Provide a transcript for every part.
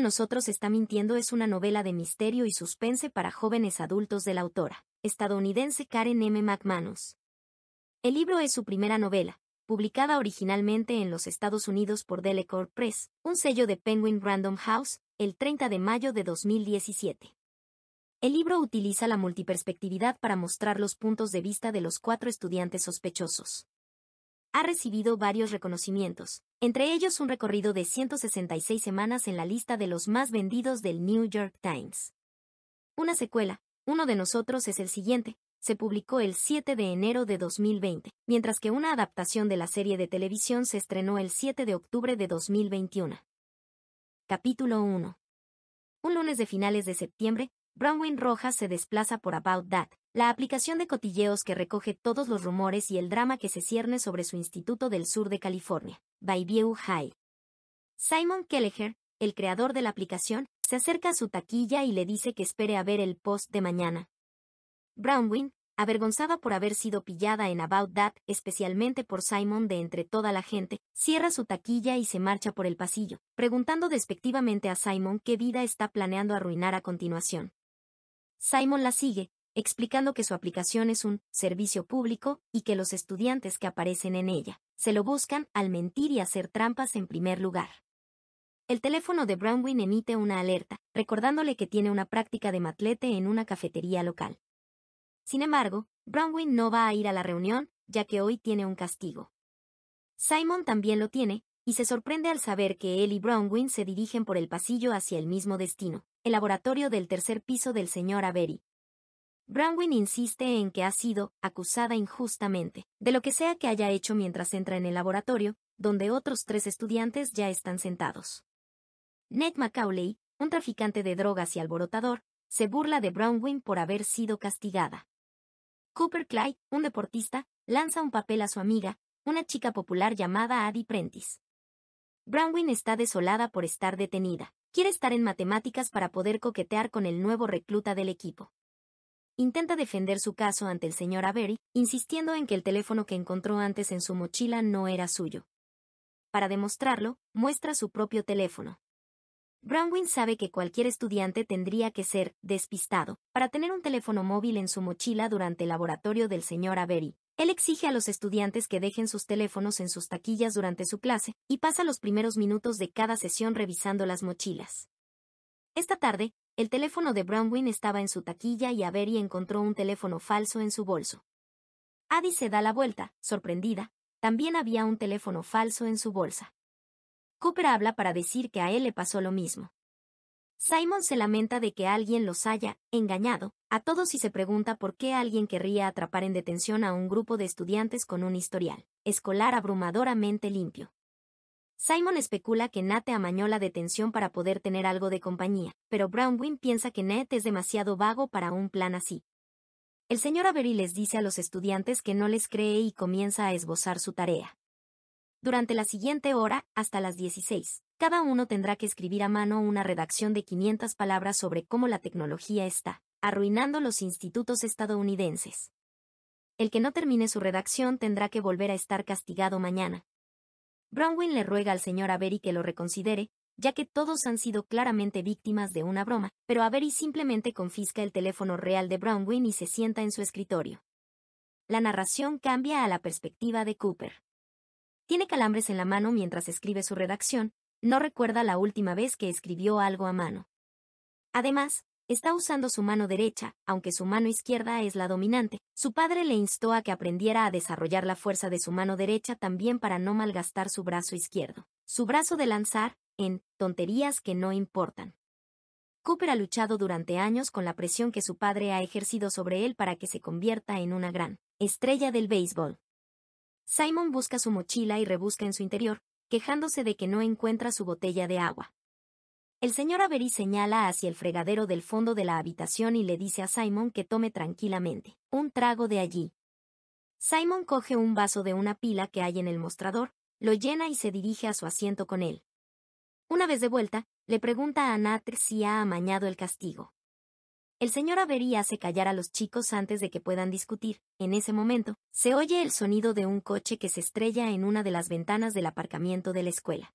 nosotros está mintiendo es una novela de misterio y suspense para jóvenes adultos de la autora, estadounidense Karen M. McManus. El libro es su primera novela, publicada originalmente en los Estados Unidos por Delacorte Press, un sello de Penguin Random House, el 30 de mayo de 2017. El libro utiliza la multiperspectividad para mostrar los puntos de vista de los cuatro estudiantes sospechosos ha recibido varios reconocimientos, entre ellos un recorrido de 166 semanas en la lista de los más vendidos del New York Times. Una secuela, Uno de nosotros es el siguiente, se publicó el 7 de enero de 2020, mientras que una adaptación de la serie de televisión se estrenó el 7 de octubre de 2021. Capítulo 1. Un lunes de finales de septiembre, Bronwyn Rojas se desplaza por About That, la aplicación de cotilleos que recoge todos los rumores y el drama que se cierne sobre su instituto del sur de California, Bayview High. Simon Kelleher, el creador de la aplicación, se acerca a su taquilla y le dice que espere a ver el post de mañana. Brownwin, avergonzada por haber sido pillada en About That, especialmente por Simon de entre toda la gente, cierra su taquilla y se marcha por el pasillo, preguntando despectivamente a Simon qué vida está planeando arruinar a continuación. Simon la sigue, explicando que su aplicación es un servicio público y que los estudiantes que aparecen en ella se lo buscan al mentir y hacer trampas en primer lugar. El teléfono de Brownwin emite una alerta, recordándole que tiene una práctica de matlete en una cafetería local. Sin embargo, Brownwin no va a ir a la reunión, ya que hoy tiene un castigo. Simon también lo tiene, y se sorprende al saber que él y Brownwin se dirigen por el pasillo hacia el mismo destino, el laboratorio del tercer piso del señor Avery, Brownwin insiste en que ha sido acusada injustamente, de lo que sea que haya hecho mientras entra en el laboratorio, donde otros tres estudiantes ya están sentados. Ned Macaulay, un traficante de drogas y alborotador, se burla de Brownwin por haber sido castigada. Cooper Clyde, un deportista, lanza un papel a su amiga, una chica popular llamada Addie Prentice. Brownwin está desolada por estar detenida. Quiere estar en matemáticas para poder coquetear con el nuevo recluta del equipo intenta defender su caso ante el señor Avery, insistiendo en que el teléfono que encontró antes en su mochila no era suyo. Para demostrarlo, muestra su propio teléfono. Brownwin sabe que cualquier estudiante tendría que ser despistado para tener un teléfono móvil en su mochila durante el laboratorio del señor Avery. Él exige a los estudiantes que dejen sus teléfonos en sus taquillas durante su clase y pasa los primeros minutos de cada sesión revisando las mochilas. Esta tarde, el teléfono de Brownwin estaba en su taquilla y Avery encontró un teléfono falso en su bolso. Addie se da la vuelta, sorprendida, también había un teléfono falso en su bolsa. Cooper habla para decir que a él le pasó lo mismo. Simon se lamenta de que alguien los haya engañado, a todos y se pregunta por qué alguien querría atrapar en detención a un grupo de estudiantes con un historial escolar abrumadoramente limpio. Simon especula que Nate amañó la detención para poder tener algo de compañía, pero Brownwin piensa que Nate es demasiado vago para un plan así. El señor Avery les dice a los estudiantes que no les cree y comienza a esbozar su tarea. Durante la siguiente hora, hasta las 16, cada uno tendrá que escribir a mano una redacción de 500 palabras sobre cómo la tecnología está arruinando los institutos estadounidenses. El que no termine su redacción tendrá que volver a estar castigado mañana, Brownwyn le ruega al señor Avery que lo reconsidere, ya que todos han sido claramente víctimas de una broma, pero Avery simplemente confisca el teléfono real de Brownwin y se sienta en su escritorio. La narración cambia a la perspectiva de Cooper. Tiene calambres en la mano mientras escribe su redacción, no recuerda la última vez que escribió algo a mano. Además, Está usando su mano derecha, aunque su mano izquierda es la dominante. Su padre le instó a que aprendiera a desarrollar la fuerza de su mano derecha también para no malgastar su brazo izquierdo. Su brazo de lanzar, en, tonterías que no importan. Cooper ha luchado durante años con la presión que su padre ha ejercido sobre él para que se convierta en una gran estrella del béisbol. Simon busca su mochila y rebusca en su interior, quejándose de que no encuentra su botella de agua. El señor Avery señala hacia el fregadero del fondo de la habitación y le dice a Simon que tome tranquilamente un trago de allí. Simon coge un vaso de una pila que hay en el mostrador, lo llena y se dirige a su asiento con él. Una vez de vuelta, le pregunta a Nat si ha amañado el castigo. El señor Avery hace callar a los chicos antes de que puedan discutir. En ese momento, se oye el sonido de un coche que se estrella en una de las ventanas del aparcamiento de la escuela.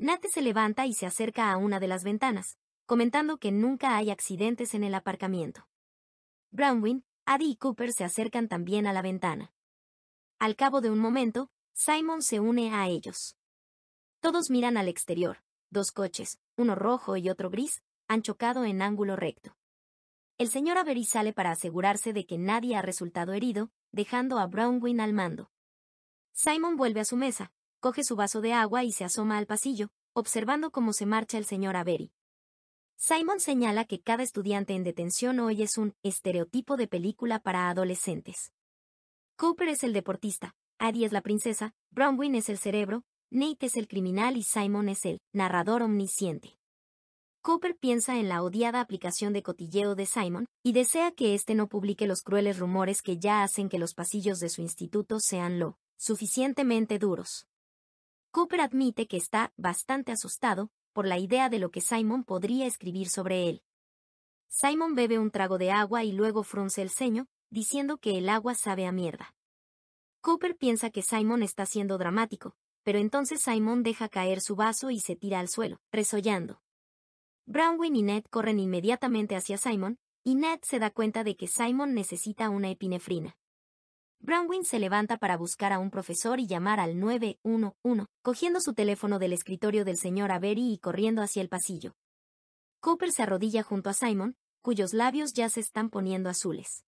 Nate se levanta y se acerca a una de las ventanas, comentando que nunca hay accidentes en el aparcamiento. Brownwin, Adi y Cooper se acercan también a la ventana. Al cabo de un momento, Simon se une a ellos. Todos miran al exterior. Dos coches, uno rojo y otro gris, han chocado en ángulo recto. El señor Avery sale para asegurarse de que nadie ha resultado herido, dejando a Brownwin al mando. Simon vuelve a su mesa, coge su vaso de agua y se asoma al pasillo, observando cómo se marcha el señor Avery. Simon señala que cada estudiante en detención hoy es un estereotipo de película para adolescentes. Cooper es el deportista, Addie es la princesa, brownwin es el cerebro, Nate es el criminal y Simon es el narrador omnisciente. Cooper piensa en la odiada aplicación de cotilleo de Simon y desea que éste no publique los crueles rumores que ya hacen que los pasillos de su instituto sean lo suficientemente duros. Cooper admite que está bastante asustado por la idea de lo que Simon podría escribir sobre él. Simon bebe un trago de agua y luego frunce el ceño, diciendo que el agua sabe a mierda. Cooper piensa que Simon está siendo dramático, pero entonces Simon deja caer su vaso y se tira al suelo, resollando. Brownwin y Ned corren inmediatamente hacia Simon, y Ned se da cuenta de que Simon necesita una epinefrina. Brownwin se levanta para buscar a un profesor y llamar al 911, cogiendo su teléfono del escritorio del señor Avery y corriendo hacia el pasillo. Cooper se arrodilla junto a Simon, cuyos labios ya se están poniendo azules.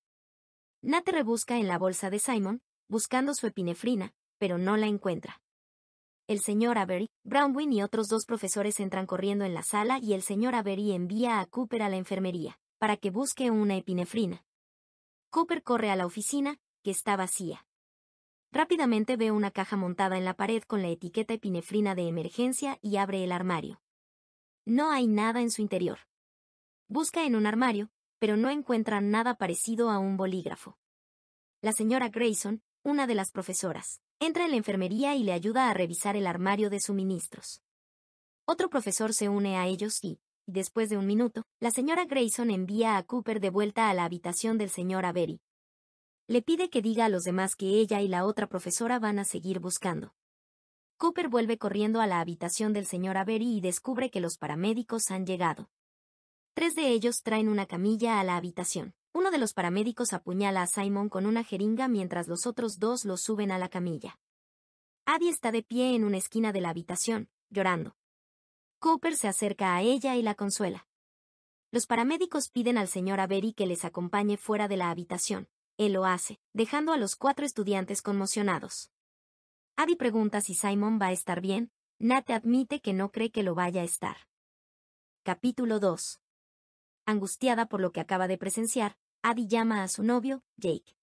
Nate rebusca en la bolsa de Simon, buscando su epinefrina, pero no la encuentra. El señor Avery, Brownwin y otros dos profesores entran corriendo en la sala y el señor Avery envía a Cooper a la enfermería, para que busque una epinefrina. Cooper corre a la oficina, que está vacía. Rápidamente ve una caja montada en la pared con la etiqueta epinefrina de emergencia y abre el armario. No hay nada en su interior. Busca en un armario, pero no encuentra nada parecido a un bolígrafo. La señora Grayson, una de las profesoras, entra en la enfermería y le ayuda a revisar el armario de suministros. Otro profesor se une a ellos y, después de un minuto, la señora Grayson envía a Cooper de vuelta a la habitación del señor Avery, le pide que diga a los demás que ella y la otra profesora van a seguir buscando. Cooper vuelve corriendo a la habitación del señor Avery y descubre que los paramédicos han llegado. Tres de ellos traen una camilla a la habitación. Uno de los paramédicos apuñala a Simon con una jeringa mientras los otros dos lo suben a la camilla. Addie está de pie en una esquina de la habitación, llorando. Cooper se acerca a ella y la consuela. Los paramédicos piden al señor Avery que les acompañe fuera de la habitación, él lo hace, dejando a los cuatro estudiantes conmocionados. Adi pregunta si Simon va a estar bien, Nate admite que no cree que lo vaya a estar. Capítulo 2. Angustiada por lo que acaba de presenciar, Adi llama a su novio, Jake.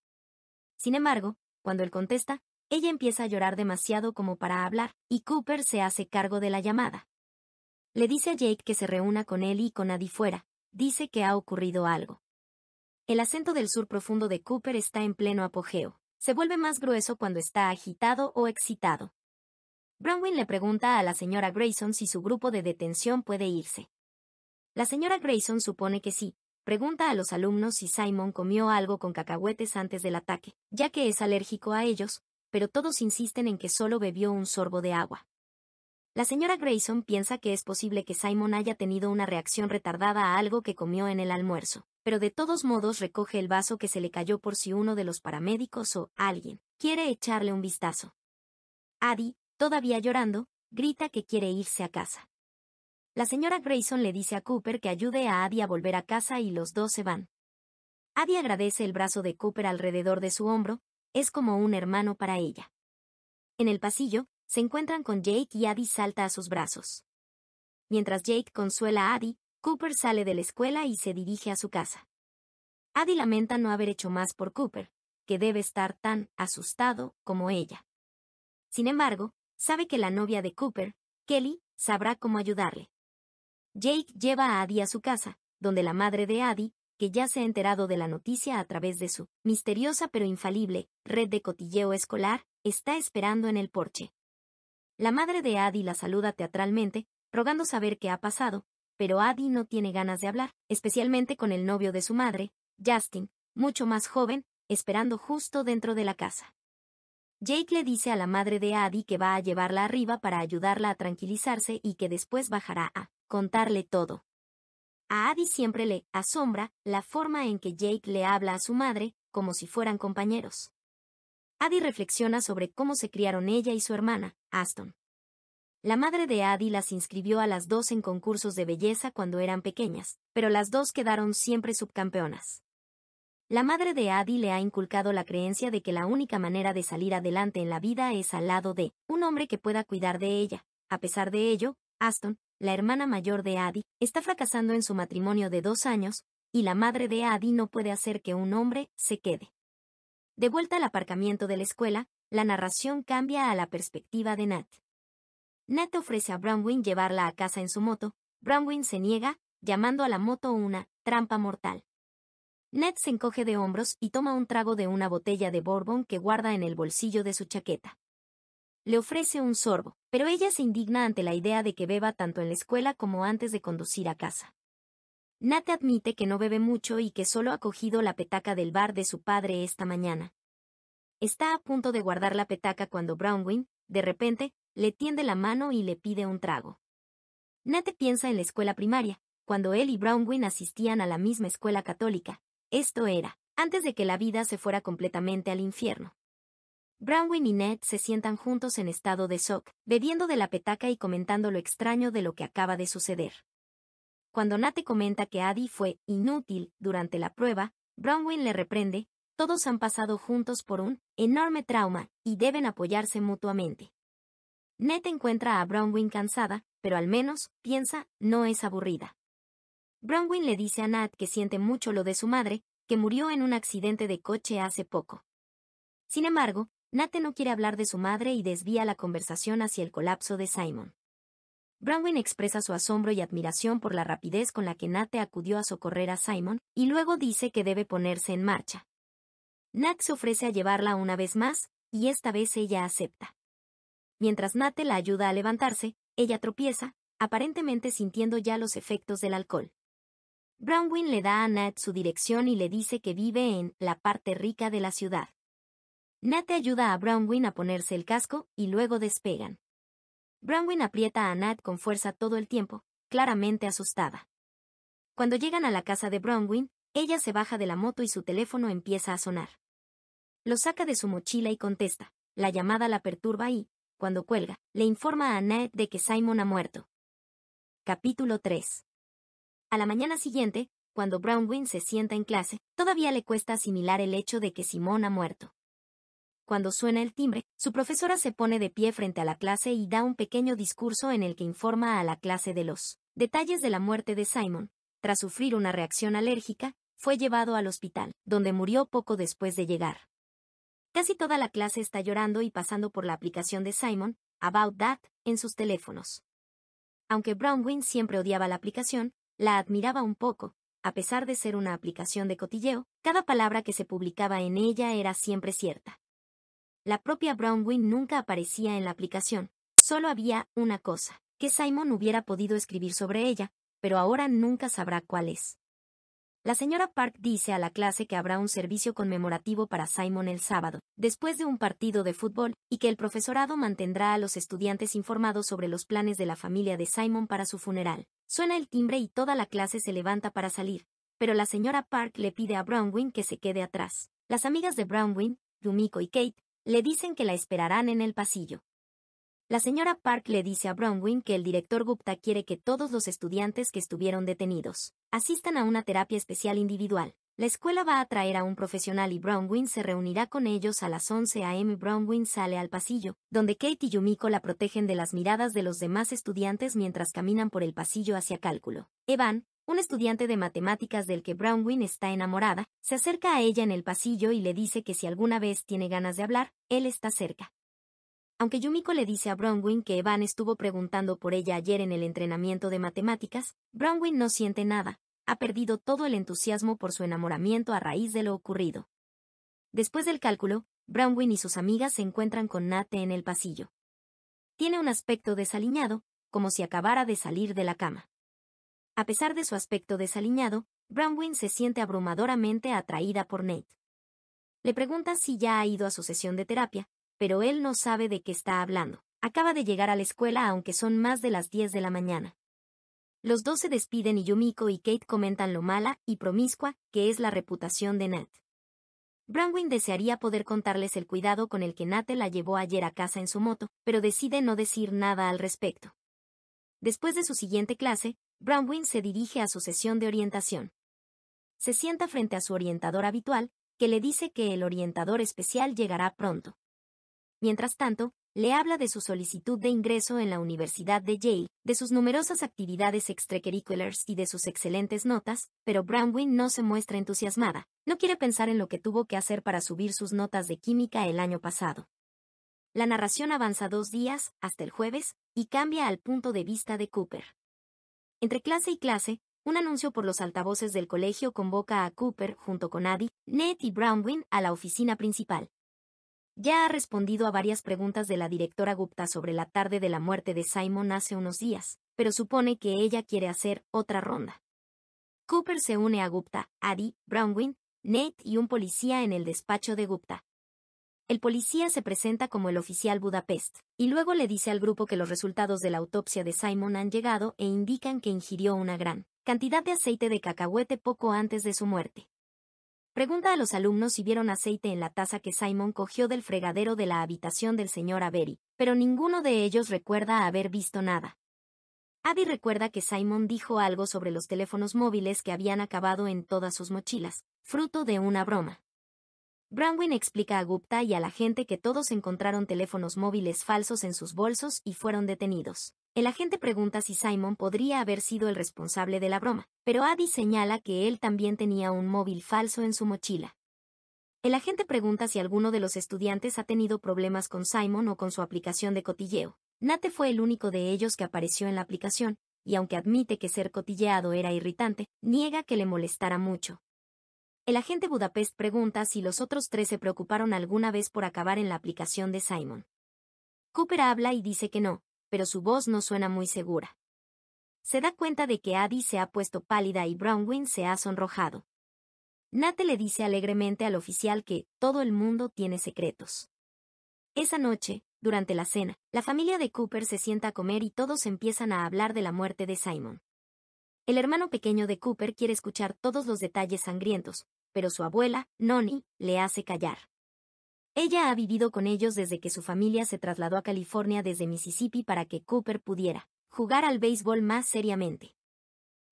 Sin embargo, cuando él contesta, ella empieza a llorar demasiado como para hablar, y Cooper se hace cargo de la llamada. Le dice a Jake que se reúna con él y con Addy fuera, dice que ha ocurrido algo. El acento del sur profundo de Cooper está en pleno apogeo. Se vuelve más grueso cuando está agitado o excitado. Brownwin le pregunta a la señora Grayson si su grupo de detención puede irse. La señora Grayson supone que sí. Pregunta a los alumnos si Simon comió algo con cacahuetes antes del ataque, ya que es alérgico a ellos, pero todos insisten en que solo bebió un sorbo de agua. La señora Grayson piensa que es posible que Simon haya tenido una reacción retardada a algo que comió en el almuerzo, pero de todos modos recoge el vaso que se le cayó por si uno de los paramédicos o alguien quiere echarle un vistazo. Adi, todavía llorando, grita que quiere irse a casa. La señora Grayson le dice a Cooper que ayude a Adi a volver a casa y los dos se van. Adi agradece el brazo de Cooper alrededor de su hombro, es como un hermano para ella. En el pasillo, se encuentran con Jake y Adi salta a sus brazos. Mientras Jake consuela a Addy, Cooper sale de la escuela y se dirige a su casa. Adi lamenta no haber hecho más por Cooper, que debe estar tan asustado como ella. Sin embargo, sabe que la novia de Cooper, Kelly, sabrá cómo ayudarle. Jake lleva a Addy a su casa, donde la madre de Addy, que ya se ha enterado de la noticia a través de su misteriosa pero infalible red de cotilleo escolar, está esperando en el porche. La madre de Adi la saluda teatralmente, rogando saber qué ha pasado, pero Adi no tiene ganas de hablar, especialmente con el novio de su madre, Justin, mucho más joven, esperando justo dentro de la casa. Jake le dice a la madre de Adi que va a llevarla arriba para ayudarla a tranquilizarse y que después bajará a contarle todo. A Adi siempre le asombra la forma en que Jake le habla a su madre, como si fueran compañeros. Addie reflexiona sobre cómo se criaron ella y su hermana, Aston. La madre de Addie las inscribió a las dos en concursos de belleza cuando eran pequeñas, pero las dos quedaron siempre subcampeonas. La madre de Addie le ha inculcado la creencia de que la única manera de salir adelante en la vida es al lado de un hombre que pueda cuidar de ella. A pesar de ello, Aston, la hermana mayor de Addie, está fracasando en su matrimonio de dos años, y la madre de Addie no puede hacer que un hombre se quede. De vuelta al aparcamiento de la escuela, la narración cambia a la perspectiva de Nat. Nat ofrece a Bramwin llevarla a casa en su moto, Bramwin se niega, llamando a la moto una trampa mortal. Nat se encoge de hombros y toma un trago de una botella de Bourbon que guarda en el bolsillo de su chaqueta. Le ofrece un sorbo, pero ella se indigna ante la idea de que beba tanto en la escuela como antes de conducir a casa. Nate admite que no bebe mucho y que solo ha cogido la petaca del bar de su padre esta mañana. Está a punto de guardar la petaca cuando Brownwin, de repente, le tiende la mano y le pide un trago. Nate piensa en la escuela primaria, cuando él y Brownwin asistían a la misma escuela católica. Esto era, antes de que la vida se fuera completamente al infierno. Brownwin y Ned se sientan juntos en estado de shock, bebiendo de la petaca y comentando lo extraño de lo que acaba de suceder. Cuando Nate comenta que Adi fue inútil durante la prueba, Bronwyn le reprende, todos han pasado juntos por un enorme trauma y deben apoyarse mutuamente. Nate encuentra a Bronwyn cansada, pero al menos, piensa, no es aburrida. Bronwyn le dice a Nat que siente mucho lo de su madre, que murió en un accidente de coche hace poco. Sin embargo, Nate no quiere hablar de su madre y desvía la conversación hacia el colapso de Simon. Brownwin expresa su asombro y admiración por la rapidez con la que Nate acudió a socorrer a Simon, y luego dice que debe ponerse en marcha. Nat se ofrece a llevarla una vez más, y esta vez ella acepta. Mientras Nate la ayuda a levantarse, ella tropieza, aparentemente sintiendo ya los efectos del alcohol. Brownwin le da a Nat su dirección y le dice que vive en la parte rica de la ciudad. Nate ayuda a Brownwin a ponerse el casco y luego despegan. Brownwin aprieta a Nat con fuerza todo el tiempo, claramente asustada. Cuando llegan a la casa de Brownwin, ella se baja de la moto y su teléfono empieza a sonar. Lo saca de su mochila y contesta. La llamada la perturba y, cuando cuelga, le informa a Nat de que Simon ha muerto. Capítulo 3. A la mañana siguiente, cuando Brownwin se sienta en clase, todavía le cuesta asimilar el hecho de que Simon ha muerto. Cuando suena el timbre, su profesora se pone de pie frente a la clase y da un pequeño discurso en el que informa a la clase de los detalles de la muerte de Simon. Tras sufrir una reacción alérgica, fue llevado al hospital, donde murió poco después de llegar. Casi toda la clase está llorando y pasando por la aplicación de Simon, About That, en sus teléfonos. Aunque Brownwin siempre odiaba la aplicación, la admiraba un poco, a pesar de ser una aplicación de cotilleo, cada palabra que se publicaba en ella era siempre cierta la propia Brownwing nunca aparecía en la aplicación. Solo había una cosa, que Simon hubiera podido escribir sobre ella, pero ahora nunca sabrá cuál es. La señora Park dice a la clase que habrá un servicio conmemorativo para Simon el sábado, después de un partido de fútbol, y que el profesorado mantendrá a los estudiantes informados sobre los planes de la familia de Simon para su funeral. Suena el timbre y toda la clase se levanta para salir, pero la señora Park le pide a Brownwing que se quede atrás. Las amigas de Brownwing, Yumiko y Kate, le dicen que la esperarán en el pasillo. La señora Park le dice a Brownwing que el director Gupta quiere que todos los estudiantes que estuvieron detenidos asistan a una terapia especial individual. La escuela va a traer a un profesional y Brownwing se reunirá con ellos a las 11 a.m. Brownwing sale al pasillo, donde Kate y Yumiko la protegen de las miradas de los demás estudiantes mientras caminan por el pasillo hacia cálculo. Evan, un estudiante de matemáticas del que Brownwin está enamorada, se acerca a ella en el pasillo y le dice que si alguna vez tiene ganas de hablar, él está cerca. Aunque Yumiko le dice a Brownwin que Evan estuvo preguntando por ella ayer en el entrenamiento de matemáticas, Brownwin no siente nada, ha perdido todo el entusiasmo por su enamoramiento a raíz de lo ocurrido. Después del cálculo, Brownwin y sus amigas se encuentran con Nate en el pasillo. Tiene un aspecto desaliñado, como si acabara de salir de la cama. A pesar de su aspecto desaliñado, Bramwyn se siente abrumadoramente atraída por Nate. Le pregunta si ya ha ido a su sesión de terapia, pero él no sabe de qué está hablando. Acaba de llegar a la escuela aunque son más de las 10 de la mañana. Los dos se despiden y Yumiko y Kate comentan lo mala y promiscua que es la reputación de Nat. Bramwyn desearía poder contarles el cuidado con el que Nate la llevó ayer a casa en su moto, pero decide no decir nada al respecto. Después de su siguiente clase, Brownwin se dirige a su sesión de orientación. Se sienta frente a su orientador habitual, que le dice que el orientador especial llegará pronto. Mientras tanto, le habla de su solicitud de ingreso en la Universidad de Yale, de sus numerosas actividades extracurriculares y de sus excelentes notas, pero Brownwin no se muestra entusiasmada, no quiere pensar en lo que tuvo que hacer para subir sus notas de química el año pasado. La narración avanza dos días, hasta el jueves, y cambia al punto de vista de Cooper. Entre clase y clase, un anuncio por los altavoces del colegio convoca a Cooper, junto con Adi, Ned y Brownwin, a la oficina principal. Ya ha respondido a varias preguntas de la directora Gupta sobre la tarde de la muerte de Simon hace unos días, pero supone que ella quiere hacer otra ronda. Cooper se une a Gupta, Addy, Brownwin, Nate y un policía en el despacho de Gupta, el policía se presenta como el oficial Budapest, y luego le dice al grupo que los resultados de la autopsia de Simon han llegado e indican que ingirió una gran cantidad de aceite de cacahuete poco antes de su muerte. Pregunta a los alumnos si vieron aceite en la taza que Simon cogió del fregadero de la habitación del señor Avery, pero ninguno de ellos recuerda haber visto nada. Abby recuerda que Simon dijo algo sobre los teléfonos móviles que habían acabado en todas sus mochilas, fruto de una broma. Branwin explica a Gupta y a la gente que todos encontraron teléfonos móviles falsos en sus bolsos y fueron detenidos. El agente pregunta si Simon podría haber sido el responsable de la broma, pero Addy señala que él también tenía un móvil falso en su mochila. El agente pregunta si alguno de los estudiantes ha tenido problemas con Simon o con su aplicación de cotilleo. Nate fue el único de ellos que apareció en la aplicación, y aunque admite que ser cotilleado era irritante, niega que le molestara mucho. El agente Budapest pregunta si los otros tres se preocuparon alguna vez por acabar en la aplicación de Simon. Cooper habla y dice que no, pero su voz no suena muy segura. Se da cuenta de que Adi se ha puesto pálida y Brownwyn se ha sonrojado. Nate le dice alegremente al oficial que todo el mundo tiene secretos. Esa noche, durante la cena, la familia de Cooper se sienta a comer y todos empiezan a hablar de la muerte de Simon. El hermano pequeño de Cooper quiere escuchar todos los detalles sangrientos, pero su abuela, Noni, le hace callar. Ella ha vivido con ellos desde que su familia se trasladó a California desde Mississippi para que Cooper pudiera jugar al béisbol más seriamente.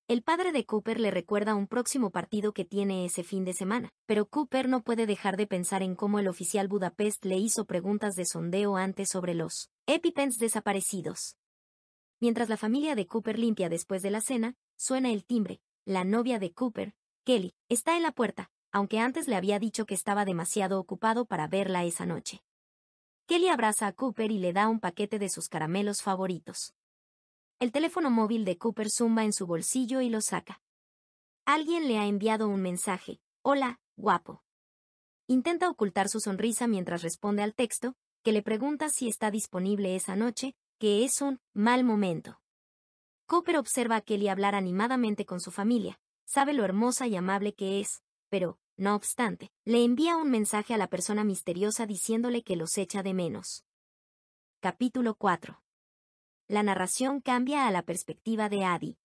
El padre de Cooper le recuerda un próximo partido que tiene ese fin de semana, pero Cooper no puede dejar de pensar en cómo el oficial Budapest le hizo preguntas de sondeo antes sobre los EpiPens desaparecidos. Mientras la familia de Cooper limpia después de la cena, suena el timbre. La novia de Cooper, Kelly, está en la puerta, aunque antes le había dicho que estaba demasiado ocupado para verla esa noche. Kelly abraza a Cooper y le da un paquete de sus caramelos favoritos. El teléfono móvil de Cooper zumba en su bolsillo y lo saca. Alguien le ha enviado un mensaje. Hola, guapo. Intenta ocultar su sonrisa mientras responde al texto, que le pregunta si está disponible esa noche, que es un mal momento. Cooper observa a Kelly hablar animadamente con su familia, sabe lo hermosa y amable que es, pero, no obstante, le envía un mensaje a la persona misteriosa diciéndole que los echa de menos. Capítulo 4. La narración cambia a la perspectiva de Adi.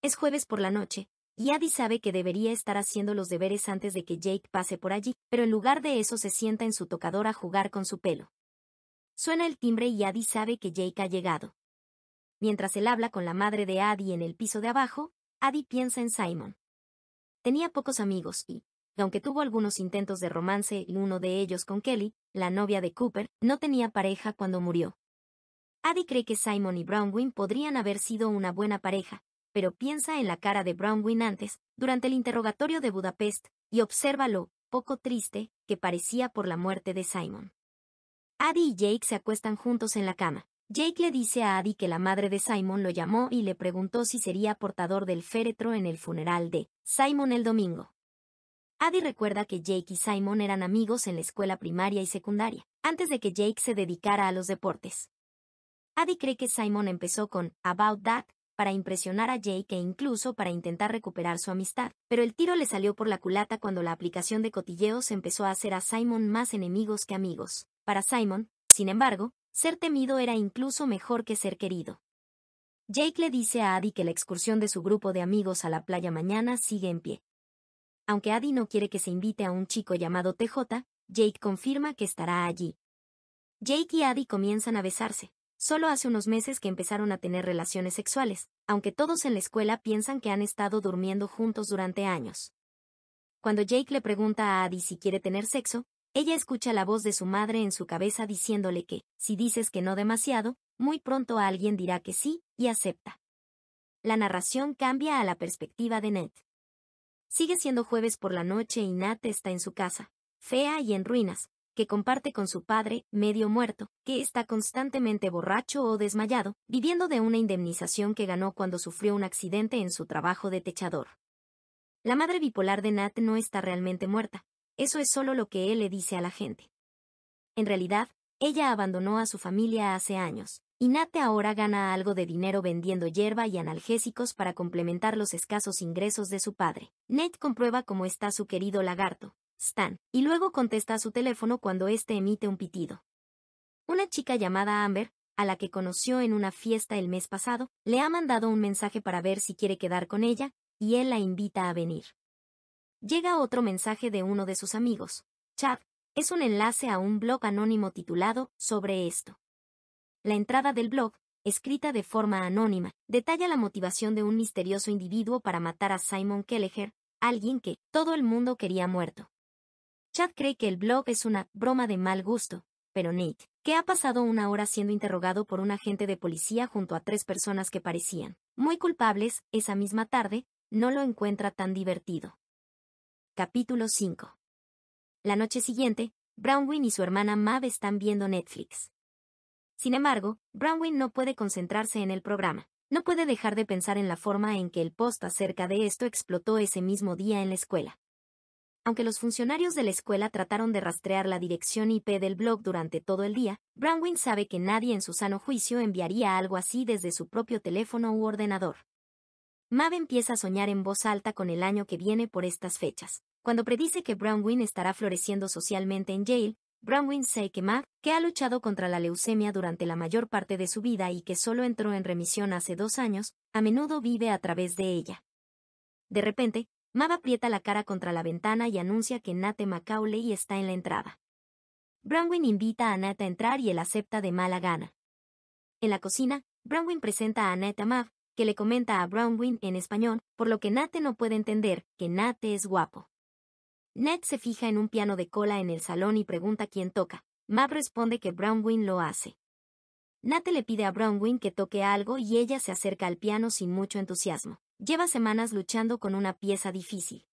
Es jueves por la noche, y Adi sabe que debería estar haciendo los deberes antes de que Jake pase por allí, pero en lugar de eso se sienta en su tocador a jugar con su pelo. Suena el timbre y Adi sabe que Jake ha llegado. Mientras él habla con la madre de Addy en el piso de abajo, Adi piensa en Simon. Tenía pocos amigos y, aunque tuvo algunos intentos de romance y uno de ellos con Kelly, la novia de Cooper, no tenía pareja cuando murió. Adi cree que Simon y Brownwin podrían haber sido una buena pareja, pero piensa en la cara de Brownwin antes, durante el interrogatorio de Budapest, y observa lo poco triste que parecía por la muerte de Simon. Adi y Jake se acuestan juntos en la cama. Jake le dice a Addy que la madre de Simon lo llamó y le preguntó si sería portador del féretro en el funeral de Simon el domingo. Adi recuerda que Jake y Simon eran amigos en la escuela primaria y secundaria, antes de que Jake se dedicara a los deportes. Adi cree que Simon empezó con About That para impresionar a Jake e incluso para intentar recuperar su amistad, pero el tiro le salió por la culata cuando la aplicación de cotilleos empezó a hacer a Simon más enemigos que amigos. Para Simon, sin embargo, ser temido era incluso mejor que ser querido. Jake le dice a Adi que la excursión de su grupo de amigos a la playa mañana sigue en pie, aunque Addy no quiere que se invite a un chico llamado TJ, Jake confirma que estará allí. Jake y Adi comienzan a besarse. Solo hace unos meses que empezaron a tener relaciones sexuales, aunque todos en la escuela piensan que han estado durmiendo juntos durante años. Cuando Jake le pregunta a Adi si quiere tener sexo, ella escucha la voz de su madre en su cabeza diciéndole que, si dices que no demasiado, muy pronto alguien dirá que sí, y acepta. La narración cambia a la perspectiva de Ned. Sigue siendo jueves por la noche y Nat está en su casa, fea y en ruinas, que comparte con su padre, medio muerto, que está constantemente borracho o desmayado, viviendo de una indemnización que ganó cuando sufrió un accidente en su trabajo de techador. La madre bipolar de Nat no está realmente muerta, eso es solo lo que él le dice a la gente. En realidad, ella abandonó a su familia hace años. Inate ahora gana algo de dinero vendiendo hierba y analgésicos para complementar los escasos ingresos de su padre. Nate comprueba cómo está su querido lagarto, Stan, y luego contesta a su teléfono cuando éste emite un pitido. Una chica llamada Amber, a la que conoció en una fiesta el mes pasado, le ha mandado un mensaje para ver si quiere quedar con ella, y él la invita a venir. Llega otro mensaje de uno de sus amigos, Chad, es un enlace a un blog anónimo titulado Sobre esto. La entrada del blog, escrita de forma anónima, detalla la motivación de un misterioso individuo para matar a Simon Kelleher, alguien que todo el mundo quería muerto. Chad cree que el blog es una broma de mal gusto, pero Nate, que ha pasado una hora siendo interrogado por un agente de policía junto a tres personas que parecían muy culpables, esa misma tarde, no lo encuentra tan divertido. Capítulo 5. La noche siguiente, Brownwin y su hermana Mav están viendo Netflix. Sin embargo, Brownwin no puede concentrarse en el programa. No puede dejar de pensar en la forma en que el post acerca de esto explotó ese mismo día en la escuela. Aunque los funcionarios de la escuela trataron de rastrear la dirección IP del blog durante todo el día, Brownwin sabe que nadie en su sano juicio enviaría algo así desde su propio teléfono u ordenador. Mav empieza a soñar en voz alta con el año que viene por estas fechas, cuando predice que Brownwin estará floreciendo socialmente en Yale, Bramwin dice que que ha luchado contra la leucemia durante la mayor parte de su vida y que solo entró en remisión hace dos años, a menudo vive a través de ella. De repente, Mav aprieta la cara contra la ventana y anuncia que Nate Macaulay está en la entrada. Bramwin invita a Nate a entrar y él acepta de mala gana. En la cocina, Bramwin presenta a Nate a Mav, que le comenta a Bramwin en español, por lo que Nate no puede entender que Nate es guapo. Ned se fija en un piano de cola en el salón y pregunta quién toca. Mab responde que Brownwing lo hace. Nate le pide a Brownwing que toque algo y ella se acerca al piano sin mucho entusiasmo. Lleva semanas luchando con una pieza difícil.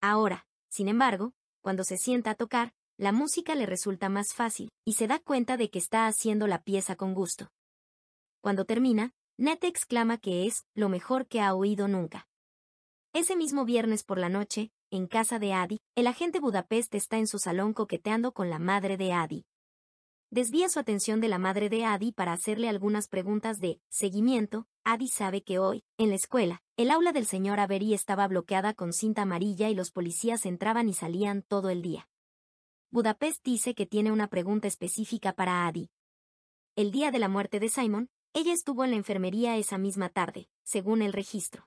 Ahora, sin embargo, cuando se sienta a tocar, la música le resulta más fácil, y se da cuenta de que está haciendo la pieza con gusto. Cuando termina, Nate exclama que es lo mejor que ha oído nunca. Ese mismo viernes por la noche, en casa de Adi, el agente Budapest está en su salón coqueteando con la madre de Adi. Desvía su atención de la madre de Adi para hacerle algunas preguntas de seguimiento. Adi sabe que hoy, en la escuela, el aula del señor Avery estaba bloqueada con cinta amarilla y los policías entraban y salían todo el día. Budapest dice que tiene una pregunta específica para Adi. El día de la muerte de Simon, ella estuvo en la enfermería esa misma tarde, según el registro.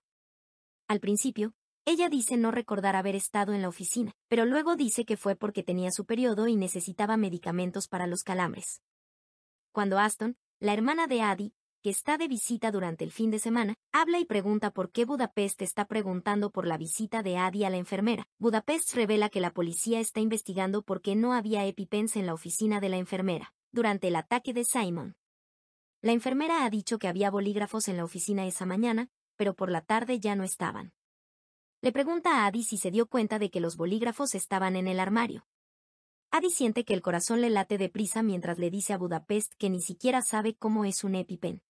Al principio, ella dice no recordar haber estado en la oficina, pero luego dice que fue porque tenía su periodo y necesitaba medicamentos para los calambres. Cuando Aston, la hermana de Adi, que está de visita durante el fin de semana, habla y pregunta por qué Budapest está preguntando por la visita de Adi a la enfermera. Budapest revela que la policía está investigando por qué no había EpiPens en la oficina de la enfermera, durante el ataque de Simon. La enfermera ha dicho que había bolígrafos en la oficina esa mañana, pero por la tarde ya no estaban. Le pregunta a Adi si se dio cuenta de que los bolígrafos estaban en el armario. Adi siente que el corazón le late deprisa mientras le dice a Budapest que ni siquiera sabe cómo es un EpiPen.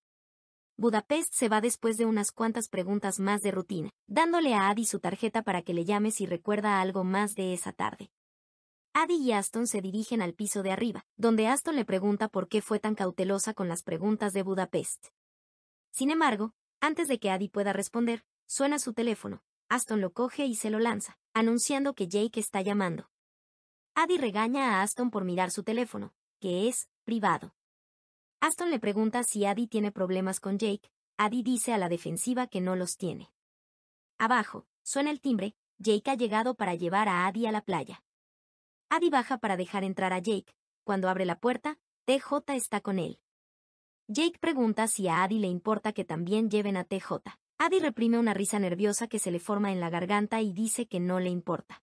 Budapest se va después de unas cuantas preguntas más de rutina, dándole a Adi su tarjeta para que le llame si recuerda algo más de esa tarde. Adi y Aston se dirigen al piso de arriba, donde Aston le pregunta por qué fue tan cautelosa con las preguntas de Budapest. Sin embargo, antes de que Adi pueda responder, suena su teléfono, Aston lo coge y se lo lanza, anunciando que Jake está llamando. Addy regaña a Aston por mirar su teléfono, que es privado. Aston le pregunta si Addy tiene problemas con Jake, Addy dice a la defensiva que no los tiene. Abajo, suena el timbre, Jake ha llegado para llevar a Addy a la playa. Addy baja para dejar entrar a Jake, cuando abre la puerta, TJ está con él. Jake pregunta si a Addy le importa que también lleven a TJ. Adi reprime una risa nerviosa que se le forma en la garganta y dice que no le importa.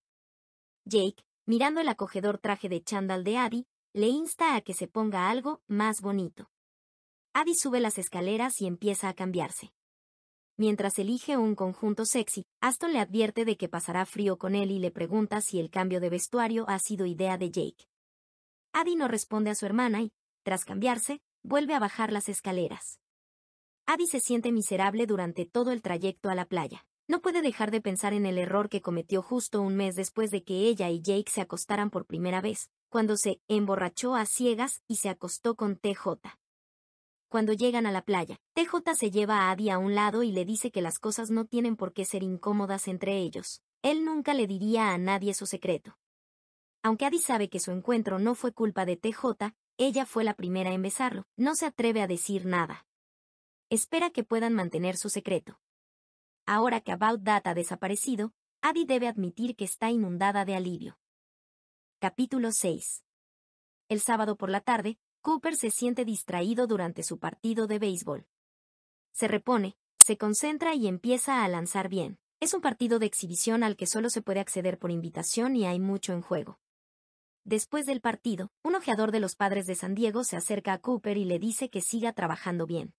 Jake, mirando el acogedor traje de chándal de Adi, le insta a que se ponga algo más bonito. Adi sube las escaleras y empieza a cambiarse. Mientras elige un conjunto sexy, Aston le advierte de que pasará frío con él y le pregunta si el cambio de vestuario ha sido idea de Jake. Adi no responde a su hermana y, tras cambiarse, vuelve a bajar las escaleras. Adi se siente miserable durante todo el trayecto a la playa. No puede dejar de pensar en el error que cometió justo un mes después de que ella y Jake se acostaran por primera vez, cuando se emborrachó a ciegas y se acostó con TJ. Cuando llegan a la playa, TJ se lleva a Adi a un lado y le dice que las cosas no tienen por qué ser incómodas entre ellos. Él nunca le diría a nadie su secreto. Aunque Adi sabe que su encuentro no fue culpa de TJ, ella fue la primera en besarlo, no se atreve a decir nada espera que puedan mantener su secreto. Ahora que About Data ha desaparecido, Addy debe admitir que está inundada de alivio. Capítulo 6. El sábado por la tarde, Cooper se siente distraído durante su partido de béisbol. Se repone, se concentra y empieza a lanzar bien. Es un partido de exhibición al que solo se puede acceder por invitación y hay mucho en juego. Después del partido, un ojeador de los padres de San Diego se acerca a Cooper y le dice que siga trabajando bien.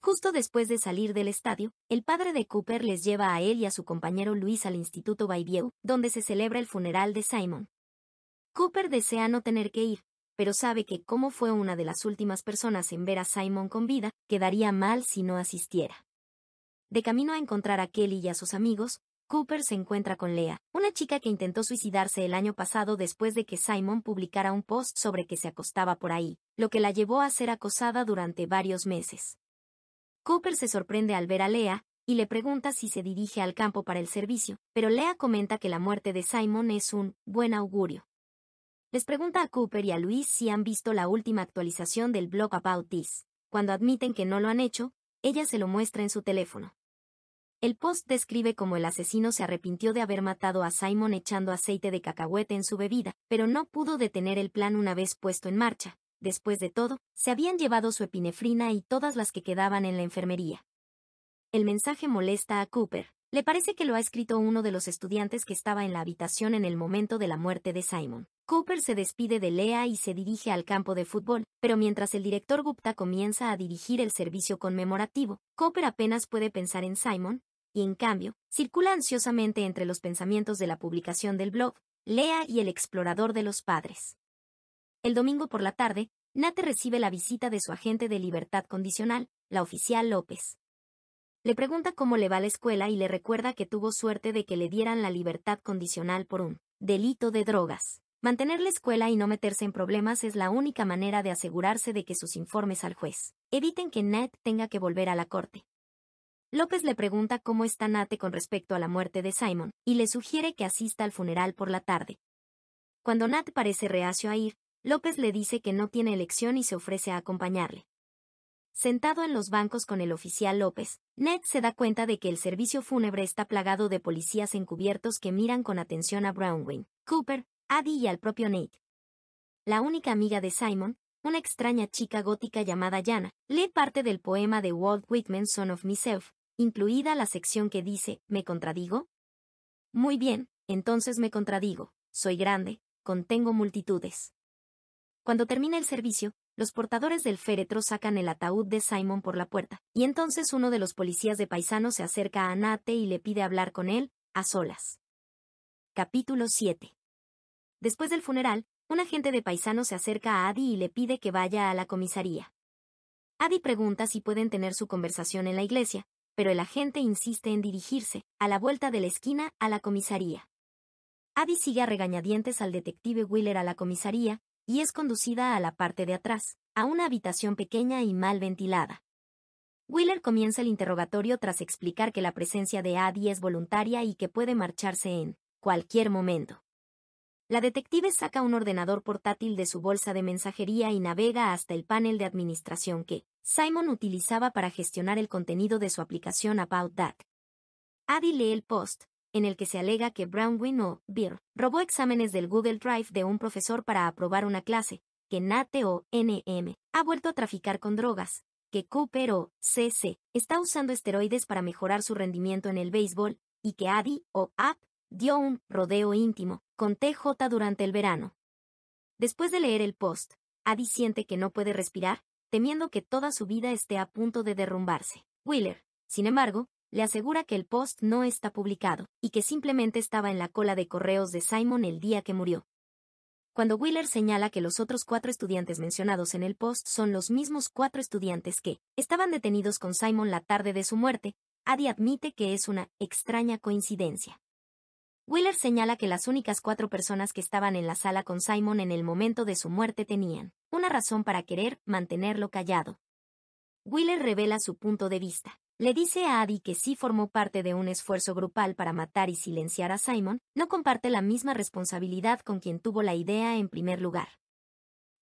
Justo después de salir del estadio, el padre de Cooper les lleva a él y a su compañero Luis al Instituto Bayview, donde se celebra el funeral de Simon. Cooper desea no tener que ir, pero sabe que como fue una de las últimas personas en ver a Simon con vida, quedaría mal si no asistiera. De camino a encontrar a Kelly y a sus amigos, Cooper se encuentra con Lea, una chica que intentó suicidarse el año pasado después de que Simon publicara un post sobre que se acostaba por ahí, lo que la llevó a ser acosada durante varios meses. Cooper se sorprende al ver a Lea, y le pregunta si se dirige al campo para el servicio, pero Lea comenta que la muerte de Simon es un buen augurio. Les pregunta a Cooper y a Luis si han visto la última actualización del blog About This. Cuando admiten que no lo han hecho, ella se lo muestra en su teléfono. El post describe cómo el asesino se arrepintió de haber matado a Simon echando aceite de cacahuete en su bebida, pero no pudo detener el plan una vez puesto en marcha, después de todo, se habían llevado su epinefrina y todas las que quedaban en la enfermería. El mensaje molesta a Cooper. Le parece que lo ha escrito uno de los estudiantes que estaba en la habitación en el momento de la muerte de Simon. Cooper se despide de Lea y se dirige al campo de fútbol, pero mientras el director Gupta comienza a dirigir el servicio conmemorativo, Cooper apenas puede pensar en Simon, y en cambio, circula ansiosamente entre los pensamientos de la publicación del blog, Lea y el explorador de los padres. El domingo por la tarde, Nate recibe la visita de su agente de libertad condicional, la oficial López. Le pregunta cómo le va a la escuela y le recuerda que tuvo suerte de que le dieran la libertad condicional por un delito de drogas. Mantener la escuela y no meterse en problemas es la única manera de asegurarse de que sus informes al juez eviten que Nat tenga que volver a la corte. López le pregunta cómo está Nate con respecto a la muerte de Simon, y le sugiere que asista al funeral por la tarde. Cuando Nat parece reacio a ir, López le dice que no tiene elección y se ofrece a acompañarle. Sentado en los bancos con el oficial López, Ned se da cuenta de que el servicio fúnebre está plagado de policías encubiertos que miran con atención a Brownwing, Cooper, Addy y al propio Nate. La única amiga de Simon, una extraña chica gótica llamada Jana, lee parte del poema de Walt Whitman Son of Myself, incluida la sección que dice, ¿me contradigo? Muy bien, entonces me contradigo, soy grande, contengo multitudes. Cuando termina el servicio, los portadores del féretro sacan el ataúd de Simon por la puerta, y entonces uno de los policías de paisano se acerca a Nate y le pide hablar con él, a solas. Capítulo 7. Después del funeral, un agente de paisano se acerca a Adi y le pide que vaya a la comisaría. Adi pregunta si pueden tener su conversación en la iglesia, pero el agente insiste en dirigirse, a la vuelta de la esquina, a la comisaría. Adi sigue a regañadientes al detective Wheeler a la comisaría, y es conducida a la parte de atrás, a una habitación pequeña y mal ventilada. Wheeler comienza el interrogatorio tras explicar que la presencia de Adi es voluntaria y que puede marcharse en cualquier momento. La detective saca un ordenador portátil de su bolsa de mensajería y navega hasta el panel de administración que Simon utilizaba para gestionar el contenido de su aplicación About That. Adi lee el post, en el que se alega que Brownwin o Beer robó exámenes del Google Drive de un profesor para aprobar una clase, que Nate o NM ha vuelto a traficar con drogas, que Cooper o CC está usando esteroides para mejorar su rendimiento en el béisbol, y que Adi o App dio un rodeo íntimo con TJ durante el verano. Después de leer el post, Adi siente que no puede respirar, temiendo que toda su vida esté a punto de derrumbarse. Wheeler, sin embargo, le asegura que el post no está publicado, y que simplemente estaba en la cola de correos de Simon el día que murió. Cuando Wheeler señala que los otros cuatro estudiantes mencionados en el post son los mismos cuatro estudiantes que estaban detenidos con Simon la tarde de su muerte, Addy admite que es una extraña coincidencia. Wheeler señala que las únicas cuatro personas que estaban en la sala con Simon en el momento de su muerte tenían una razón para querer mantenerlo callado. Wheeler revela su punto de vista le dice a Adi que sí formó parte de un esfuerzo grupal para matar y silenciar a Simon, no comparte la misma responsabilidad con quien tuvo la idea en primer lugar.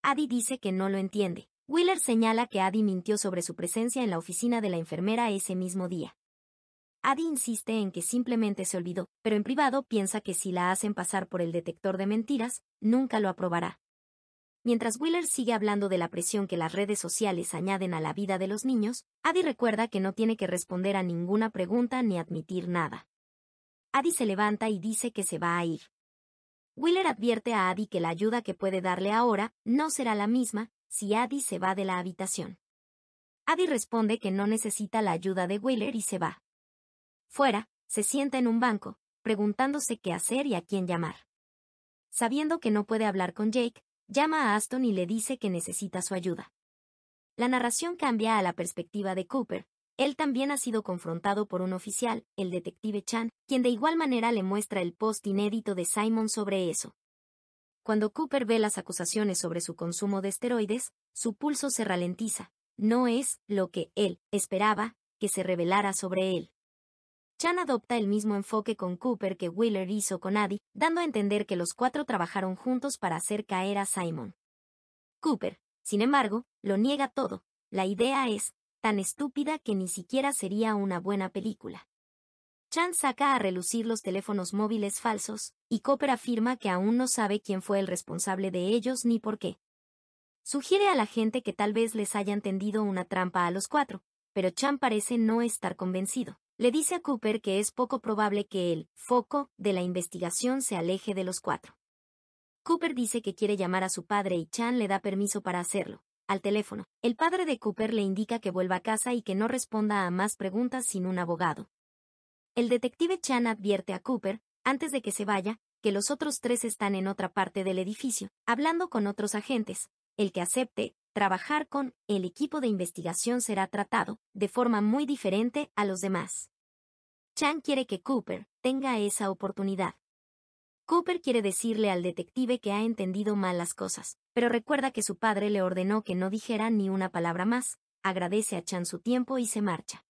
Adi dice que no lo entiende. Wheeler señala que Adi mintió sobre su presencia en la oficina de la enfermera ese mismo día. Adi insiste en que simplemente se olvidó, pero en privado piensa que si la hacen pasar por el detector de mentiras, nunca lo aprobará. Mientras Wheeler sigue hablando de la presión que las redes sociales añaden a la vida de los niños, Addy recuerda que no tiene que responder a ninguna pregunta ni admitir nada. Addy se levanta y dice que se va a ir. Wheeler advierte a Addy que la ayuda que puede darle ahora no será la misma si Addy se va de la habitación. Addy responde que no necesita la ayuda de Wheeler y se va. Fuera, se sienta en un banco, preguntándose qué hacer y a quién llamar. Sabiendo que no puede hablar con Jake, Llama a Aston y le dice que necesita su ayuda. La narración cambia a la perspectiva de Cooper. Él también ha sido confrontado por un oficial, el detective Chan, quien de igual manera le muestra el post inédito de Simon sobre eso. Cuando Cooper ve las acusaciones sobre su consumo de esteroides, su pulso se ralentiza. No es lo que él esperaba que se revelara sobre él. Chan adopta el mismo enfoque con Cooper que Wheeler hizo con Addy, dando a entender que los cuatro trabajaron juntos para hacer caer a Simon. Cooper, sin embargo, lo niega todo. La idea es tan estúpida que ni siquiera sería una buena película. Chan saca a relucir los teléfonos móviles falsos, y Cooper afirma que aún no sabe quién fue el responsable de ellos ni por qué. Sugiere a la gente que tal vez les hayan tendido una trampa a los cuatro, pero Chan parece no estar convencido. Le dice a Cooper que es poco probable que el foco de la investigación se aleje de los cuatro. Cooper dice que quiere llamar a su padre y Chan le da permiso para hacerlo. Al teléfono, el padre de Cooper le indica que vuelva a casa y que no responda a más preguntas sin un abogado. El detective Chan advierte a Cooper, antes de que se vaya, que los otros tres están en otra parte del edificio, hablando con otros agentes. El que acepte, trabajar con el equipo de investigación será tratado de forma muy diferente a los demás. Chan quiere que Cooper tenga esa oportunidad. Cooper quiere decirle al detective que ha entendido mal las cosas, pero recuerda que su padre le ordenó que no dijera ni una palabra más, agradece a Chan su tiempo y se marcha.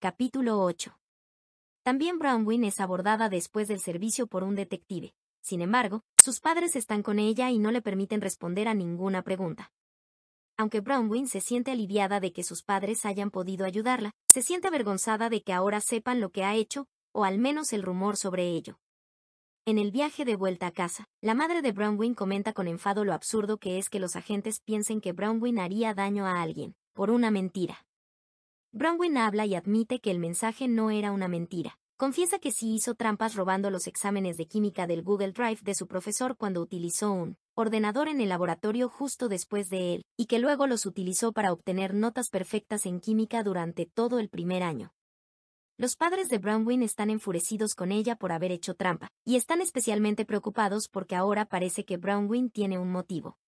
Capítulo 8. También Brownwin es abordada después del servicio por un detective. Sin embargo, sus padres están con ella y no le permiten responder a ninguna pregunta aunque Brownwing se siente aliviada de que sus padres hayan podido ayudarla, se siente avergonzada de que ahora sepan lo que ha hecho, o al menos el rumor sobre ello. En el viaje de vuelta a casa, la madre de Brownwing comenta con enfado lo absurdo que es que los agentes piensen que Brownwing haría daño a alguien, por una mentira. Brownwing habla y admite que el mensaje no era una mentira. Confiesa que sí hizo trampas robando los exámenes de química del Google Drive de su profesor cuando utilizó un ordenador en el laboratorio justo después de él, y que luego los utilizó para obtener notas perfectas en química durante todo el primer año. Los padres de Brownwyn están enfurecidos con ella por haber hecho trampa, y están especialmente preocupados porque ahora parece que Brownwyn tiene un motivo.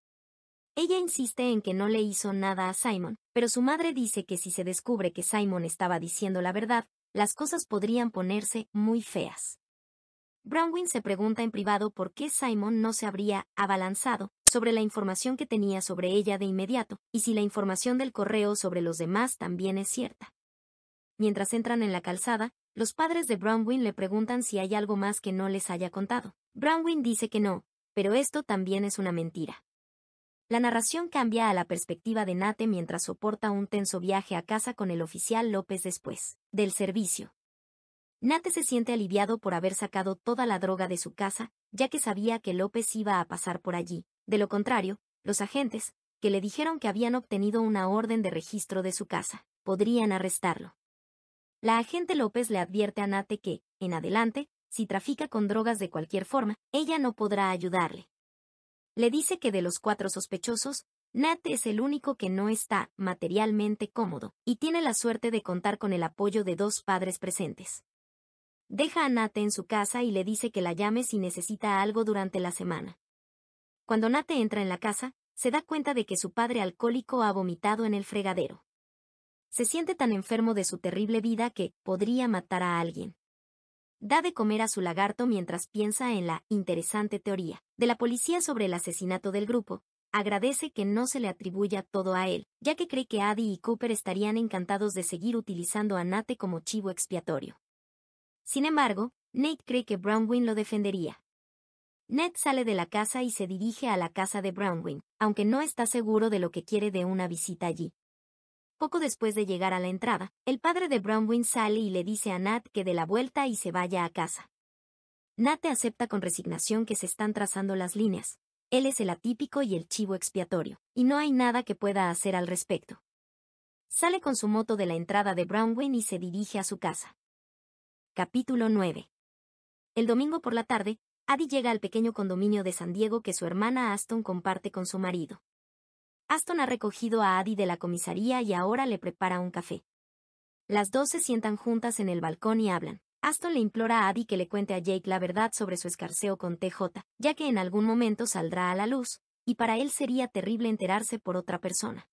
Ella insiste en que no le hizo nada a Simon, pero su madre dice que si se descubre que Simon estaba diciendo la verdad, las cosas podrían ponerse muy feas. Brownwing se pregunta en privado por qué Simon no se habría abalanzado sobre la información que tenía sobre ella de inmediato, y si la información del correo sobre los demás también es cierta. Mientras entran en la calzada, los padres de Brownwing le preguntan si hay algo más que no les haya contado. Brownwing dice que no, pero esto también es una mentira. La narración cambia a la perspectiva de Nate mientras soporta un tenso viaje a casa con el oficial López después del servicio. Nate se siente aliviado por haber sacado toda la droga de su casa, ya que sabía que López iba a pasar por allí. De lo contrario, los agentes, que le dijeron que habían obtenido una orden de registro de su casa, podrían arrestarlo. La agente López le advierte a Nate que, en adelante, si trafica con drogas de cualquier forma, ella no podrá ayudarle. Le dice que de los cuatro sospechosos, Nate es el único que no está materialmente cómodo, y tiene la suerte de contar con el apoyo de dos padres presentes. Deja a Nate en su casa y le dice que la llame si necesita algo durante la semana. Cuando Nate entra en la casa, se da cuenta de que su padre alcohólico ha vomitado en el fregadero. Se siente tan enfermo de su terrible vida que podría matar a alguien. Da de comer a su lagarto mientras piensa en la interesante teoría de la policía sobre el asesinato del grupo. Agradece que no se le atribuya todo a él, ya que cree que Adi y Cooper estarían encantados de seguir utilizando a Nate como chivo expiatorio. Sin embargo, Nate cree que Brownwing lo defendería. Nate sale de la casa y se dirige a la casa de Brownwing, aunque no está seguro de lo que quiere de una visita allí. Poco después de llegar a la entrada, el padre de Brownwing sale y le dice a Nat que dé la vuelta y se vaya a casa. Nate acepta con resignación que se están trazando las líneas. Él es el atípico y el chivo expiatorio, y no hay nada que pueda hacer al respecto. Sale con su moto de la entrada de Brownwing y se dirige a su casa. Capítulo 9. El domingo por la tarde, Addie llega al pequeño condominio de San Diego que su hermana Aston comparte con su marido. Aston ha recogido a Addie de la comisaría y ahora le prepara un café. Las dos se sientan juntas en el balcón y hablan. Aston le implora a Addie que le cuente a Jake la verdad sobre su escarceo con TJ, ya que en algún momento saldrá a la luz, y para él sería terrible enterarse por otra persona.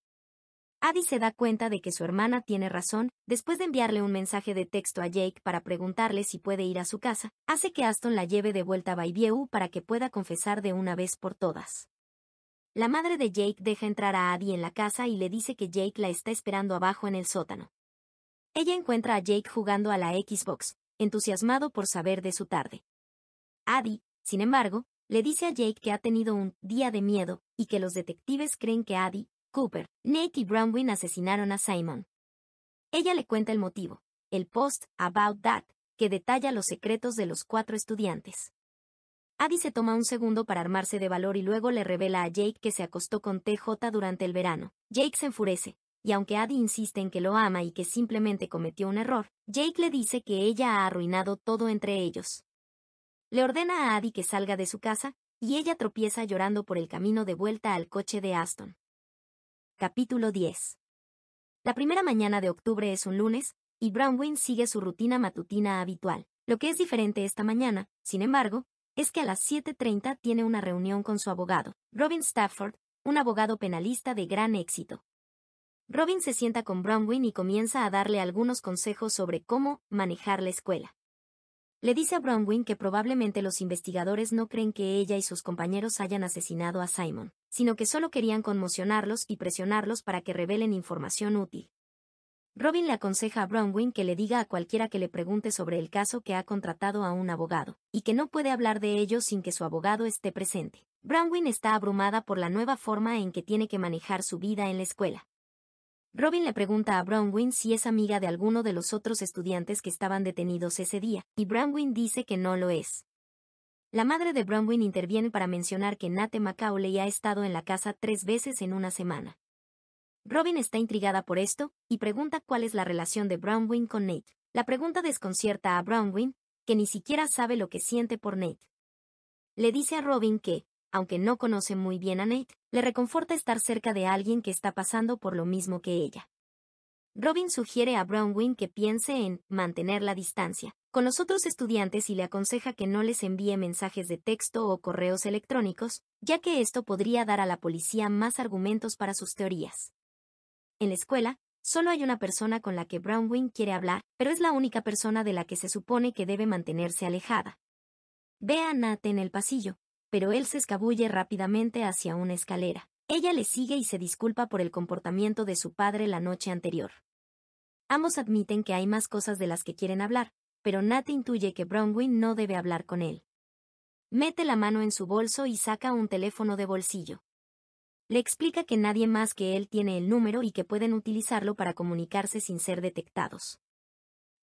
Addy se da cuenta de que su hermana tiene razón, después de enviarle un mensaje de texto a Jake para preguntarle si puede ir a su casa, hace que Aston la lleve de vuelta a Bayview para que pueda confesar de una vez por todas. La madre de Jake deja entrar a Adi en la casa y le dice que Jake la está esperando abajo en el sótano. Ella encuentra a Jake jugando a la Xbox, entusiasmado por saber de su tarde. Adi, sin embargo, le dice a Jake que ha tenido un día de miedo y que los detectives creen que Adi. Cooper, Nate y Brownwin asesinaron a Simon. Ella le cuenta el motivo, el post About That, que detalla los secretos de los cuatro estudiantes. addy se toma un segundo para armarse de valor y luego le revela a Jake que se acostó con TJ durante el verano. Jake se enfurece, y aunque addy insiste en que lo ama y que simplemente cometió un error, Jake le dice que ella ha arruinado todo entre ellos. Le ordena a addy que salga de su casa, y ella tropieza llorando por el camino de vuelta al coche de Aston. Capítulo 10. La primera mañana de octubre es un lunes, y Brownwing sigue su rutina matutina habitual. Lo que es diferente esta mañana, sin embargo, es que a las 7.30 tiene una reunión con su abogado, Robin Stafford, un abogado penalista de gran éxito. Robin se sienta con Brownwing y comienza a darle algunos consejos sobre cómo manejar la escuela. Le dice a Bronwyn que probablemente los investigadores no creen que ella y sus compañeros hayan asesinado a Simon, sino que solo querían conmocionarlos y presionarlos para que revelen información útil. Robin le aconseja a Bronwyn que le diga a cualquiera que le pregunte sobre el caso que ha contratado a un abogado, y que no puede hablar de ello sin que su abogado esté presente. Bronwyn está abrumada por la nueva forma en que tiene que manejar su vida en la escuela. Robin le pregunta a Brownwin si es amiga de alguno de los otros estudiantes que estaban detenidos ese día, y Brownwin dice que no lo es. La madre de Brownwin interviene para mencionar que Nate Macaulay ha estado en la casa tres veces en una semana. Robin está intrigada por esto, y pregunta cuál es la relación de Brownwin con Nate. La pregunta desconcierta a Brownwin, que ni siquiera sabe lo que siente por Nate. Le dice a Robin que, aunque no conoce muy bien a Nate, le reconforta estar cerca de alguien que está pasando por lo mismo que ella. Robin sugiere a Brownwing que piense en mantener la distancia con los otros estudiantes y le aconseja que no les envíe mensajes de texto o correos electrónicos, ya que esto podría dar a la policía más argumentos para sus teorías. En la escuela, solo hay una persona con la que Brownwing quiere hablar, pero es la única persona de la que se supone que debe mantenerse alejada. Ve a Nate en el pasillo, pero él se escabulle rápidamente hacia una escalera. Ella le sigue y se disculpa por el comportamiento de su padre la noche anterior. Ambos admiten que hay más cosas de las que quieren hablar, pero Nat intuye que Bronwyn no debe hablar con él. Mete la mano en su bolso y saca un teléfono de bolsillo. Le explica que nadie más que él tiene el número y que pueden utilizarlo para comunicarse sin ser detectados.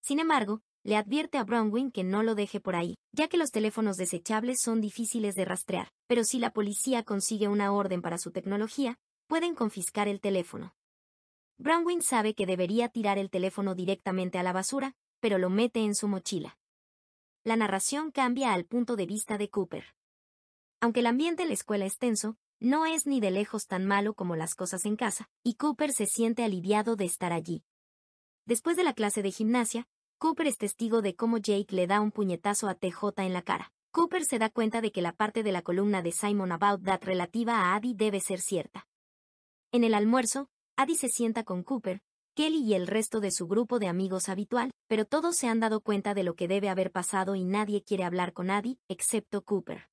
Sin embargo, le advierte a Brownwing que no lo deje por ahí, ya que los teléfonos desechables son difíciles de rastrear, pero si la policía consigue una orden para su tecnología, pueden confiscar el teléfono. Brownwing sabe que debería tirar el teléfono directamente a la basura, pero lo mete en su mochila. La narración cambia al punto de vista de Cooper. Aunque el ambiente en la escuela es tenso, no es ni de lejos tan malo como las cosas en casa, y Cooper se siente aliviado de estar allí. Después de la clase de gimnasia, Cooper es testigo de cómo Jake le da un puñetazo a TJ en la cara. Cooper se da cuenta de que la parte de la columna de Simon About That relativa a Addy debe ser cierta. En el almuerzo, Addy se sienta con Cooper, Kelly y el resto de su grupo de amigos habitual, pero todos se han dado cuenta de lo que debe haber pasado y nadie quiere hablar con Addy, excepto Cooper.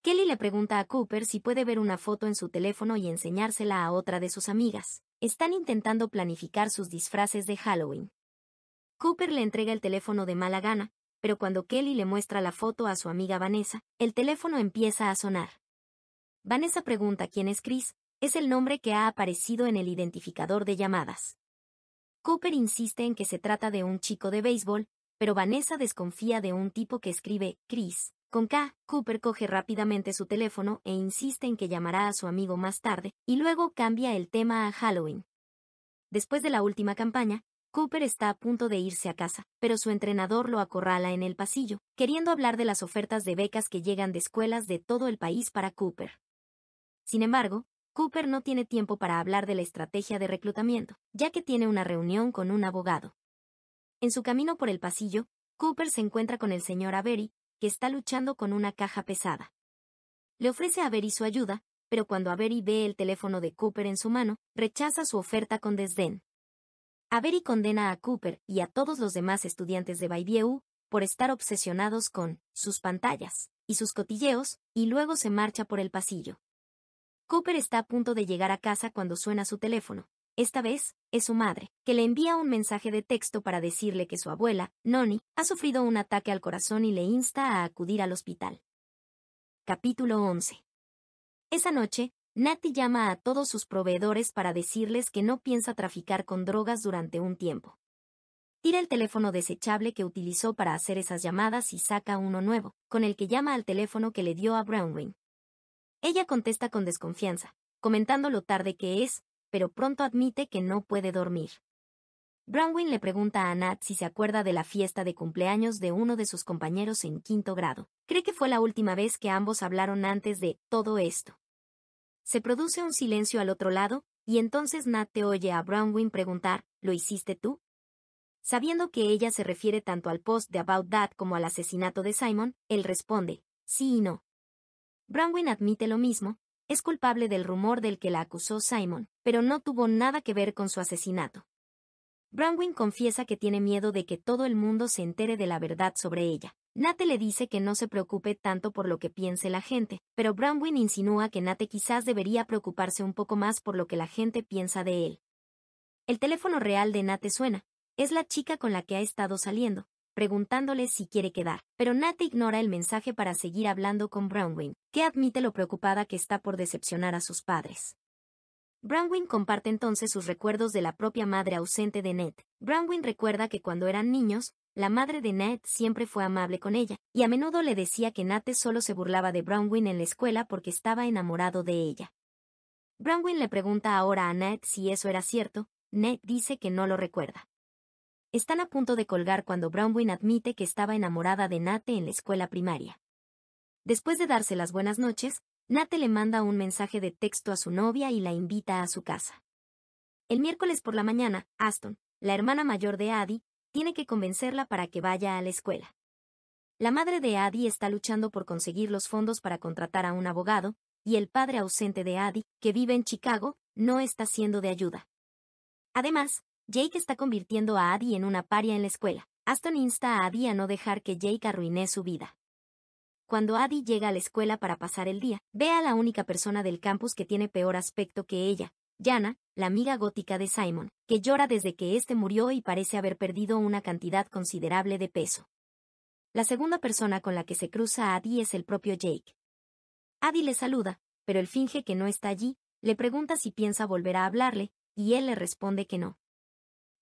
Kelly le pregunta a Cooper si puede ver una foto en su teléfono y enseñársela a otra de sus amigas. Están intentando planificar sus disfraces de Halloween. Cooper le entrega el teléfono de mala gana, pero cuando Kelly le muestra la foto a su amiga Vanessa, el teléfono empieza a sonar. Vanessa pregunta quién es Chris, es el nombre que ha aparecido en el identificador de llamadas. Cooper insiste en que se trata de un chico de béisbol, pero Vanessa desconfía de un tipo que escribe Chris. Con K, Cooper coge rápidamente su teléfono e insiste en que llamará a su amigo más tarde, y luego cambia el tema a Halloween. Después de la última campaña, Cooper está a punto de irse a casa, pero su entrenador lo acorrala en el pasillo, queriendo hablar de las ofertas de becas que llegan de escuelas de todo el país para Cooper. Sin embargo, Cooper no tiene tiempo para hablar de la estrategia de reclutamiento, ya que tiene una reunión con un abogado. En su camino por el pasillo, Cooper se encuentra con el señor Avery, que está luchando con una caja pesada. Le ofrece a Avery su ayuda, pero cuando Avery ve el teléfono de Cooper en su mano, rechaza su oferta con desdén. Avery condena a Cooper y a todos los demás estudiantes de Bayview por estar obsesionados con sus pantallas y sus cotilleos, y luego se marcha por el pasillo. Cooper está a punto de llegar a casa cuando suena su teléfono. Esta vez, es su madre, que le envía un mensaje de texto para decirle que su abuela, Noni, ha sufrido un ataque al corazón y le insta a acudir al hospital. Capítulo 11. Esa noche, Natty llama a todos sus proveedores para decirles que no piensa traficar con drogas durante un tiempo. Tira el teléfono desechable que utilizó para hacer esas llamadas y saca uno nuevo, con el que llama al teléfono que le dio a Brownwing. Ella contesta con desconfianza, comentando lo tarde que es, pero pronto admite que no puede dormir. Brownwing le pregunta a Nat si se acuerda de la fiesta de cumpleaños de uno de sus compañeros en quinto grado. Cree que fue la última vez que ambos hablaron antes de todo esto. Se produce un silencio al otro lado, y entonces Nat te oye a Brownwing preguntar, ¿lo hiciste tú? Sabiendo que ella se refiere tanto al post de About That como al asesinato de Simon, él responde, sí y no. Brownwing admite lo mismo, es culpable del rumor del que la acusó Simon, pero no tuvo nada que ver con su asesinato. Brownwing confiesa que tiene miedo de que todo el mundo se entere de la verdad sobre ella. Nate le dice que no se preocupe tanto por lo que piense la gente, pero Brownwin insinúa que Nate quizás debería preocuparse un poco más por lo que la gente piensa de él. El teléfono real de Nate suena. Es la chica con la que ha estado saliendo, preguntándole si quiere quedar, pero Nate ignora el mensaje para seguir hablando con Brownwin, que admite lo preocupada que está por decepcionar a sus padres. Brownwin comparte entonces sus recuerdos de la propia madre ausente de Nate. Brownwin recuerda que cuando eran niños, la madre de Ned siempre fue amable con ella, y a menudo le decía que Nate solo se burlaba de Brownwyn en la escuela porque estaba enamorado de ella. Brownwyn le pregunta ahora a Nate si eso era cierto, Ned dice que no lo recuerda. Están a punto de colgar cuando Brownwyn admite que estaba enamorada de Nate en la escuela primaria. Después de darse las buenas noches, Nate le manda un mensaje de texto a su novia y la invita a su casa. El miércoles por la mañana, Aston, la hermana mayor de Adi tiene que convencerla para que vaya a la escuela. La madre de Adi está luchando por conseguir los fondos para contratar a un abogado, y el padre ausente de Adi, que vive en Chicago, no está siendo de ayuda. Además, Jake está convirtiendo a Adi en una paria en la escuela. Aston insta a Adi a no dejar que Jake arruine su vida. Cuando Adi llega a la escuela para pasar el día, ve a la única persona del campus que tiene peor aspecto que ella, Yana, la amiga gótica de Simon, que llora desde que éste murió y parece haber perdido una cantidad considerable de peso. La segunda persona con la que se cruza Adi es el propio Jake. Adi le saluda, pero él finge que no está allí, le pregunta si piensa volver a hablarle, y él le responde que no.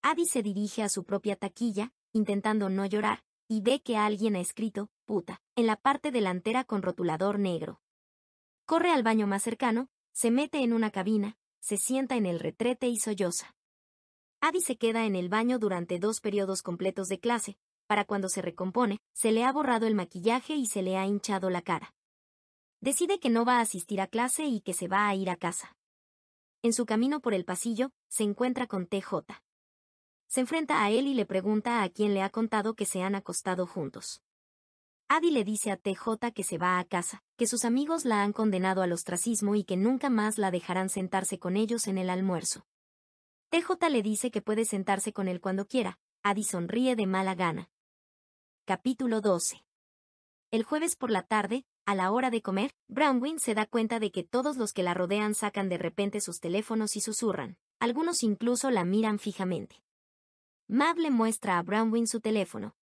Adi se dirige a su propia taquilla, intentando no llorar, y ve que alguien ha escrito, puta, en la parte delantera con rotulador negro. Corre al baño más cercano, se mete en una cabina, se sienta en el retrete y solloza. Adi se queda en el baño durante dos periodos completos de clase, para cuando se recompone, se le ha borrado el maquillaje y se le ha hinchado la cara. Decide que no va a asistir a clase y que se va a ir a casa. En su camino por el pasillo, se encuentra con TJ. Se enfrenta a él y le pregunta a quién le ha contado que se han acostado juntos. Adi le dice a TJ que se va a casa, que sus amigos la han condenado al ostracismo y que nunca más la dejarán sentarse con ellos en el almuerzo. TJ le dice que puede sentarse con él cuando quiera, Adi sonríe de mala gana. Capítulo 12. El jueves por la tarde, a la hora de comer, Brownwin se da cuenta de que todos los que la rodean sacan de repente sus teléfonos y susurran, algunos incluso la miran fijamente. Mab le muestra a Brownwin su teléfono,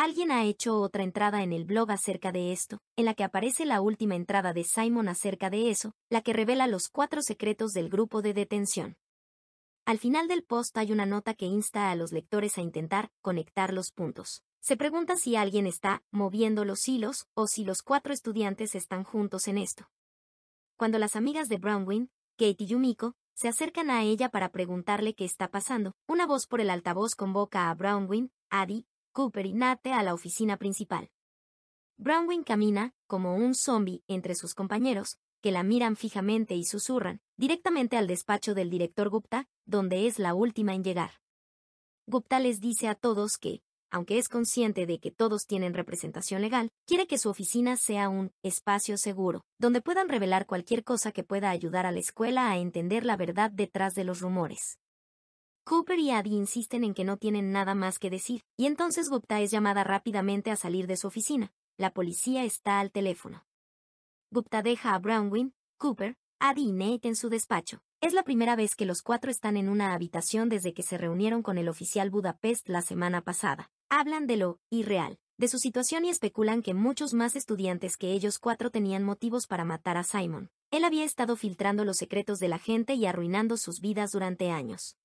Alguien ha hecho otra entrada en el blog acerca de esto, en la que aparece la última entrada de Simon acerca de eso, la que revela los cuatro secretos del grupo de detención. Al final del post hay una nota que insta a los lectores a intentar conectar los puntos. Se pregunta si alguien está moviendo los hilos o si los cuatro estudiantes están juntos en esto. Cuando las amigas de Brownwyn, Kate y Yumiko, se acercan a ella para preguntarle qué está pasando, una voz por el altavoz convoca a Brownwing, Adi, Cooper y Nate a la oficina principal. Brownwing camina, como un zombie, entre sus compañeros, que la miran fijamente y susurran, directamente al despacho del director Gupta, donde es la última en llegar. Gupta les dice a todos que, aunque es consciente de que todos tienen representación legal, quiere que su oficina sea un espacio seguro, donde puedan revelar cualquier cosa que pueda ayudar a la escuela a entender la verdad detrás de los rumores. Cooper y Adi insisten en que no tienen nada más que decir, y entonces Gupta es llamada rápidamente a salir de su oficina. La policía está al teléfono. Gupta deja a Brownwin, Cooper, Adi y Nate en su despacho. Es la primera vez que los cuatro están en una habitación desde que se reunieron con el oficial Budapest la semana pasada. Hablan de lo irreal, de su situación y especulan que muchos más estudiantes que ellos cuatro tenían motivos para matar a Simon. Él había estado filtrando los secretos de la gente y arruinando sus vidas durante años.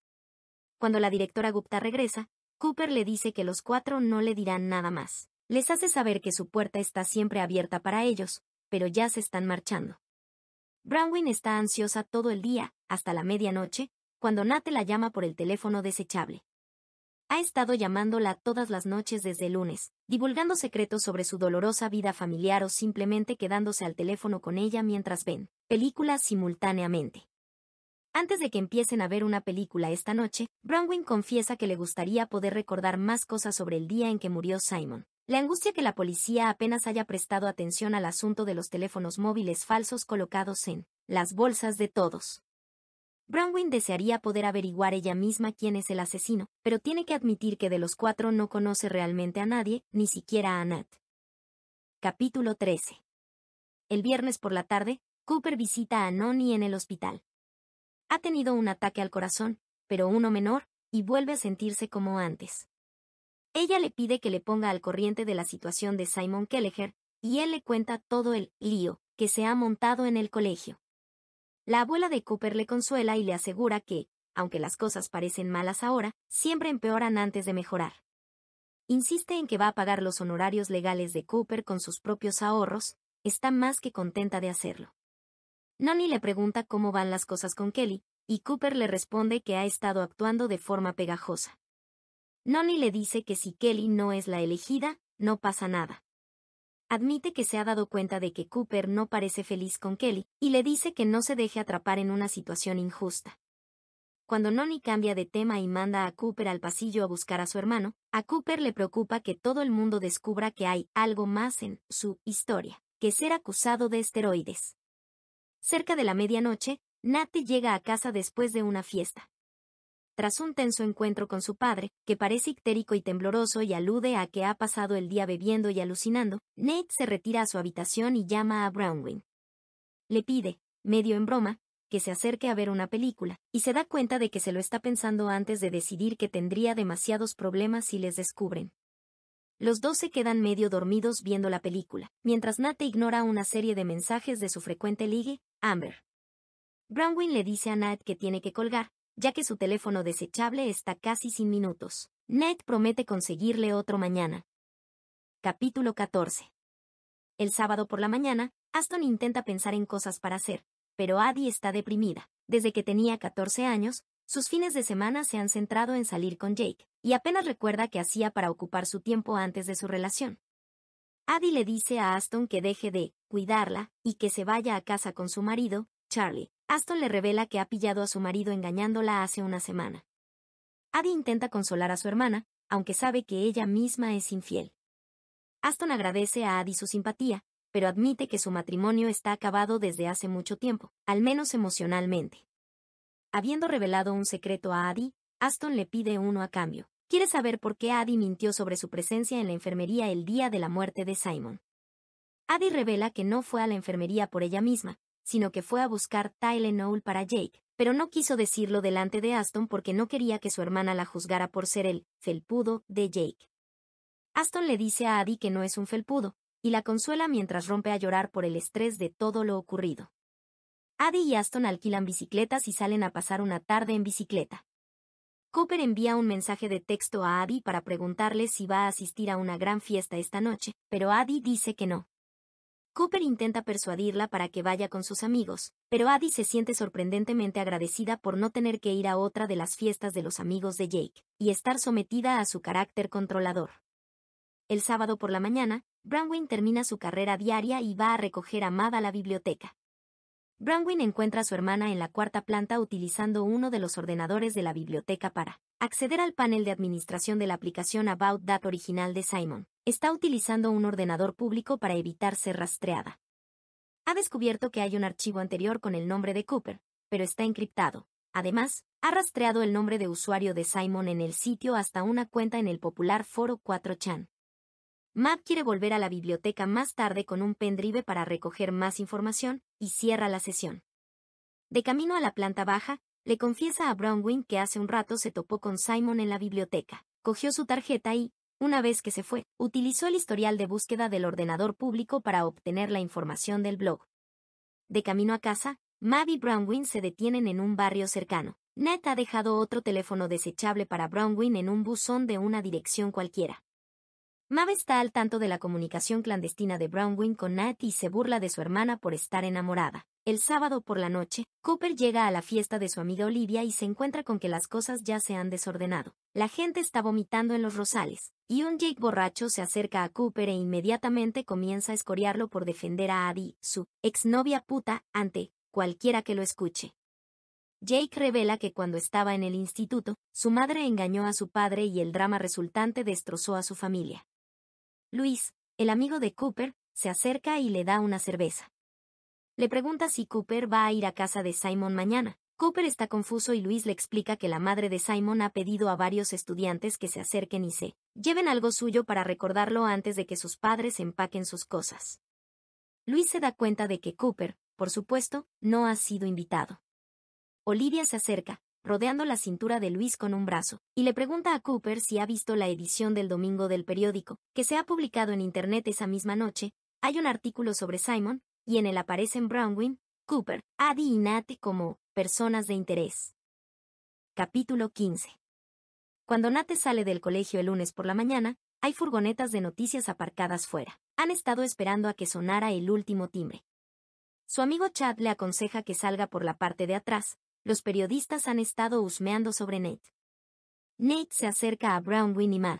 Cuando la directora Gupta regresa, Cooper le dice que los cuatro no le dirán nada más. Les hace saber que su puerta está siempre abierta para ellos, pero ya se están marchando. Brownwin está ansiosa todo el día, hasta la medianoche, cuando Nate la llama por el teléfono desechable. Ha estado llamándola todas las noches desde el lunes, divulgando secretos sobre su dolorosa vida familiar o simplemente quedándose al teléfono con ella mientras ven películas simultáneamente. Antes de que empiecen a ver una película esta noche, Bronwyn confiesa que le gustaría poder recordar más cosas sobre el día en que murió Simon. La angustia que la policía apenas haya prestado atención al asunto de los teléfonos móviles falsos colocados en las bolsas de todos. Bronwyn desearía poder averiguar ella misma quién es el asesino, pero tiene que admitir que de los cuatro no conoce realmente a nadie, ni siquiera a Nat. Capítulo 13. El viernes por la tarde, Cooper visita a Noni en el hospital. Ha tenido un ataque al corazón, pero uno menor, y vuelve a sentirse como antes. Ella le pide que le ponga al corriente de la situación de Simon Kelleher, y él le cuenta todo el lío que se ha montado en el colegio. La abuela de Cooper le consuela y le asegura que, aunque las cosas parecen malas ahora, siempre empeoran antes de mejorar. Insiste en que va a pagar los honorarios legales de Cooper con sus propios ahorros, está más que contenta de hacerlo. Noni le pregunta cómo van las cosas con Kelly, y Cooper le responde que ha estado actuando de forma pegajosa. Noni le dice que si Kelly no es la elegida, no pasa nada. Admite que se ha dado cuenta de que Cooper no parece feliz con Kelly, y le dice que no se deje atrapar en una situación injusta. Cuando Noni cambia de tema y manda a Cooper al pasillo a buscar a su hermano, a Cooper le preocupa que todo el mundo descubra que hay algo más en su historia, que ser acusado de esteroides. Cerca de la medianoche, Nate llega a casa después de una fiesta. Tras un tenso encuentro con su padre, que parece ictérico y tembloroso y alude a que ha pasado el día bebiendo y alucinando, Nate se retira a su habitación y llama a Brownwing. Le pide, medio en broma, que se acerque a ver una película, y se da cuenta de que se lo está pensando antes de decidir que tendría demasiados problemas si les descubren. Los dos se quedan medio dormidos viendo la película, mientras Nate ignora una serie de mensajes de su frecuente ligue, Amber. Brownwin le dice a Nat que tiene que colgar, ya que su teléfono desechable está casi sin minutos. Ned promete conseguirle otro mañana. Capítulo 14. El sábado por la mañana, Aston intenta pensar en cosas para hacer, pero Addie está deprimida. Desde que tenía 14 años, sus fines de semana se han centrado en salir con Jake, y apenas recuerda qué hacía para ocupar su tiempo antes de su relación. Addie le dice a Aston que deje de cuidarla y que se vaya a casa con su marido, Charlie. Aston le revela que ha pillado a su marido engañándola hace una semana. Addie intenta consolar a su hermana, aunque sabe que ella misma es infiel. Aston agradece a Addie su simpatía, pero admite que su matrimonio está acabado desde hace mucho tiempo, al menos emocionalmente habiendo revelado un secreto a Adi, Aston le pide uno a cambio. Quiere saber por qué Adi mintió sobre su presencia en la enfermería el día de la muerte de Simon. Adi revela que no fue a la enfermería por ella misma, sino que fue a buscar Tylenol para Jake, pero no quiso decirlo delante de Aston porque no quería que su hermana la juzgara por ser el felpudo de Jake. Aston le dice a Adi que no es un felpudo, y la consuela mientras rompe a llorar por el estrés de todo lo ocurrido. Adi y Aston alquilan bicicletas y salen a pasar una tarde en bicicleta. Cooper envía un mensaje de texto a Adi para preguntarle si va a asistir a una gran fiesta esta noche, pero Adi dice que no. Cooper intenta persuadirla para que vaya con sus amigos, pero Adi se siente sorprendentemente agradecida por no tener que ir a otra de las fiestas de los amigos de Jake, y estar sometida a su carácter controlador. El sábado por la mañana, Branwyn termina su carrera diaria y va a recoger a Mad a la biblioteca. Branwyn encuentra a su hermana en la cuarta planta utilizando uno de los ordenadores de la biblioteca para acceder al panel de administración de la aplicación About That original de Simon. Está utilizando un ordenador público para evitar ser rastreada. Ha descubierto que hay un archivo anterior con el nombre de Cooper, pero está encriptado. Además, ha rastreado el nombre de usuario de Simon en el sitio hasta una cuenta en el popular foro 4chan. Mab quiere volver a la biblioteca más tarde con un pendrive para recoger más información, y cierra la sesión. De camino a la planta baja, le confiesa a Brownwing que hace un rato se topó con Simon en la biblioteca, cogió su tarjeta y, una vez que se fue, utilizó el historial de búsqueda del ordenador público para obtener la información del blog. De camino a casa, Mab y Brownwing se detienen en un barrio cercano. Ned ha dejado otro teléfono desechable para Brownwing en un buzón de una dirección cualquiera. Mav está al tanto de la comunicación clandestina de Brownwing con Nat y se burla de su hermana por estar enamorada. El sábado por la noche, Cooper llega a la fiesta de su amiga Olivia y se encuentra con que las cosas ya se han desordenado. La gente está vomitando en los rosales, y un Jake borracho se acerca a Cooper e inmediatamente comienza a escoriarlo por defender a Adi, su exnovia puta, ante cualquiera que lo escuche. Jake revela que cuando estaba en el instituto, su madre engañó a su padre y el drama resultante destrozó a su familia. Luis, el amigo de Cooper, se acerca y le da una cerveza. Le pregunta si Cooper va a ir a casa de Simon mañana. Cooper está confuso y Luis le explica que la madre de Simon ha pedido a varios estudiantes que se acerquen y se lleven algo suyo para recordarlo antes de que sus padres empaquen sus cosas. Luis se da cuenta de que Cooper, por supuesto, no ha sido invitado. Olivia se acerca, rodeando la cintura de Luis con un brazo, y le pregunta a Cooper si ha visto la edición del domingo del periódico, que se ha publicado en Internet esa misma noche, hay un artículo sobre Simon, y en él aparecen Brownwin, Cooper, Addy y Nat como personas de interés. Capítulo 15. Cuando Nate sale del colegio el lunes por la mañana, hay furgonetas de noticias aparcadas fuera. Han estado esperando a que sonara el último timbre. Su amigo Chad le aconseja que salga por la parte de atrás, los periodistas han estado husmeando sobre Nate. Nate se acerca a Brownwin y Matt.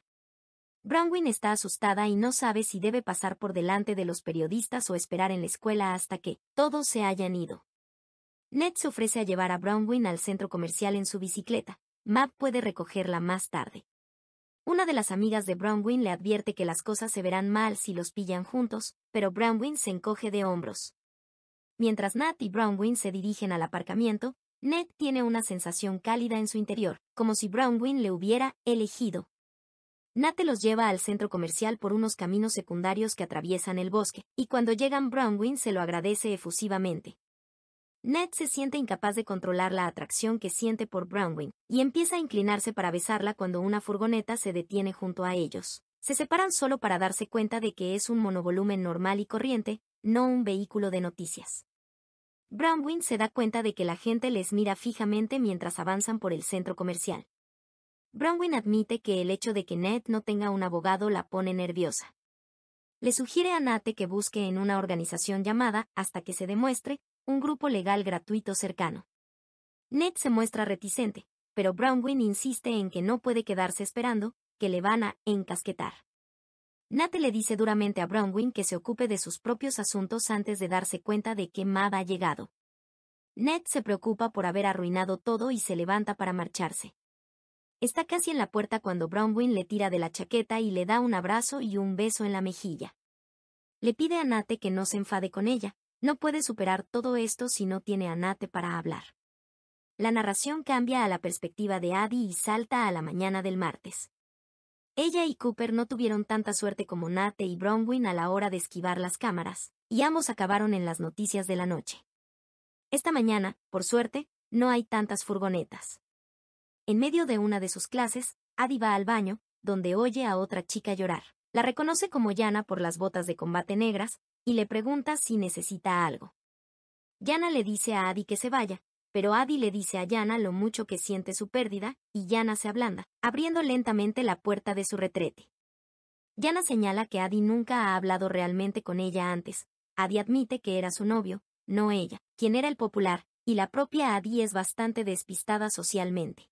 Brownwin está asustada y no sabe si debe pasar por delante de los periodistas o esperar en la escuela hasta que todos se hayan ido. Nate se ofrece a llevar a Brownwin al centro comercial en su bicicleta. Matt puede recogerla más tarde. Una de las amigas de Brownwin le advierte que las cosas se verán mal si los pillan juntos, pero Brownwin se encoge de hombros. Mientras Nat y Brownwin se dirigen al aparcamiento, Ned tiene una sensación cálida en su interior, como si Brownwing le hubiera elegido. Nate los lleva al centro comercial por unos caminos secundarios que atraviesan el bosque, y cuando llegan Brownwing se lo agradece efusivamente. Ned se siente incapaz de controlar la atracción que siente por Brownwing, y empieza a inclinarse para besarla cuando una furgoneta se detiene junto a ellos. Se separan solo para darse cuenta de que es un monovolumen normal y corriente, no un vehículo de noticias. Brownwin se da cuenta de que la gente les mira fijamente mientras avanzan por el centro comercial. Brownwin admite que el hecho de que Ned no tenga un abogado la pone nerviosa. Le sugiere a Nate que busque en una organización llamada, hasta que se demuestre, un grupo legal gratuito cercano. Ned se muestra reticente, pero Brownwin insiste en que no puede quedarse esperando, que le van a encasquetar. Nate le dice duramente a Bronwyn que se ocupe de sus propios asuntos antes de darse cuenta de que Mad ha llegado. Ned se preocupa por haber arruinado todo y se levanta para marcharse. Está casi en la puerta cuando Bronwyn le tira de la chaqueta y le da un abrazo y un beso en la mejilla. Le pide a Nate que no se enfade con ella, no puede superar todo esto si no tiene a Nate para hablar. La narración cambia a la perspectiva de Adi y salta a la mañana del martes. Ella y Cooper no tuvieron tanta suerte como Nate y Bronwyn a la hora de esquivar las cámaras, y ambos acabaron en las noticias de la noche. Esta mañana, por suerte, no hay tantas furgonetas. En medio de una de sus clases, Adi va al baño, donde oye a otra chica llorar. La reconoce como Yana por las botas de combate negras, y le pregunta si necesita algo. Yana le dice a Adi que se vaya, pero Adi le dice a Yana lo mucho que siente su pérdida, y Yana se ablanda, abriendo lentamente la puerta de su retrete. Yana señala que Adi nunca ha hablado realmente con ella antes. Adi admite que era su novio, no ella, quien era el popular, y la propia Adi es bastante despistada socialmente.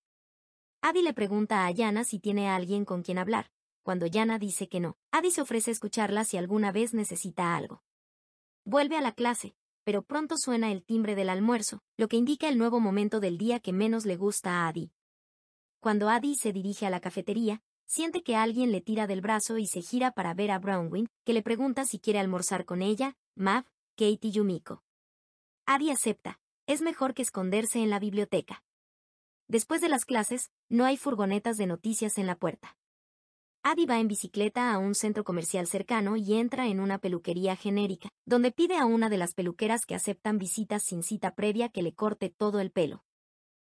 Adi le pregunta a Yana si tiene alguien con quien hablar. Cuando Yana dice que no, Adi se ofrece a escucharla si alguna vez necesita algo. Vuelve a la clase, pero pronto suena el timbre del almuerzo, lo que indica el nuevo momento del día que menos le gusta a Adi. Cuando Adi se dirige a la cafetería, siente que alguien le tira del brazo y se gira para ver a Brownwing, que le pregunta si quiere almorzar con ella, Mav, Katie y Yumiko. Adi acepta, es mejor que esconderse en la biblioteca. Después de las clases, no hay furgonetas de noticias en la puerta. Adi va en bicicleta a un centro comercial cercano y entra en una peluquería genérica, donde pide a una de las peluqueras que aceptan visitas sin cita previa que le corte todo el pelo.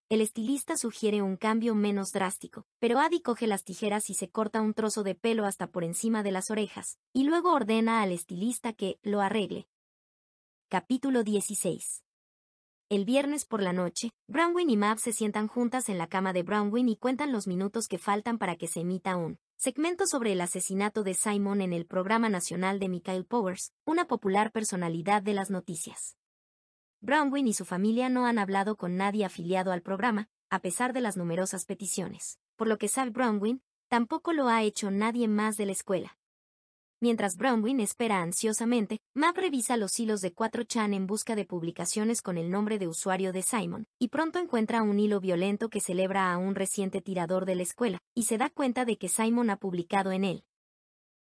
El estilista sugiere un cambio menos drástico, pero Adi coge las tijeras y se corta un trozo de pelo hasta por encima de las orejas, y luego ordena al estilista que lo arregle. Capítulo 16 el viernes por la noche, Brownwin y Mav se sientan juntas en la cama de Brownwin y cuentan los minutos que faltan para que se emita un segmento sobre el asesinato de Simon en el programa nacional de Michael Powers, una popular personalidad de las noticias. Brownwin y su familia no han hablado con nadie afiliado al programa, a pesar de las numerosas peticiones, por lo que sabe Brownwin, tampoco lo ha hecho nadie más de la escuela, Mientras Brownwin espera ansiosamente, Mab revisa los hilos de 4chan en busca de publicaciones con el nombre de usuario de Simon, y pronto encuentra un hilo violento que celebra a un reciente tirador de la escuela, y se da cuenta de que Simon ha publicado en él.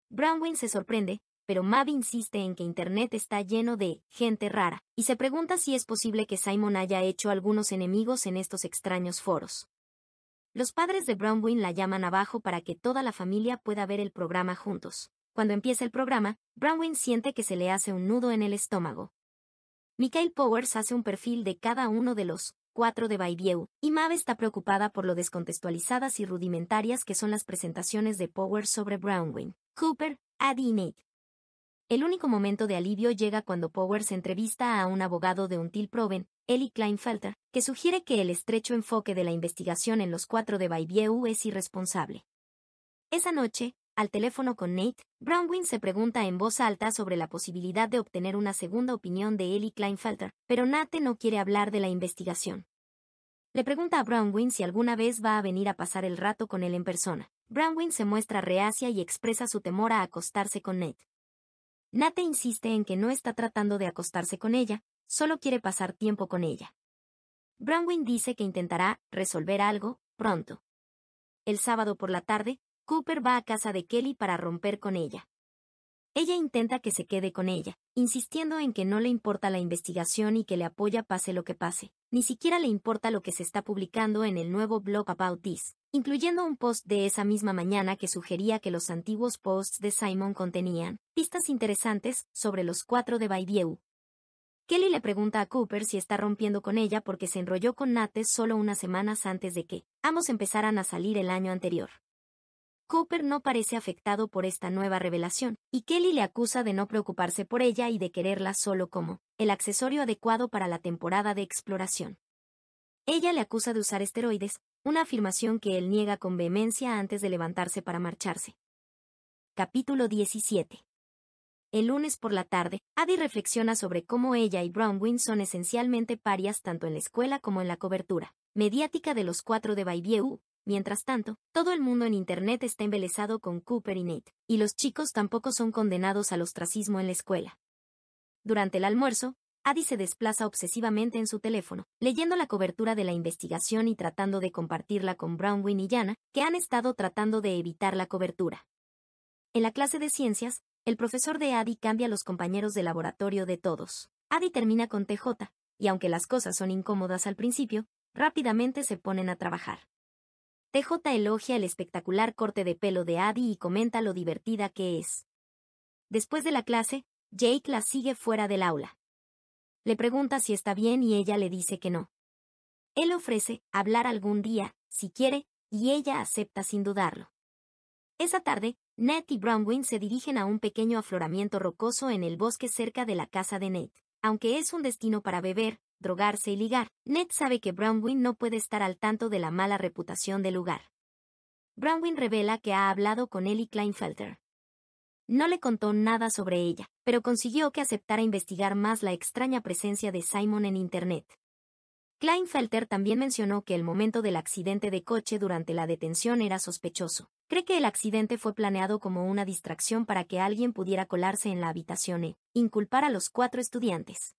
Brownwin se sorprende, pero Mab insiste en que Internet está lleno de gente rara, y se pregunta si es posible que Simon haya hecho algunos enemigos en estos extraños foros. Los padres de Brownwin la llaman abajo para que toda la familia pueda ver el programa juntos. Cuando empieza el programa, Brownwin siente que se le hace un nudo en el estómago. Michael Powers hace un perfil de cada uno de los cuatro de Bayview y Mav está preocupada por lo descontextualizadas y rudimentarias que son las presentaciones de Powers sobre Brownwing, Cooper, Addy y Nate. El único momento de alivio llega cuando Powers entrevista a un abogado de Until Proven, Eli Kleinfelter, que sugiere que el estrecho enfoque de la investigación en los cuatro de Bayview es irresponsable. Esa noche, al teléfono con Nate, Brownwin se pregunta en voz alta sobre la posibilidad de obtener una segunda opinión de Ellie Kleinfelter, pero Nate no quiere hablar de la investigación. Le pregunta a Brownwin si alguna vez va a venir a pasar el rato con él en persona. Brownwin se muestra reacia y expresa su temor a acostarse con Nate. Nate insiste en que no está tratando de acostarse con ella, solo quiere pasar tiempo con ella. Brownwin dice que intentará resolver algo pronto. El sábado por la tarde, Cooper va a casa de Kelly para romper con ella. Ella intenta que se quede con ella, insistiendo en que no le importa la investigación y que le apoya pase lo que pase. Ni siquiera le importa lo que se está publicando en el nuevo blog About This, incluyendo un post de esa misma mañana que sugería que los antiguos posts de Simon contenían pistas interesantes sobre los cuatro de Baidieu. Kelly le pregunta a Cooper si está rompiendo con ella porque se enrolló con Nate solo unas semanas antes de que ambos empezaran a salir el año anterior. Cooper no parece afectado por esta nueva revelación, y Kelly le acusa de no preocuparse por ella y de quererla solo como el accesorio adecuado para la temporada de exploración. Ella le acusa de usar esteroides, una afirmación que él niega con vehemencia antes de levantarse para marcharse. Capítulo 17 el lunes por la tarde, Abby reflexiona sobre cómo ella y Brownwin son esencialmente parias tanto en la escuela como en la cobertura mediática de los cuatro de Bayview, Mientras tanto, todo el mundo en Internet está embelesado con Cooper y Nate, y los chicos tampoco son condenados al ostracismo en la escuela. Durante el almuerzo, Adi se desplaza obsesivamente en su teléfono, leyendo la cobertura de la investigación y tratando de compartirla con Brownwin y Jana, que han estado tratando de evitar la cobertura. En la clase de ciencias, el profesor de Adi cambia los compañeros de laboratorio de todos. Adi termina con TJ, y aunque las cosas son incómodas al principio, rápidamente se ponen a trabajar. TJ elogia el espectacular corte de pelo de Addy y comenta lo divertida que es. Después de la clase, Jake la sigue fuera del aula. Le pregunta si está bien y ella le dice que no. Él ofrece hablar algún día, si quiere, y ella acepta sin dudarlo. Esa tarde, Ned y Brownwing se dirigen a un pequeño afloramiento rocoso en el bosque cerca de la casa de Nate. Aunque es un destino para beber, drogarse y ligar, Ned sabe que Brownwin no puede estar al tanto de la mala reputación del lugar. Brownwin revela que ha hablado con Ellie Kleinfelter. No le contó nada sobre ella, pero consiguió que aceptara investigar más la extraña presencia de Simon en Internet. Kleinfelter también mencionó que el momento del accidente de coche durante la detención era sospechoso. Cree que el accidente fue planeado como una distracción para que alguien pudiera colarse en la habitación e inculpar a los cuatro estudiantes.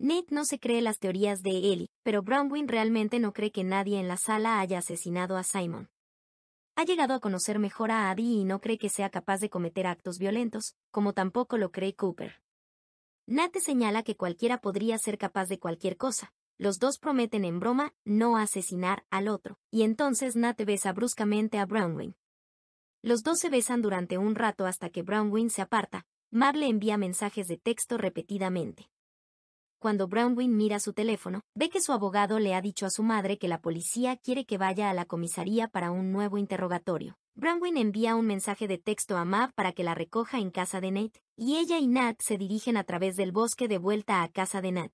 Nate no se cree las teorías de Ellie, pero Brownwing realmente no cree que nadie en la sala haya asesinado a Simon. Ha llegado a conocer mejor a Addy y no cree que sea capaz de cometer actos violentos, como tampoco lo cree Cooper. Nate señala que cualquiera podría ser capaz de cualquier cosa. Los dos prometen en broma no asesinar al otro, y entonces Nate besa bruscamente a Brownwing. Los dos se besan durante un rato hasta que Brownwing se aparta. Marle envía mensajes de texto repetidamente. Cuando Brownwin mira su teléfono, ve que su abogado le ha dicho a su madre que la policía quiere que vaya a la comisaría para un nuevo interrogatorio. Brownwin envía un mensaje de texto a Mav para que la recoja en casa de Nate, y ella y Nat se dirigen a través del bosque de vuelta a casa de Nat.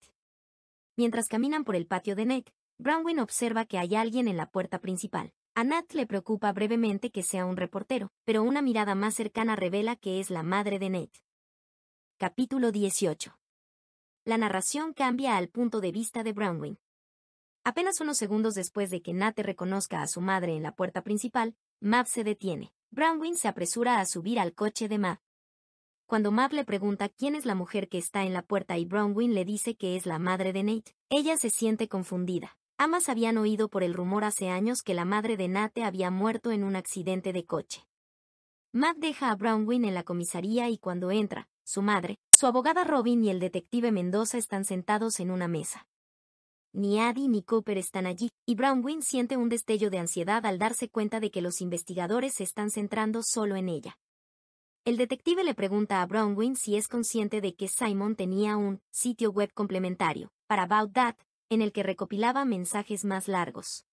Mientras caminan por el patio de Nate, Brownwin observa que hay alguien en la puerta principal. A Nat le preocupa brevemente que sea un reportero, pero una mirada más cercana revela que es la madre de Nate. Capítulo 18 la narración cambia al punto de vista de Brownwing. Apenas unos segundos después de que Nate reconozca a su madre en la puerta principal, Matt se detiene. Brownwing se apresura a subir al coche de Matt. Cuando Mab le pregunta quién es la mujer que está en la puerta y Brownwing le dice que es la madre de Nate, ella se siente confundida. Ambas habían oído por el rumor hace años que la madre de Nate había muerto en un accidente de coche. Matt deja a Brownwing en la comisaría y cuando entra, su madre, su abogada Robin y el detective Mendoza están sentados en una mesa. Ni Addy ni Cooper están allí, y Brownwin siente un destello de ansiedad al darse cuenta de que los investigadores se están centrando solo en ella. El detective le pregunta a Brownwin si es consciente de que Simon tenía un sitio web complementario, para About That, en el que recopilaba mensajes más largos.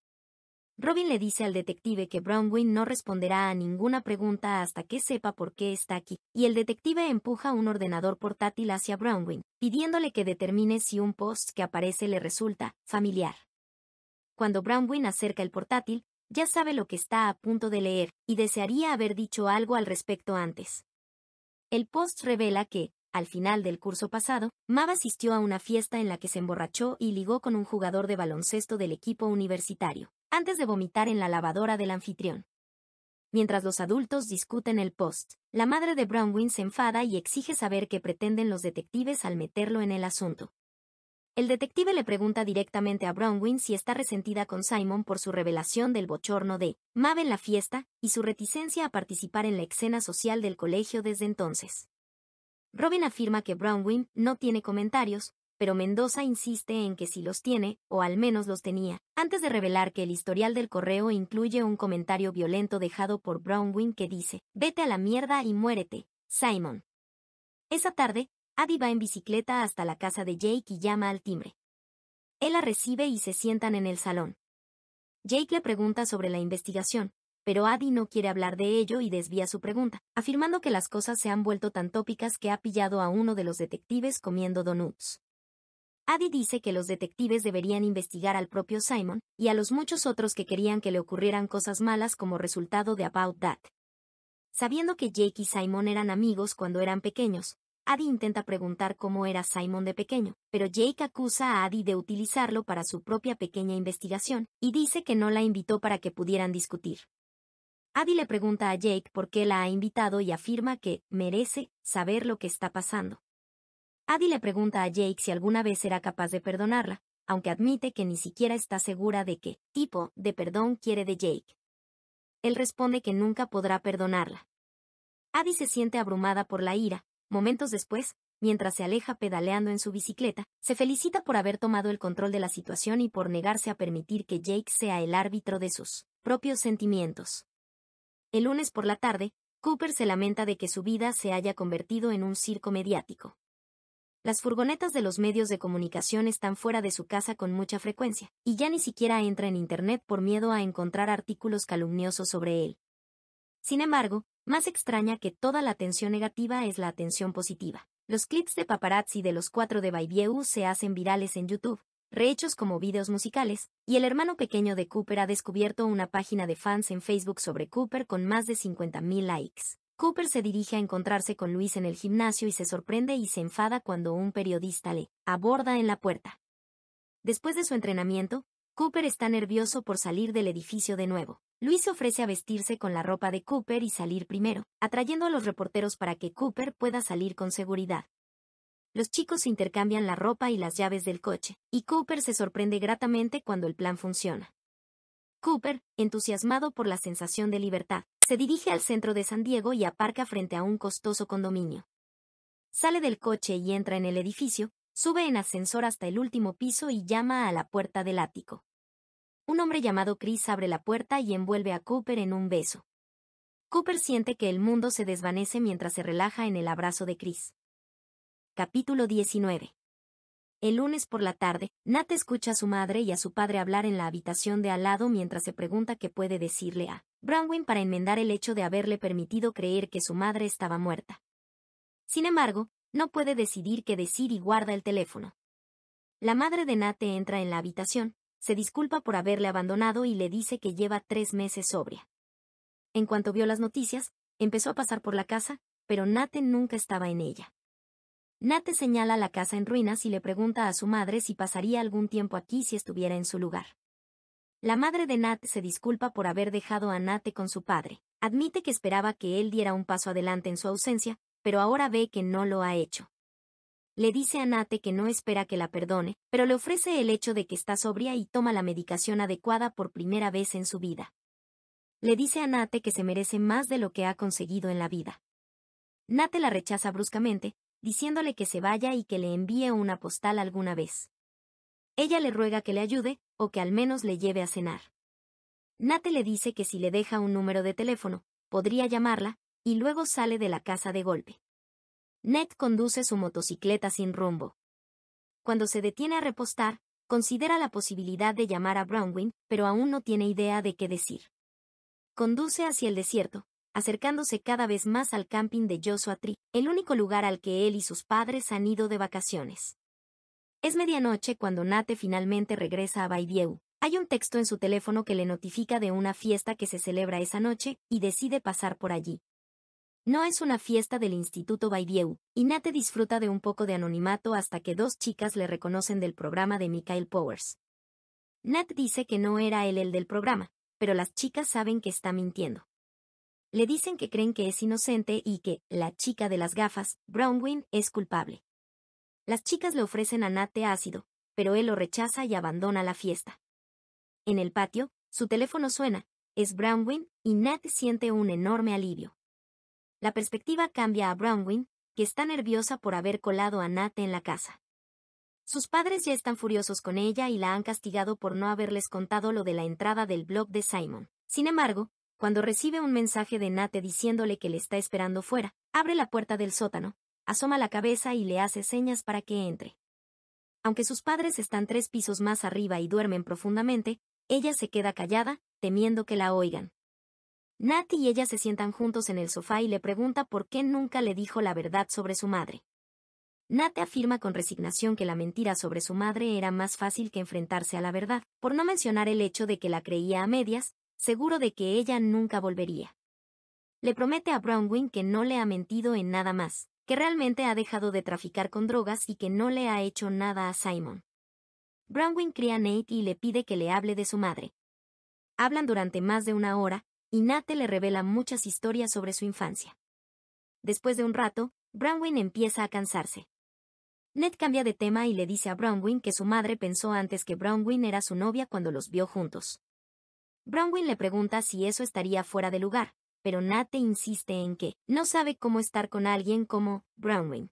Robin le dice al detective que Brownwing no responderá a ninguna pregunta hasta que sepa por qué está aquí, y el detective empuja un ordenador portátil hacia Brownwing, pidiéndole que determine si un post que aparece le resulta familiar. Cuando Brownwing acerca el portátil, ya sabe lo que está a punto de leer, y desearía haber dicho algo al respecto antes. El post revela que, al final del curso pasado, Mav asistió a una fiesta en la que se emborrachó y ligó con un jugador de baloncesto del equipo universitario antes de vomitar en la lavadora del anfitrión. Mientras los adultos discuten el post, la madre de Brownwin se enfada y exige saber qué pretenden los detectives al meterlo en el asunto. El detective le pregunta directamente a Brownwin si está resentida con Simon por su revelación del bochorno de Mab en la fiesta y su reticencia a participar en la escena social del colegio desde entonces. Robin afirma que Brownwin no tiene comentarios, pero Mendoza insiste en que si los tiene, o al menos los tenía, antes de revelar que el historial del correo incluye un comentario violento dejado por Brownwing que dice, vete a la mierda y muérete, Simon. Esa tarde, Adi va en bicicleta hasta la casa de Jake y llama al timbre. Él la recibe y se sientan en el salón. Jake le pregunta sobre la investigación, pero Adi no quiere hablar de ello y desvía su pregunta, afirmando que las cosas se han vuelto tan tópicas que ha pillado a uno de los detectives comiendo donuts. Adi dice que los detectives deberían investigar al propio Simon y a los muchos otros que querían que le ocurrieran cosas malas como resultado de About That. Sabiendo que Jake y Simon eran amigos cuando eran pequeños, Adi intenta preguntar cómo era Simon de pequeño, pero Jake acusa a Adi de utilizarlo para su propia pequeña investigación, y dice que no la invitó para que pudieran discutir. Adi le pregunta a Jake por qué la ha invitado y afirma que merece saber lo que está pasando. Addie le pregunta a Jake si alguna vez será capaz de perdonarla, aunque admite que ni siquiera está segura de qué tipo de perdón quiere de Jake. Él responde que nunca podrá perdonarla. Addie se siente abrumada por la ira, momentos después, mientras se aleja pedaleando en su bicicleta, se felicita por haber tomado el control de la situación y por negarse a permitir que Jake sea el árbitro de sus propios sentimientos. El lunes por la tarde, Cooper se lamenta de que su vida se haya convertido en un circo mediático. Las furgonetas de los medios de comunicación están fuera de su casa con mucha frecuencia, y ya ni siquiera entra en Internet por miedo a encontrar artículos calumniosos sobre él. Sin embargo, más extraña que toda la atención negativa es la atención positiva. Los clips de paparazzi de los cuatro de Baibieu se hacen virales en YouTube, rehechos como videos musicales, y el hermano pequeño de Cooper ha descubierto una página de fans en Facebook sobre Cooper con más de 50.000 likes. Cooper se dirige a encontrarse con Luis en el gimnasio y se sorprende y se enfada cuando un periodista le aborda en la puerta. Después de su entrenamiento, Cooper está nervioso por salir del edificio de nuevo. Luis ofrece a vestirse con la ropa de Cooper y salir primero, atrayendo a los reporteros para que Cooper pueda salir con seguridad. Los chicos intercambian la ropa y las llaves del coche, y Cooper se sorprende gratamente cuando el plan funciona. Cooper, entusiasmado por la sensación de libertad, se dirige al centro de San Diego y aparca frente a un costoso condominio. Sale del coche y entra en el edificio, sube en ascensor hasta el último piso y llama a la puerta del ático. Un hombre llamado Chris abre la puerta y envuelve a Cooper en un beso. Cooper siente que el mundo se desvanece mientras se relaja en el abrazo de Chris. Capítulo 19 el lunes por la tarde, Nat escucha a su madre y a su padre hablar en la habitación de al lado mientras se pregunta qué puede decirle a Branwyn para enmendar el hecho de haberle permitido creer que su madre estaba muerta. Sin embargo, no puede decidir qué decir y guarda el teléfono. La madre de Nate entra en la habitación, se disculpa por haberle abandonado y le dice que lleva tres meses sobria. En cuanto vio las noticias, empezó a pasar por la casa, pero Nate nunca estaba en ella. Nate señala la casa en ruinas y le pregunta a su madre si pasaría algún tiempo aquí si estuviera en su lugar. La madre de Nat se disculpa por haber dejado a Nate con su padre. Admite que esperaba que él diera un paso adelante en su ausencia, pero ahora ve que no lo ha hecho. Le dice a Nate que no espera que la perdone, pero le ofrece el hecho de que está sobria y toma la medicación adecuada por primera vez en su vida. Le dice a Nate que se merece más de lo que ha conseguido en la vida. Nate la rechaza bruscamente, diciéndole que se vaya y que le envíe una postal alguna vez. Ella le ruega que le ayude, o que al menos le lleve a cenar. Nate le dice que si le deja un número de teléfono, podría llamarla, y luego sale de la casa de golpe. Ned conduce su motocicleta sin rumbo. Cuando se detiene a repostar, considera la posibilidad de llamar a Brownwin, pero aún no tiene idea de qué decir. Conduce hacia el desierto, acercándose cada vez más al camping de Joshua Tree, el único lugar al que él y sus padres han ido de vacaciones. Es medianoche cuando Nate finalmente regresa a Baidieu. Hay un texto en su teléfono que le notifica de una fiesta que se celebra esa noche, y decide pasar por allí. No es una fiesta del Instituto Baidieu, y Nate disfruta de un poco de anonimato hasta que dos chicas le reconocen del programa de Michael Powers. Nat dice que no era él el del programa, pero las chicas saben que está mintiendo le dicen que creen que es inocente y que la chica de las gafas, Brownwin, es culpable. Las chicas le ofrecen a Nat ácido, pero él lo rechaza y abandona la fiesta. En el patio, su teléfono suena, es Brownwin, y Nat siente un enorme alivio. La perspectiva cambia a Brownwin, que está nerviosa por haber colado a Nat en la casa. Sus padres ya están furiosos con ella y la han castigado por no haberles contado lo de la entrada del blog de Simon. Sin embargo, cuando recibe un mensaje de Nate diciéndole que le está esperando fuera, abre la puerta del sótano, asoma la cabeza y le hace señas para que entre. Aunque sus padres están tres pisos más arriba y duermen profundamente, ella se queda callada, temiendo que la oigan. Nate y ella se sientan juntos en el sofá y le pregunta por qué nunca le dijo la verdad sobre su madre. Nate afirma con resignación que la mentira sobre su madre era más fácil que enfrentarse a la verdad, por no mencionar el hecho de que la creía a medias, seguro de que ella nunca volvería. Le promete a Brownwing que no le ha mentido en nada más, que realmente ha dejado de traficar con drogas y que no le ha hecho nada a Simon. Brownwing cría a Nate y le pide que le hable de su madre. Hablan durante más de una hora, y Nate le revela muchas historias sobre su infancia. Después de un rato, Brownwing empieza a cansarse. Ned cambia de tema y le dice a Brownwing que su madre pensó antes que Brownwing era su novia cuando los vio juntos. Brownwin le pregunta si eso estaría fuera de lugar, pero Nat insiste en que no sabe cómo estar con alguien como Brownwing.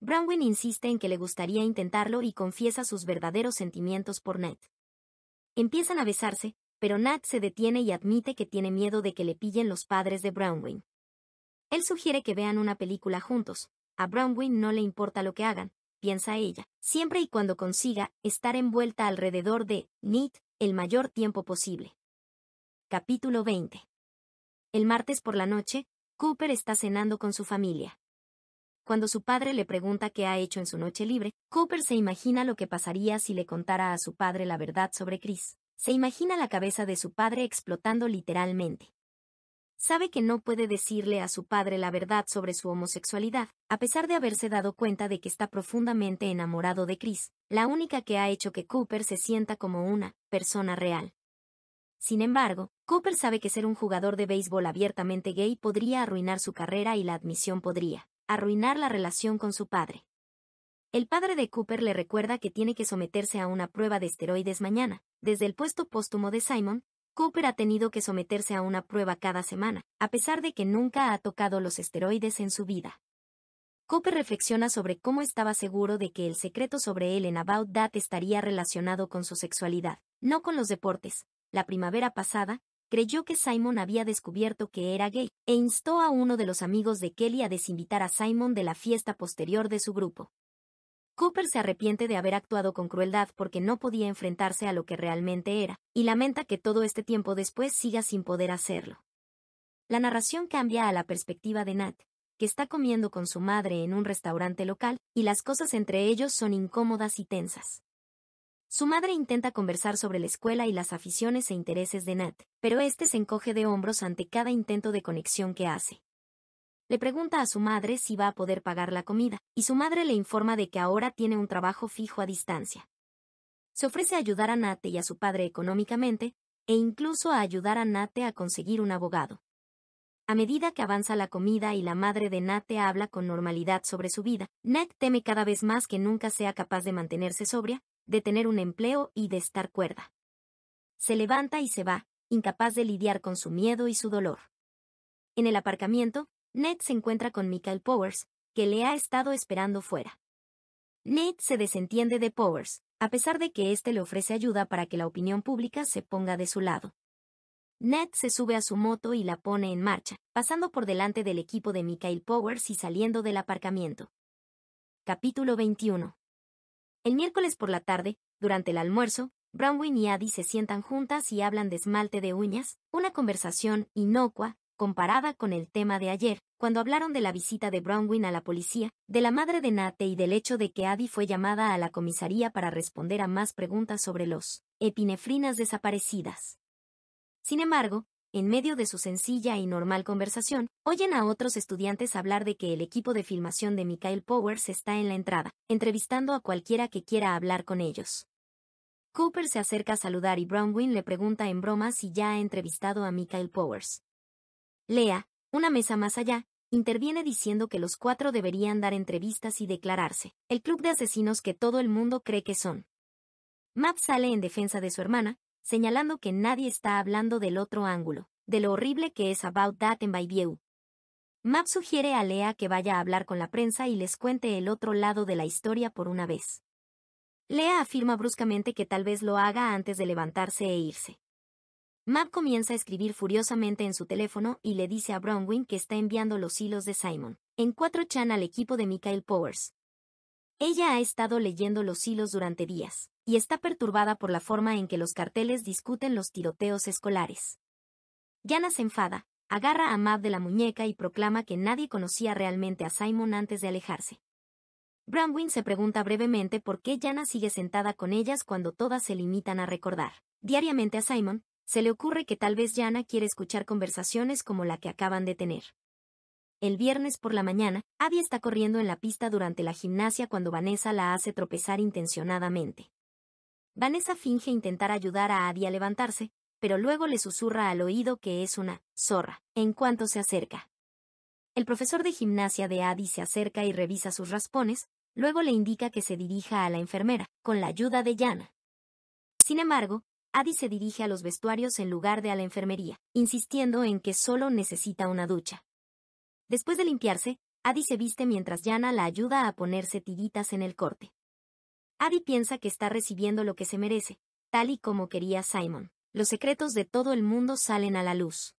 Brownwin insiste en que le gustaría intentarlo y confiesa sus verdaderos sentimientos por Nat. Empiezan a besarse, pero Nat se detiene y admite que tiene miedo de que le pillen los padres de Brownwing. Él sugiere que vean una película juntos. A Brownwing no le importa lo que hagan, piensa ella, siempre y cuando consiga estar envuelta alrededor de Nate el mayor tiempo posible. Capítulo 20. El martes por la noche, Cooper está cenando con su familia. Cuando su padre le pregunta qué ha hecho en su noche libre, Cooper se imagina lo que pasaría si le contara a su padre la verdad sobre Chris. Se imagina la cabeza de su padre explotando literalmente. Sabe que no puede decirle a su padre la verdad sobre su homosexualidad, a pesar de haberse dado cuenta de que está profundamente enamorado de Chris, la única que ha hecho que Cooper se sienta como una persona real. Sin embargo, Cooper sabe que ser un jugador de béisbol abiertamente gay podría arruinar su carrera y la admisión podría arruinar la relación con su padre. El padre de Cooper le recuerda que tiene que someterse a una prueba de esteroides mañana, desde el puesto póstumo de Simon, Cooper ha tenido que someterse a una prueba cada semana, a pesar de que nunca ha tocado los esteroides en su vida. Cooper reflexiona sobre cómo estaba seguro de que el secreto sobre él en About That estaría relacionado con su sexualidad, no con los deportes. La primavera pasada, creyó que Simon había descubierto que era gay, e instó a uno de los amigos de Kelly a desinvitar a Simon de la fiesta posterior de su grupo. Cooper se arrepiente de haber actuado con crueldad porque no podía enfrentarse a lo que realmente era, y lamenta que todo este tiempo después siga sin poder hacerlo. La narración cambia a la perspectiva de Nat, que está comiendo con su madre en un restaurante local, y las cosas entre ellos son incómodas y tensas. Su madre intenta conversar sobre la escuela y las aficiones e intereses de Nat, pero este se encoge de hombros ante cada intento de conexión que hace. Le pregunta a su madre si va a poder pagar la comida, y su madre le informa de que ahora tiene un trabajo fijo a distancia. Se ofrece a ayudar a Nate y a su padre económicamente, e incluso a ayudar a Nate a conseguir un abogado. A medida que avanza la comida y la madre de Nate habla con normalidad sobre su vida, Nate teme cada vez más que nunca sea capaz de mantenerse sobria, de tener un empleo y de estar cuerda. Se levanta y se va, incapaz de lidiar con su miedo y su dolor. En el aparcamiento, Ned se encuentra con Michael Powers, que le ha estado esperando fuera. Ned se desentiende de Powers, a pesar de que éste le ofrece ayuda para que la opinión pública se ponga de su lado. Ned se sube a su moto y la pone en marcha, pasando por delante del equipo de Michael Powers y saliendo del aparcamiento. Capítulo 21 El miércoles por la tarde, durante el almuerzo, Bramwyn y Addy se sientan juntas y hablan de esmalte de uñas, una conversación inocua, comparada con el tema de ayer, cuando hablaron de la visita de Brownwin a la policía, de la madre de Nate y del hecho de que Adi fue llamada a la comisaría para responder a más preguntas sobre los epinefrinas desaparecidas. Sin embargo, en medio de su sencilla y normal conversación, oyen a otros estudiantes hablar de que el equipo de filmación de Michael Powers está en la entrada, entrevistando a cualquiera que quiera hablar con ellos. Cooper se acerca a saludar y Brownwin le pregunta en broma si ya ha entrevistado a Michael Powers. Lea, una mesa más allá, interviene diciendo que los cuatro deberían dar entrevistas y declararse, el club de asesinos que todo el mundo cree que son. Map sale en defensa de su hermana, señalando que nadie está hablando del otro ángulo, de lo horrible que es About That en view. Map sugiere a Lea que vaya a hablar con la prensa y les cuente el otro lado de la historia por una vez. Lea afirma bruscamente que tal vez lo haga antes de levantarse e irse. Mab comienza a escribir furiosamente en su teléfono y le dice a Bronwyn que está enviando los hilos de Simon en 4chan al equipo de Michael Powers. Ella ha estado leyendo los hilos durante días y está perturbada por la forma en que los carteles discuten los tiroteos escolares. Yana se enfada, agarra a Mab de la muñeca y proclama que nadie conocía realmente a Simon antes de alejarse. Bronwyn se pregunta brevemente por qué Yana sigue sentada con ellas cuando todas se limitan a recordar diariamente a Simon, se le ocurre que tal vez Yana quiere escuchar conversaciones como la que acaban de tener. El viernes por la mañana, Adi está corriendo en la pista durante la gimnasia cuando Vanessa la hace tropezar intencionadamente. Vanessa finge intentar ayudar a Adi a levantarse, pero luego le susurra al oído que es una zorra, en cuanto se acerca. El profesor de gimnasia de Adi se acerca y revisa sus raspones, luego le indica que se dirija a la enfermera, con la ayuda de Yana. Sin embargo, Adi se dirige a los vestuarios en lugar de a la enfermería, insistiendo en que solo necesita una ducha. Después de limpiarse, Adi se viste mientras Yana la ayuda a ponerse tiritas en el corte. Adi piensa que está recibiendo lo que se merece, tal y como quería Simon. Los secretos de todo el mundo salen a la luz.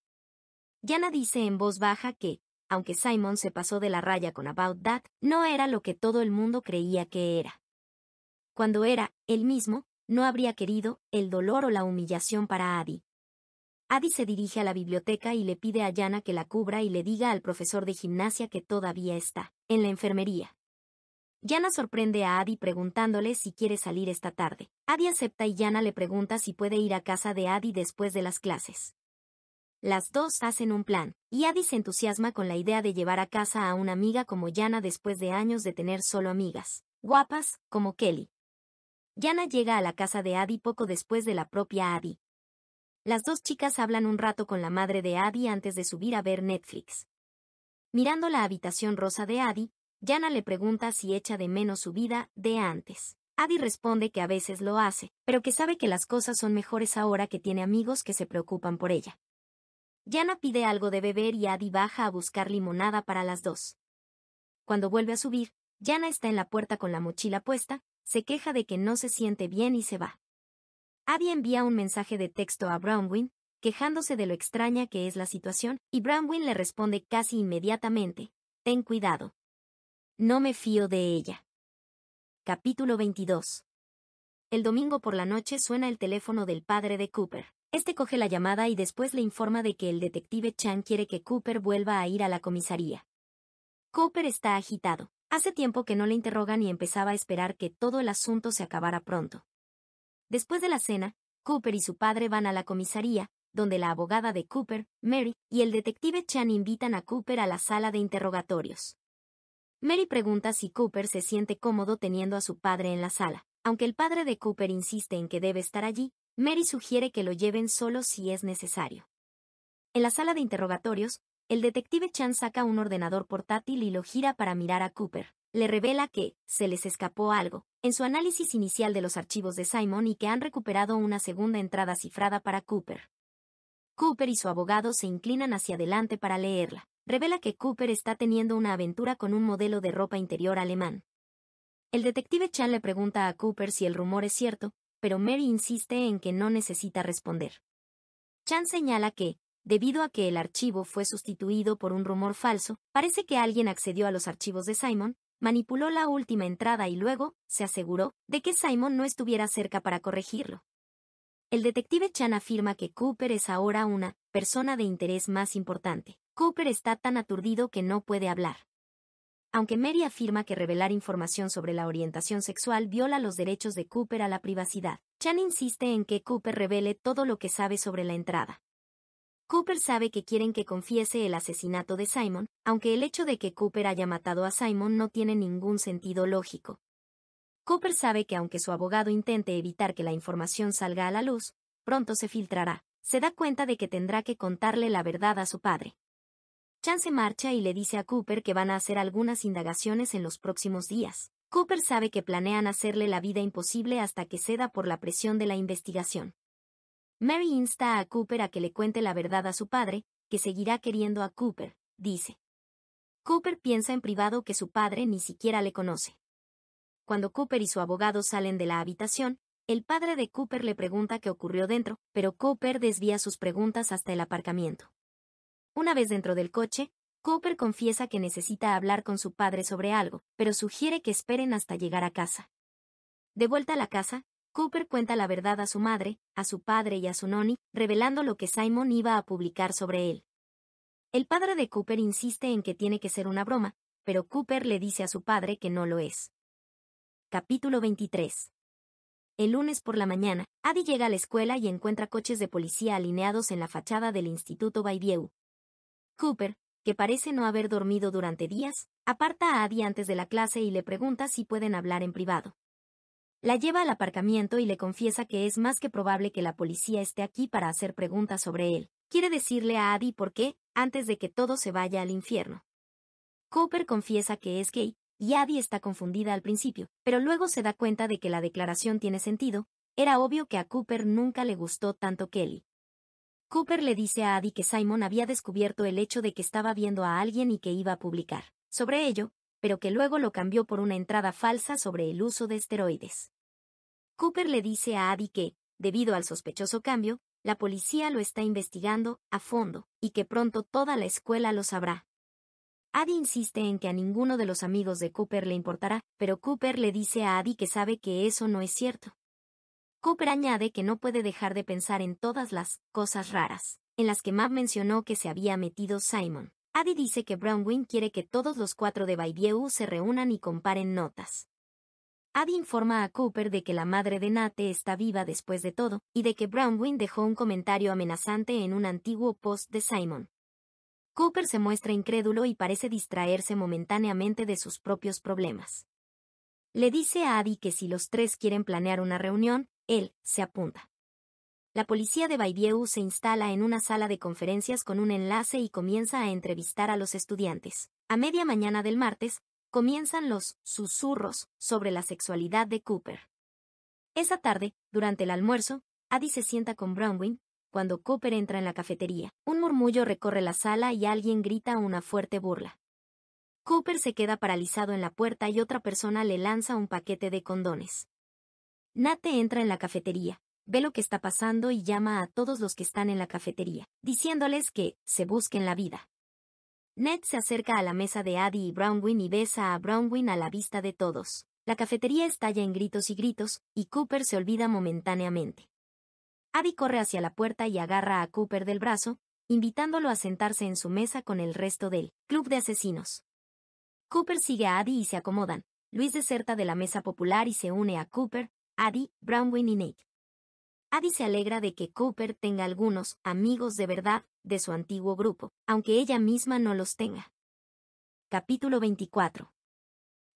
Yana dice en voz baja que, aunque Simon se pasó de la raya con About That, no era lo que todo el mundo creía que era. Cuando era, él mismo, no habría querido el dolor o la humillación para Adi. Adi se dirige a la biblioteca y le pide a Yana que la cubra y le diga al profesor de gimnasia que todavía está, en la enfermería. Yana sorprende a Adi preguntándole si quiere salir esta tarde. Adi acepta y Yana le pregunta si puede ir a casa de Adi después de las clases. Las dos hacen un plan, y Adi se entusiasma con la idea de llevar a casa a una amiga como Yana después de años de tener solo amigas, guapas, como Kelly. Yana llega a la casa de Adi poco después de la propia Adi. Las dos chicas hablan un rato con la madre de Adi antes de subir a ver Netflix. Mirando la habitación rosa de Adi, Yana le pregunta si echa de menos su vida de antes. Adi responde que a veces lo hace, pero que sabe que las cosas son mejores ahora que tiene amigos que se preocupan por ella. Yana pide algo de beber y Adi baja a buscar limonada para las dos. Cuando vuelve a subir, Yana está en la puerta con la mochila puesta, se queja de que no se siente bien y se va. Abby envía un mensaje de texto a Brownwin, quejándose de lo extraña que es la situación, y Brownwin le responde casi inmediatamente, Ten cuidado. No me fío de ella. Capítulo 22. El domingo por la noche suena el teléfono del padre de Cooper. Este coge la llamada y después le informa de que el detective Chan quiere que Cooper vuelva a ir a la comisaría. Cooper está agitado. Hace tiempo que no le interrogan y empezaba a esperar que todo el asunto se acabara pronto. Después de la cena, Cooper y su padre van a la comisaría, donde la abogada de Cooper, Mary, y el detective Chan invitan a Cooper a la sala de interrogatorios. Mary pregunta si Cooper se siente cómodo teniendo a su padre en la sala. Aunque el padre de Cooper insiste en que debe estar allí, Mary sugiere que lo lleven solo si es necesario. En la sala de interrogatorios, el detective Chan saca un ordenador portátil y lo gira para mirar a Cooper. Le revela que, se les escapó algo, en su análisis inicial de los archivos de Simon y que han recuperado una segunda entrada cifrada para Cooper. Cooper y su abogado se inclinan hacia adelante para leerla. Revela que Cooper está teniendo una aventura con un modelo de ropa interior alemán. El detective Chan le pregunta a Cooper si el rumor es cierto, pero Mary insiste en que no necesita responder. Chan señala que, debido a que el archivo fue sustituido por un rumor falso, parece que alguien accedió a los archivos de Simon, manipuló la última entrada y luego, se aseguró, de que Simon no estuviera cerca para corregirlo. El detective Chan afirma que Cooper es ahora una persona de interés más importante. Cooper está tan aturdido que no puede hablar. Aunque Mary afirma que revelar información sobre la orientación sexual viola los derechos de Cooper a la privacidad, Chan insiste en que Cooper revele todo lo que sabe sobre la entrada. Cooper sabe que quieren que confiese el asesinato de Simon, aunque el hecho de que Cooper haya matado a Simon no tiene ningún sentido lógico. Cooper sabe que aunque su abogado intente evitar que la información salga a la luz, pronto se filtrará. Se da cuenta de que tendrá que contarle la verdad a su padre. Chan se marcha y le dice a Cooper que van a hacer algunas indagaciones en los próximos días. Cooper sabe que planean hacerle la vida imposible hasta que ceda por la presión de la investigación. Mary insta a Cooper a que le cuente la verdad a su padre, que seguirá queriendo a Cooper, dice. Cooper piensa en privado que su padre ni siquiera le conoce. Cuando Cooper y su abogado salen de la habitación, el padre de Cooper le pregunta qué ocurrió dentro, pero Cooper desvía sus preguntas hasta el aparcamiento. Una vez dentro del coche, Cooper confiesa que necesita hablar con su padre sobre algo, pero sugiere que esperen hasta llegar a casa. De vuelta a la casa, Cooper cuenta la verdad a su madre, a su padre y a su noni, revelando lo que Simon iba a publicar sobre él. El padre de Cooper insiste en que tiene que ser una broma, pero Cooper le dice a su padre que no lo es. Capítulo 23 el lunes por la mañana, Addy llega a la escuela y encuentra coches de policía alineados en la fachada del Instituto Bayview. Cooper, que parece no haber dormido durante días, aparta a Addy antes de la clase y le pregunta si pueden hablar en privado. La lleva al aparcamiento y le confiesa que es más que probable que la policía esté aquí para hacer preguntas sobre él. Quiere decirle a Adi por qué, antes de que todo se vaya al infierno. Cooper confiesa que es gay, y Adi está confundida al principio, pero luego se da cuenta de que la declaración tiene sentido, era obvio que a Cooper nunca le gustó tanto Kelly. Cooper le dice a Adi que Simon había descubierto el hecho de que estaba viendo a alguien y que iba a publicar. Sobre ello, pero que luego lo cambió por una entrada falsa sobre el uso de esteroides. Cooper le dice a Adi que, debido al sospechoso cambio, la policía lo está investigando a fondo, y que pronto toda la escuela lo sabrá. Adi insiste en que a ninguno de los amigos de Cooper le importará, pero Cooper le dice a Abby que sabe que eso no es cierto. Cooper añade que no puede dejar de pensar en todas las cosas raras en las que Mab mencionó que se había metido Simon. Adi dice que Brownwing quiere que todos los cuatro de Baidieu se reúnan y comparen notas. Adi informa a Cooper de que la madre de Nate está viva después de todo, y de que Brownwing dejó un comentario amenazante en un antiguo post de Simon. Cooper se muestra incrédulo y parece distraerse momentáneamente de sus propios problemas. Le dice a Adi que si los tres quieren planear una reunión, él se apunta la policía de Baidieu se instala en una sala de conferencias con un enlace y comienza a entrevistar a los estudiantes. A media mañana del martes, comienzan los susurros sobre la sexualidad de Cooper. Esa tarde, durante el almuerzo, Addie se sienta con Brownwin, cuando Cooper entra en la cafetería. Un murmullo recorre la sala y alguien grita una fuerte burla. Cooper se queda paralizado en la puerta y otra persona le lanza un paquete de condones. Nate entra en la cafetería, ve lo que está pasando y llama a todos los que están en la cafetería, diciéndoles que se busquen la vida. Ned se acerca a la mesa de Addy y Brownwin y besa a Brownwin a la vista de todos. La cafetería estalla en gritos y gritos, y Cooper se olvida momentáneamente. Addy corre hacia la puerta y agarra a Cooper del brazo, invitándolo a sentarse en su mesa con el resto del club de asesinos. Cooper sigue a Addy y se acomodan. Luis deserta de la mesa popular y se une a Cooper, Addy, Brownwin y Nate. Nadie se alegra de que Cooper tenga algunos amigos de verdad de su antiguo grupo, aunque ella misma no los tenga. Capítulo 24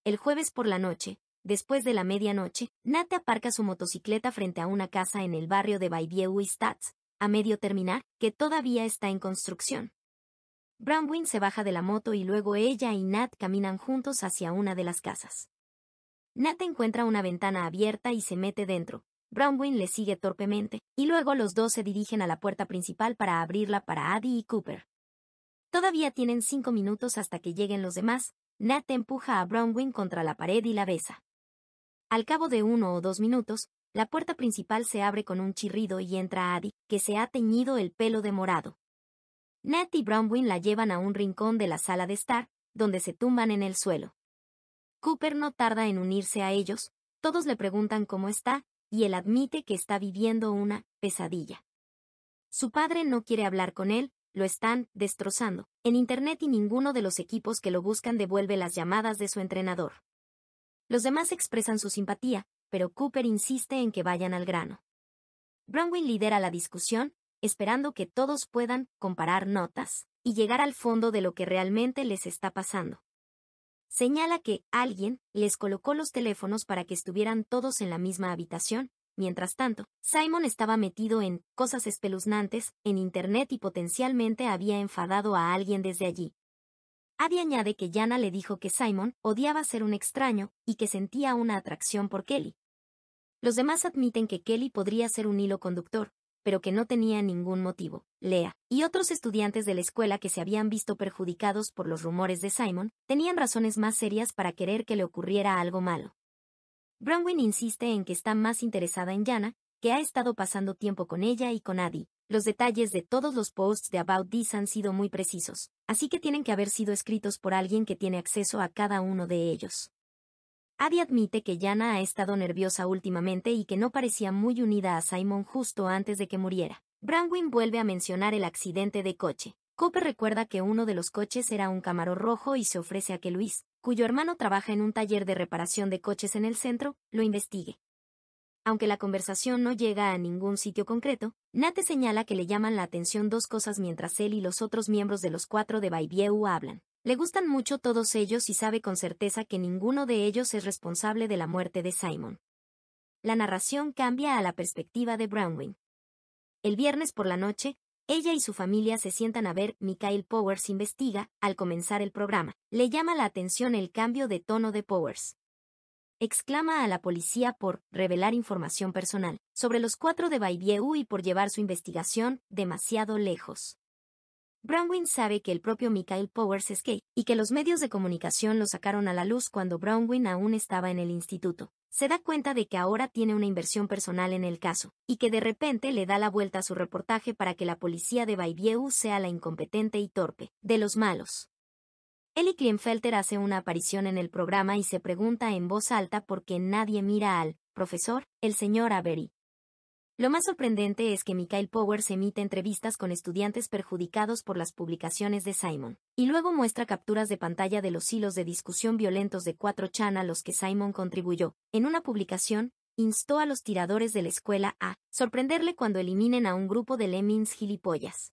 El jueves por la noche, después de la medianoche, Nat aparca su motocicleta frente a una casa en el barrio de Bayview a medio terminar, que todavía está en construcción. Bramwin se baja de la moto y luego ella y Nat caminan juntos hacia una de las casas. Nat encuentra una ventana abierta y se mete dentro, Brownwin le sigue torpemente, y luego los dos se dirigen a la puerta principal para abrirla para Addy y Cooper. Todavía tienen cinco minutos hasta que lleguen los demás, Nat empuja a Brownwin contra la pared y la besa. Al cabo de uno o dos minutos, la puerta principal se abre con un chirrido y entra Addy, que se ha teñido el pelo de morado. Nat y Brownwin la llevan a un rincón de la sala de estar, donde se tumban en el suelo. Cooper no tarda en unirse a ellos, todos le preguntan cómo está, y él admite que está viviendo una pesadilla. Su padre no quiere hablar con él, lo están destrozando en Internet y ninguno de los equipos que lo buscan devuelve las llamadas de su entrenador. Los demás expresan su simpatía, pero Cooper insiste en que vayan al grano. Bronwyn lidera la discusión, esperando que todos puedan comparar notas y llegar al fondo de lo que realmente les está pasando señala que alguien les colocó los teléfonos para que estuvieran todos en la misma habitación. Mientras tanto, Simon estaba metido en cosas espeluznantes en Internet y potencialmente había enfadado a alguien desde allí. Adi añade que Yana le dijo que Simon odiaba ser un extraño y que sentía una atracción por Kelly. Los demás admiten que Kelly podría ser un hilo conductor, pero que no tenía ningún motivo. Lea, y otros estudiantes de la escuela que se habían visto perjudicados por los rumores de Simon, tenían razones más serias para querer que le ocurriera algo malo. Bronwyn insiste en que está más interesada en Yana, que ha estado pasando tiempo con ella y con Adi. Los detalles de todos los posts de About This han sido muy precisos, así que tienen que haber sido escritos por alguien que tiene acceso a cada uno de ellos. Adi admite que Yana ha estado nerviosa últimamente y que no parecía muy unida a Simon justo antes de que muriera. Branwyn vuelve a mencionar el accidente de coche. Cope recuerda que uno de los coches era un camaro rojo y se ofrece a que Luis, cuyo hermano trabaja en un taller de reparación de coches en el centro, lo investigue. Aunque la conversación no llega a ningún sitio concreto, Nate señala que le llaman la atención dos cosas mientras él y los otros miembros de los cuatro de Baibieu hablan. Le gustan mucho todos ellos y sabe con certeza que ninguno de ellos es responsable de la muerte de Simon. La narración cambia a la perspectiva de Brownwing. El viernes por la noche, ella y su familia se sientan a ver Michael Powers investiga, al comenzar el programa. Le llama la atención el cambio de tono de Powers exclama a la policía por revelar información personal sobre los cuatro de Baidieu y por llevar su investigación demasiado lejos. Brownwin sabe que el propio Michael Powers es gay, y que los medios de comunicación lo sacaron a la luz cuando Brownwin aún estaba en el instituto. Se da cuenta de que ahora tiene una inversión personal en el caso, y que de repente le da la vuelta a su reportaje para que la policía de Baidieu sea la incompetente y torpe, de los malos. Eli Klienfelter hace una aparición en el programa y se pregunta en voz alta por qué nadie mira al profesor, el señor Avery. Lo más sorprendente es que Mikhail Powers emite entrevistas con estudiantes perjudicados por las publicaciones de Simon, y luego muestra capturas de pantalla de los hilos de discusión violentos de 4chan a los que Simon contribuyó. En una publicación, instó a los tiradores de la escuela a sorprenderle cuando eliminen a un grupo de lemmings gilipollas.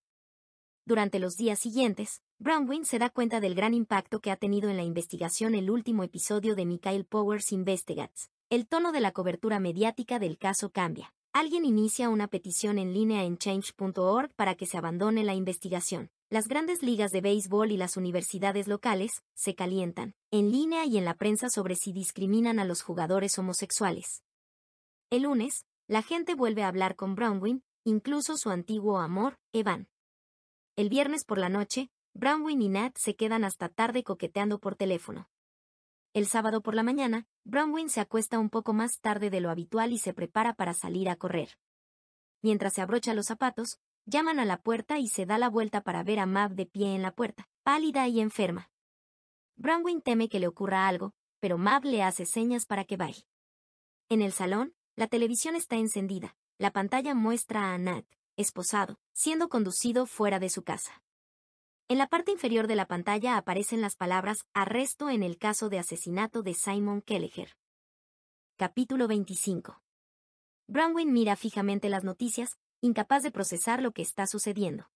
Durante los días siguientes, Brownwin se da cuenta del gran impacto que ha tenido en la investigación el último episodio de Michael Powers Investigates. El tono de la cobertura mediática del caso cambia. Alguien inicia una petición en línea en change.org para que se abandone la investigación. Las grandes ligas de béisbol y las universidades locales se calientan, en línea y en la prensa sobre si discriminan a los jugadores homosexuales. El lunes, la gente vuelve a hablar con Brownwin, incluso su antiguo amor, Evan. El viernes por la noche, Brownwin y Nat se quedan hasta tarde coqueteando por teléfono. El sábado por la mañana, Brownwin se acuesta un poco más tarde de lo habitual y se prepara para salir a correr. Mientras se abrocha los zapatos, llaman a la puerta y se da la vuelta para ver a Mab de pie en la puerta, pálida y enferma. Brownwin teme que le ocurra algo, pero Mab le hace señas para que vaya. En el salón, la televisión está encendida, la pantalla muestra a Nat, esposado, siendo conducido fuera de su casa. En la parte inferior de la pantalla aparecen las palabras Arresto en el caso de asesinato de Simon Kelleher. Capítulo 25. Branwen mira fijamente las noticias, incapaz de procesar lo que está sucediendo.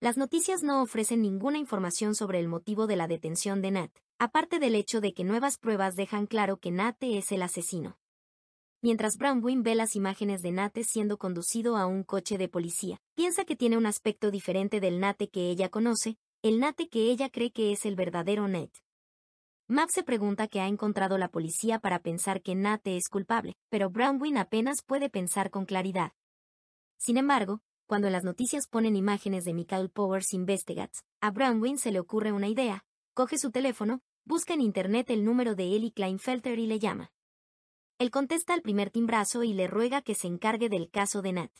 Las noticias no ofrecen ninguna información sobre el motivo de la detención de Nat, aparte del hecho de que nuevas pruebas dejan claro que Nat es el asesino mientras Brownwing ve las imágenes de Nate siendo conducido a un coche de policía. Piensa que tiene un aspecto diferente del Nate que ella conoce, el Nate que ella cree que es el verdadero Nate. Max se pregunta qué ha encontrado la policía para pensar que Nate es culpable, pero Brownwin apenas puede pensar con claridad. Sin embargo, cuando las noticias ponen imágenes de Michael Powers Investigates, a Brownwin se le ocurre una idea, coge su teléfono, busca en internet el número de Ellie Kleinfelter y le llama. Él contesta al primer timbrazo y le ruega que se encargue del caso de Nat.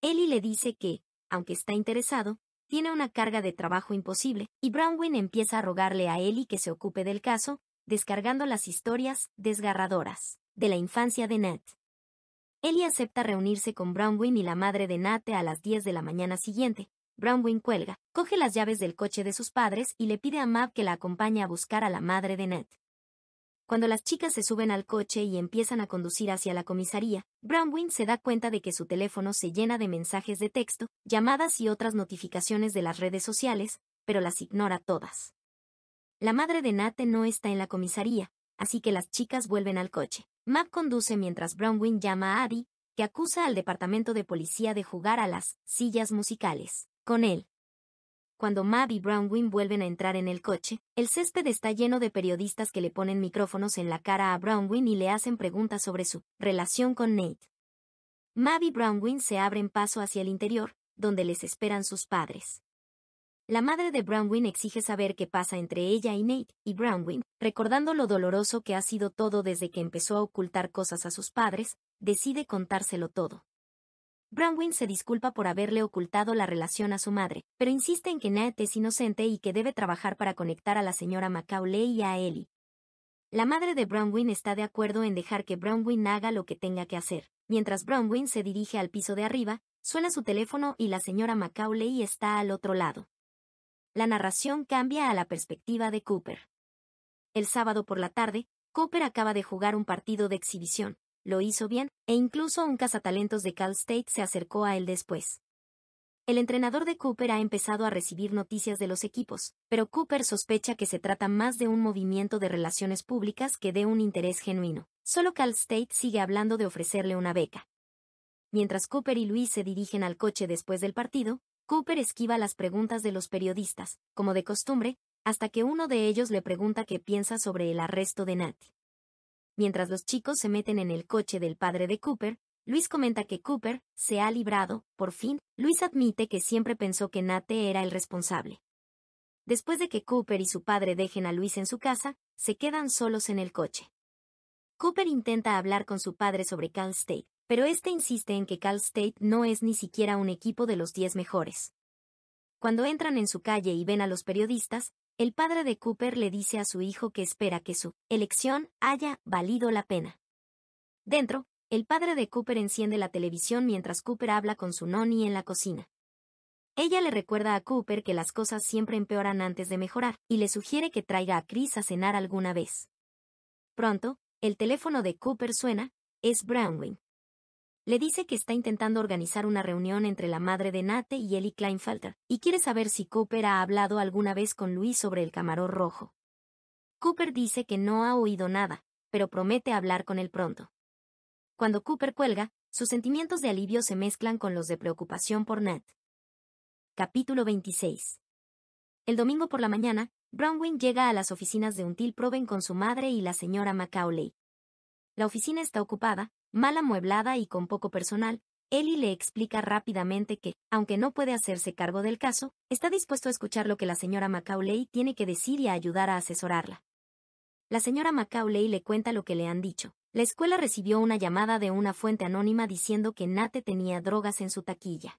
Ellie le dice que, aunque está interesado, tiene una carga de trabajo imposible, y Brownwin empieza a rogarle a Ellie que se ocupe del caso, descargando las historias desgarradoras de la infancia de Nat. Ellie acepta reunirse con Brownwin y la madre de Nat a las 10 de la mañana siguiente. Brownwin cuelga, coge las llaves del coche de sus padres y le pide a Mab que la acompañe a buscar a la madre de Nat. Cuando las chicas se suben al coche y empiezan a conducir hacia la comisaría, Brownwin se da cuenta de que su teléfono se llena de mensajes de texto, llamadas y otras notificaciones de las redes sociales, pero las ignora todas. La madre de Nate no está en la comisaría, así que las chicas vuelven al coche. Map conduce mientras Brownwyn llama a Addy, que acusa al departamento de policía de jugar a las sillas musicales con él cuando Mab y Brownwing vuelven a entrar en el coche, el césped está lleno de periodistas que le ponen micrófonos en la cara a Brownwin y le hacen preguntas sobre su relación con Nate. Mab y Brownwing se abren paso hacia el interior, donde les esperan sus padres. La madre de Brownwin exige saber qué pasa entre ella y Nate, y Brownwin, recordando lo doloroso que ha sido todo desde que empezó a ocultar cosas a sus padres, decide contárselo todo. Brownwin se disculpa por haberle ocultado la relación a su madre, pero insiste en que Nat es inocente y que debe trabajar para conectar a la señora Macaulay y a Ellie. La madre de Brownwin está de acuerdo en dejar que Brownwin haga lo que tenga que hacer. Mientras Brownwin se dirige al piso de arriba, suena su teléfono y la señora Macaulay está al otro lado. La narración cambia a la perspectiva de Cooper. El sábado por la tarde, Cooper acaba de jugar un partido de exhibición, lo hizo bien, e incluso un cazatalentos de Cal State se acercó a él después. El entrenador de Cooper ha empezado a recibir noticias de los equipos, pero Cooper sospecha que se trata más de un movimiento de relaciones públicas que de un interés genuino. Solo Cal State sigue hablando de ofrecerle una beca. Mientras Cooper y Luis se dirigen al coche después del partido, Cooper esquiva las preguntas de los periodistas, como de costumbre, hasta que uno de ellos le pregunta qué piensa sobre el arresto de Nat. Mientras los chicos se meten en el coche del padre de Cooper, Luis comenta que Cooper se ha librado, por fin, Luis admite que siempre pensó que Nate era el responsable. Después de que Cooper y su padre dejen a Luis en su casa, se quedan solos en el coche. Cooper intenta hablar con su padre sobre Cal State, pero este insiste en que Cal State no es ni siquiera un equipo de los 10 mejores. Cuando entran en su calle y ven a los periodistas, el padre de Cooper le dice a su hijo que espera que su elección haya valido la pena. Dentro, el padre de Cooper enciende la televisión mientras Cooper habla con su noni en la cocina. Ella le recuerda a Cooper que las cosas siempre empeoran antes de mejorar, y le sugiere que traiga a Chris a cenar alguna vez. Pronto, el teléfono de Cooper suena, es Brownwing le dice que está intentando organizar una reunión entre la madre de Nate y Ellie Kleinfalter, y quiere saber si Cooper ha hablado alguna vez con Luis sobre el camarón rojo. Cooper dice que no ha oído nada, pero promete hablar con él pronto. Cuando Cooper cuelga, sus sentimientos de alivio se mezclan con los de preocupación por Nat. Capítulo 26 El domingo por la mañana, Brownwing llega a las oficinas de Until Proven con su madre y la señora Macaulay. La oficina está ocupada, mal amueblada y con poco personal, Ellie le explica rápidamente que, aunque no puede hacerse cargo del caso, está dispuesto a escuchar lo que la señora Macaulay tiene que decir y a ayudar a asesorarla. La señora Macaulay le cuenta lo que le han dicho. La escuela recibió una llamada de una fuente anónima diciendo que Nate tenía drogas en su taquilla.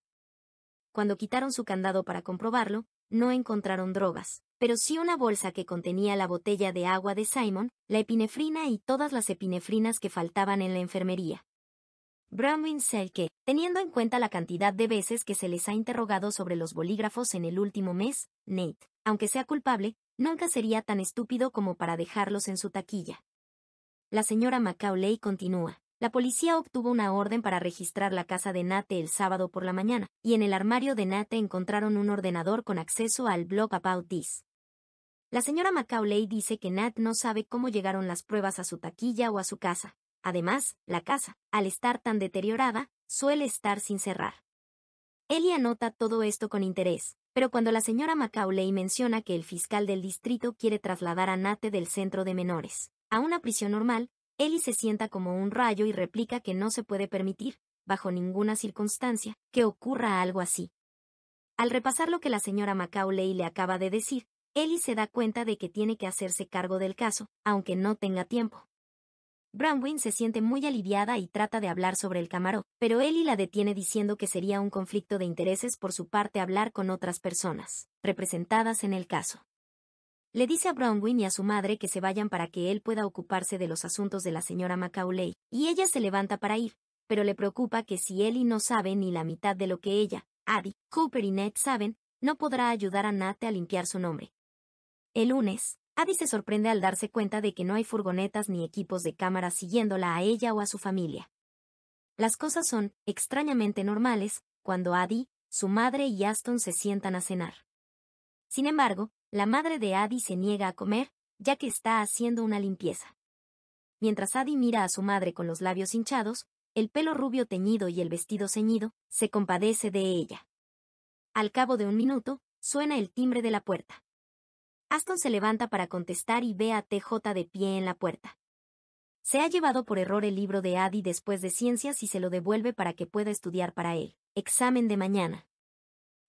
Cuando quitaron su candado para comprobarlo, no encontraron drogas, pero sí una bolsa que contenía la botella de agua de Simon, la epinefrina y todas las epinefrinas que faltaban en la enfermería. Bramwin que, teniendo en cuenta la cantidad de veces que se les ha interrogado sobre los bolígrafos en el último mes, Nate, aunque sea culpable, nunca sería tan estúpido como para dejarlos en su taquilla. La señora Macaulay continúa. La policía obtuvo una orden para registrar la casa de Nate el sábado por la mañana, y en el armario de Nate encontraron un ordenador con acceso al blog About This. La señora Macaulay dice que Nat no sabe cómo llegaron las pruebas a su taquilla o a su casa. Además, la casa, al estar tan deteriorada, suele estar sin cerrar. Ellie anota todo esto con interés, pero cuando la señora Macaulay menciona que el fiscal del distrito quiere trasladar a Nate del centro de menores a una prisión normal, Ellie se sienta como un rayo y replica que no se puede permitir, bajo ninguna circunstancia, que ocurra algo así. Al repasar lo que la señora Macaulay le acaba de decir, Ellie se da cuenta de que tiene que hacerse cargo del caso, aunque no tenga tiempo. Bramwyn se siente muy aliviada y trata de hablar sobre el camaró, pero Ellie la detiene diciendo que sería un conflicto de intereses por su parte hablar con otras personas, representadas en el caso. Le dice a Brownwin y a su madre que se vayan para que él pueda ocuparse de los asuntos de la señora Macaulay, y ella se levanta para ir, pero le preocupa que si Ellie no sabe ni la mitad de lo que ella, Adi, Cooper y Ned saben, no podrá ayudar a Nate a limpiar su nombre. El lunes, Adi se sorprende al darse cuenta de que no hay furgonetas ni equipos de cámara siguiéndola a ella o a su familia. Las cosas son, extrañamente normales, cuando Adi, su madre y Aston se sientan a cenar. Sin embargo, la madre de Adi se niega a comer, ya que está haciendo una limpieza. Mientras Adi mira a su madre con los labios hinchados, el pelo rubio teñido y el vestido ceñido, se compadece de ella. Al cabo de un minuto, suena el timbre de la puerta. Aston se levanta para contestar y ve a TJ de pie en la puerta. Se ha llevado por error el libro de Adi después de ciencias y se lo devuelve para que pueda estudiar para él. Examen de mañana.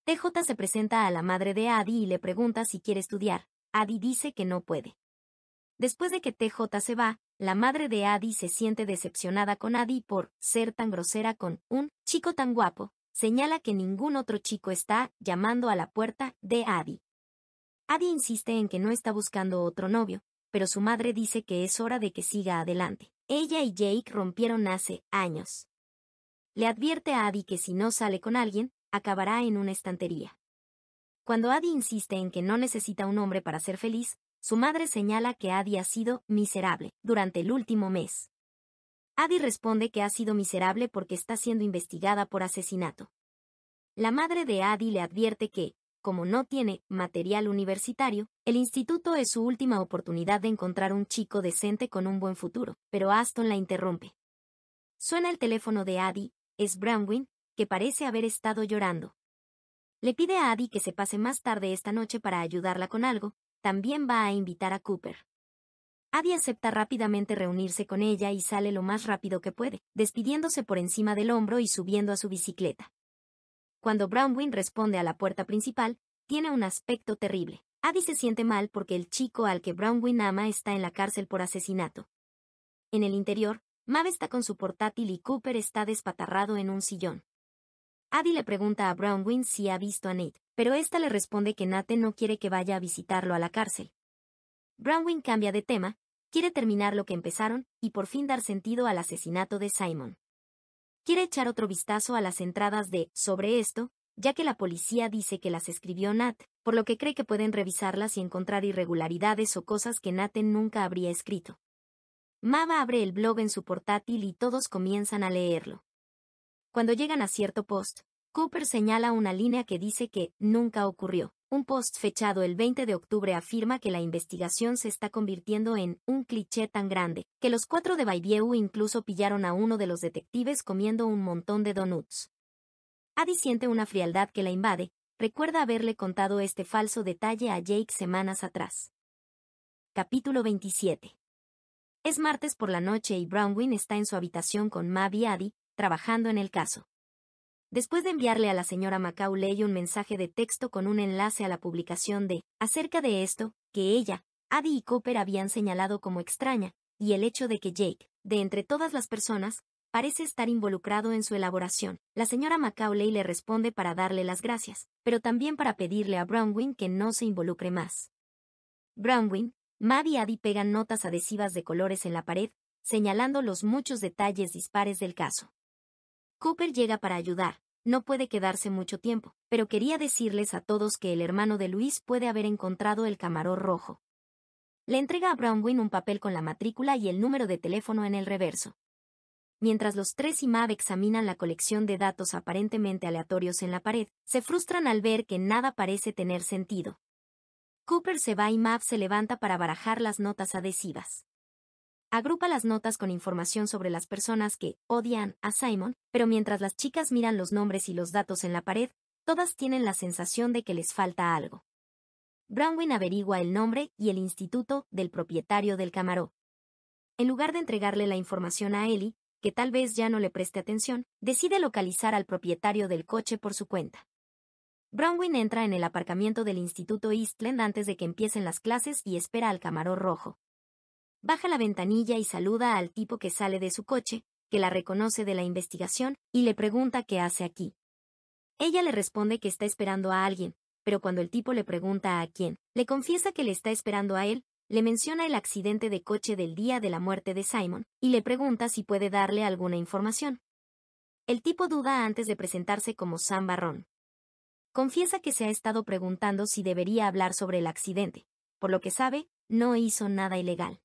TJ se presenta a la madre de Adi y le pregunta si quiere estudiar. Adi dice que no puede. Después de que TJ se va, la madre de Adi se siente decepcionada con Adi por ser tan grosera con un chico tan guapo. Señala que ningún otro chico está llamando a la puerta de Adi. Adi insiste en que no está buscando otro novio, pero su madre dice que es hora de que siga adelante. Ella y Jake rompieron hace años. Le advierte a Adi que si no sale con alguien, acabará en una estantería. Cuando Adi insiste en que no necesita un hombre para ser feliz, su madre señala que Adi ha sido miserable durante el último mes. Adi responde que ha sido miserable porque está siendo investigada por asesinato. La madre de Adi le advierte que, como no tiene material universitario, el instituto es su última oportunidad de encontrar un chico decente con un buen futuro, pero Aston la interrumpe. Suena el teléfono de Adi, es Bramwyn, que parece haber estado llorando. Le pide a Adi que se pase más tarde esta noche para ayudarla con algo, también va a invitar a Cooper. Adi acepta rápidamente reunirse con ella y sale lo más rápido que puede, despidiéndose por encima del hombro y subiendo a su bicicleta. Cuando Brownwin responde a la puerta principal, tiene un aspecto terrible. Adi se siente mal porque el chico al que Brownwin ama está en la cárcel por asesinato. En el interior, Mav está con su portátil y Cooper está despatarrado en un sillón. Adi le pregunta a Brownwing si ha visto a Nate, pero esta le responde que Nate no quiere que vaya a visitarlo a la cárcel. Brownwing cambia de tema, quiere terminar lo que empezaron y por fin dar sentido al asesinato de Simon. Quiere echar otro vistazo a las entradas de sobre esto, ya que la policía dice que las escribió Nat, por lo que cree que pueden revisarlas y encontrar irregularidades o cosas que Nate nunca habría escrito. Mava abre el blog en su portátil y todos comienzan a leerlo. Cuando llegan a cierto post, Cooper señala una línea que dice que nunca ocurrió. Un post fechado el 20 de octubre afirma que la investigación se está convirtiendo en un cliché tan grande, que los cuatro de Bayview incluso pillaron a uno de los detectives comiendo un montón de donuts. Adi siente una frialdad que la invade, recuerda haberle contado este falso detalle a Jake semanas atrás. Capítulo 27 Es martes por la noche y Brownwin está en su habitación con Mav y Adi, trabajando en el caso. Después de enviarle a la señora Macaulay un mensaje de texto con un enlace a la publicación de, acerca de esto, que ella, Adi y Cooper habían señalado como extraña, y el hecho de que Jake, de entre todas las personas, parece estar involucrado en su elaboración. La señora Macaulay le responde para darle las gracias, pero también para pedirle a Brownwin que no se involucre más. Brownwin, Maddy y Addy pegan notas adhesivas de colores en la pared, señalando los muchos detalles dispares del caso. Cooper llega para ayudar, no puede quedarse mucho tiempo, pero quería decirles a todos que el hermano de Luis puede haber encontrado el camarón rojo. Le entrega a Brownwin un papel con la matrícula y el número de teléfono en el reverso. Mientras los tres y Mav examinan la colección de datos aparentemente aleatorios en la pared, se frustran al ver que nada parece tener sentido. Cooper se va y Mav se levanta para barajar las notas adhesivas agrupa las notas con información sobre las personas que odian a Simon, pero mientras las chicas miran los nombres y los datos en la pared, todas tienen la sensación de que les falta algo. Brownwin averigua el nombre y el instituto del propietario del camaró. En lugar de entregarle la información a Ellie, que tal vez ya no le preste atención, decide localizar al propietario del coche por su cuenta. Brownwin entra en el aparcamiento del Instituto Eastland antes de que empiecen las clases y espera al camaró rojo baja la ventanilla y saluda al tipo que sale de su coche, que la reconoce de la investigación, y le pregunta qué hace aquí. Ella le responde que está esperando a alguien, pero cuando el tipo le pregunta a quién, le confiesa que le está esperando a él, le menciona el accidente de coche del día de la muerte de Simon, y le pregunta si puede darle alguna información. El tipo duda antes de presentarse como Sam Barrón. Confiesa que se ha estado preguntando si debería hablar sobre el accidente, por lo que sabe, no hizo nada ilegal.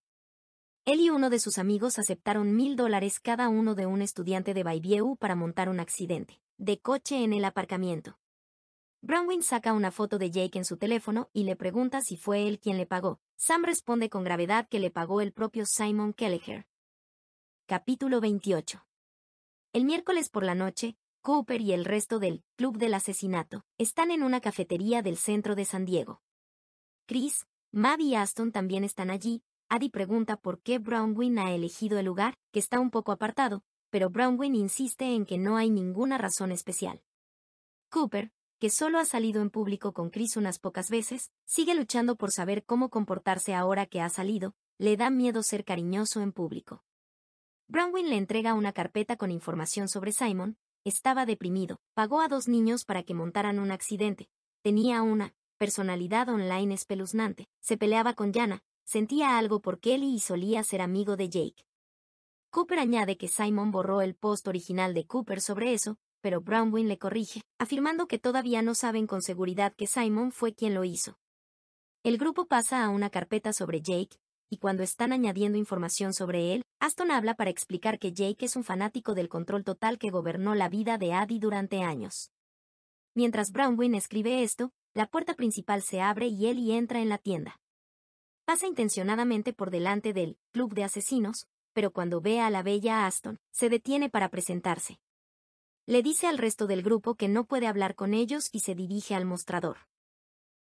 Él y uno de sus amigos aceptaron mil dólares cada uno de un estudiante de Bayview para montar un accidente de coche en el aparcamiento. Brownwin saca una foto de Jake en su teléfono y le pregunta si fue él quien le pagó. Sam responde con gravedad que le pagó el propio Simon Kelleher. Capítulo 28 El miércoles por la noche, Cooper y el resto del Club del Asesinato están en una cafetería del centro de San Diego. Chris, Mavi y Aston también están allí, Adi pregunta por qué Brownwin ha elegido el lugar, que está un poco apartado, pero Brownwin insiste en que no hay ninguna razón especial. Cooper, que solo ha salido en público con Chris unas pocas veces, sigue luchando por saber cómo comportarse ahora que ha salido, le da miedo ser cariñoso en público. Brownwin le entrega una carpeta con información sobre Simon, estaba deprimido, pagó a dos niños para que montaran un accidente, tenía una personalidad online espeluznante, se peleaba con Yana, sentía algo por Kelly y solía ser amigo de Jake. Cooper añade que Simon borró el post original de Cooper sobre eso, pero Brownwin le corrige, afirmando que todavía no saben con seguridad que Simon fue quien lo hizo. El grupo pasa a una carpeta sobre Jake, y cuando están añadiendo información sobre él, Aston habla para explicar que Jake es un fanático del control total que gobernó la vida de Addy durante años. Mientras Brownwin escribe esto, la puerta principal se abre y Ellie entra en la tienda pasa intencionadamente por delante del Club de Asesinos, pero cuando ve a la bella Aston, se detiene para presentarse. Le dice al resto del grupo que no puede hablar con ellos y se dirige al mostrador.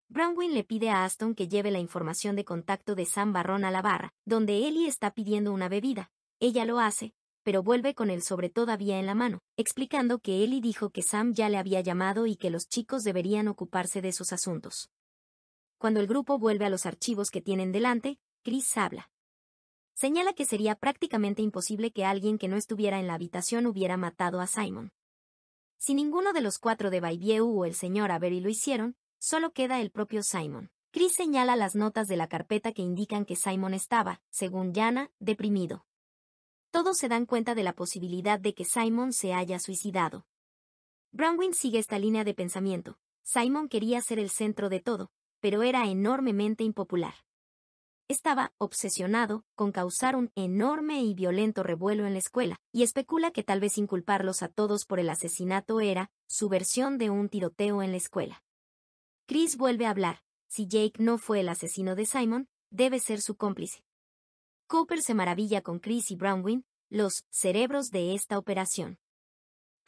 Brownwin le pide a Aston que lleve la información de contacto de Sam Barrón a la barra, donde Ellie está pidiendo una bebida. Ella lo hace, pero vuelve con el sobre todavía en la mano, explicando que Ellie dijo que Sam ya le había llamado y que los chicos deberían ocuparse de sus asuntos. Cuando el grupo vuelve a los archivos que tienen delante, Chris habla. Señala que sería prácticamente imposible que alguien que no estuviera en la habitación hubiera matado a Simon. Si ninguno de los cuatro de Baibieu o el señor Avery lo hicieron, solo queda el propio Simon. Chris señala las notas de la carpeta que indican que Simon estaba, según Yana, deprimido. Todos se dan cuenta de la posibilidad de que Simon se haya suicidado. Browning sigue esta línea de pensamiento. Simon quería ser el centro de todo, pero era enormemente impopular. Estaba obsesionado con causar un enorme y violento revuelo en la escuela, y especula que tal vez inculparlos a todos por el asesinato era su versión de un tiroteo en la escuela. Chris vuelve a hablar, si Jake no fue el asesino de Simon, debe ser su cómplice. Cooper se maravilla con Chris y Brownwin, los cerebros de esta operación.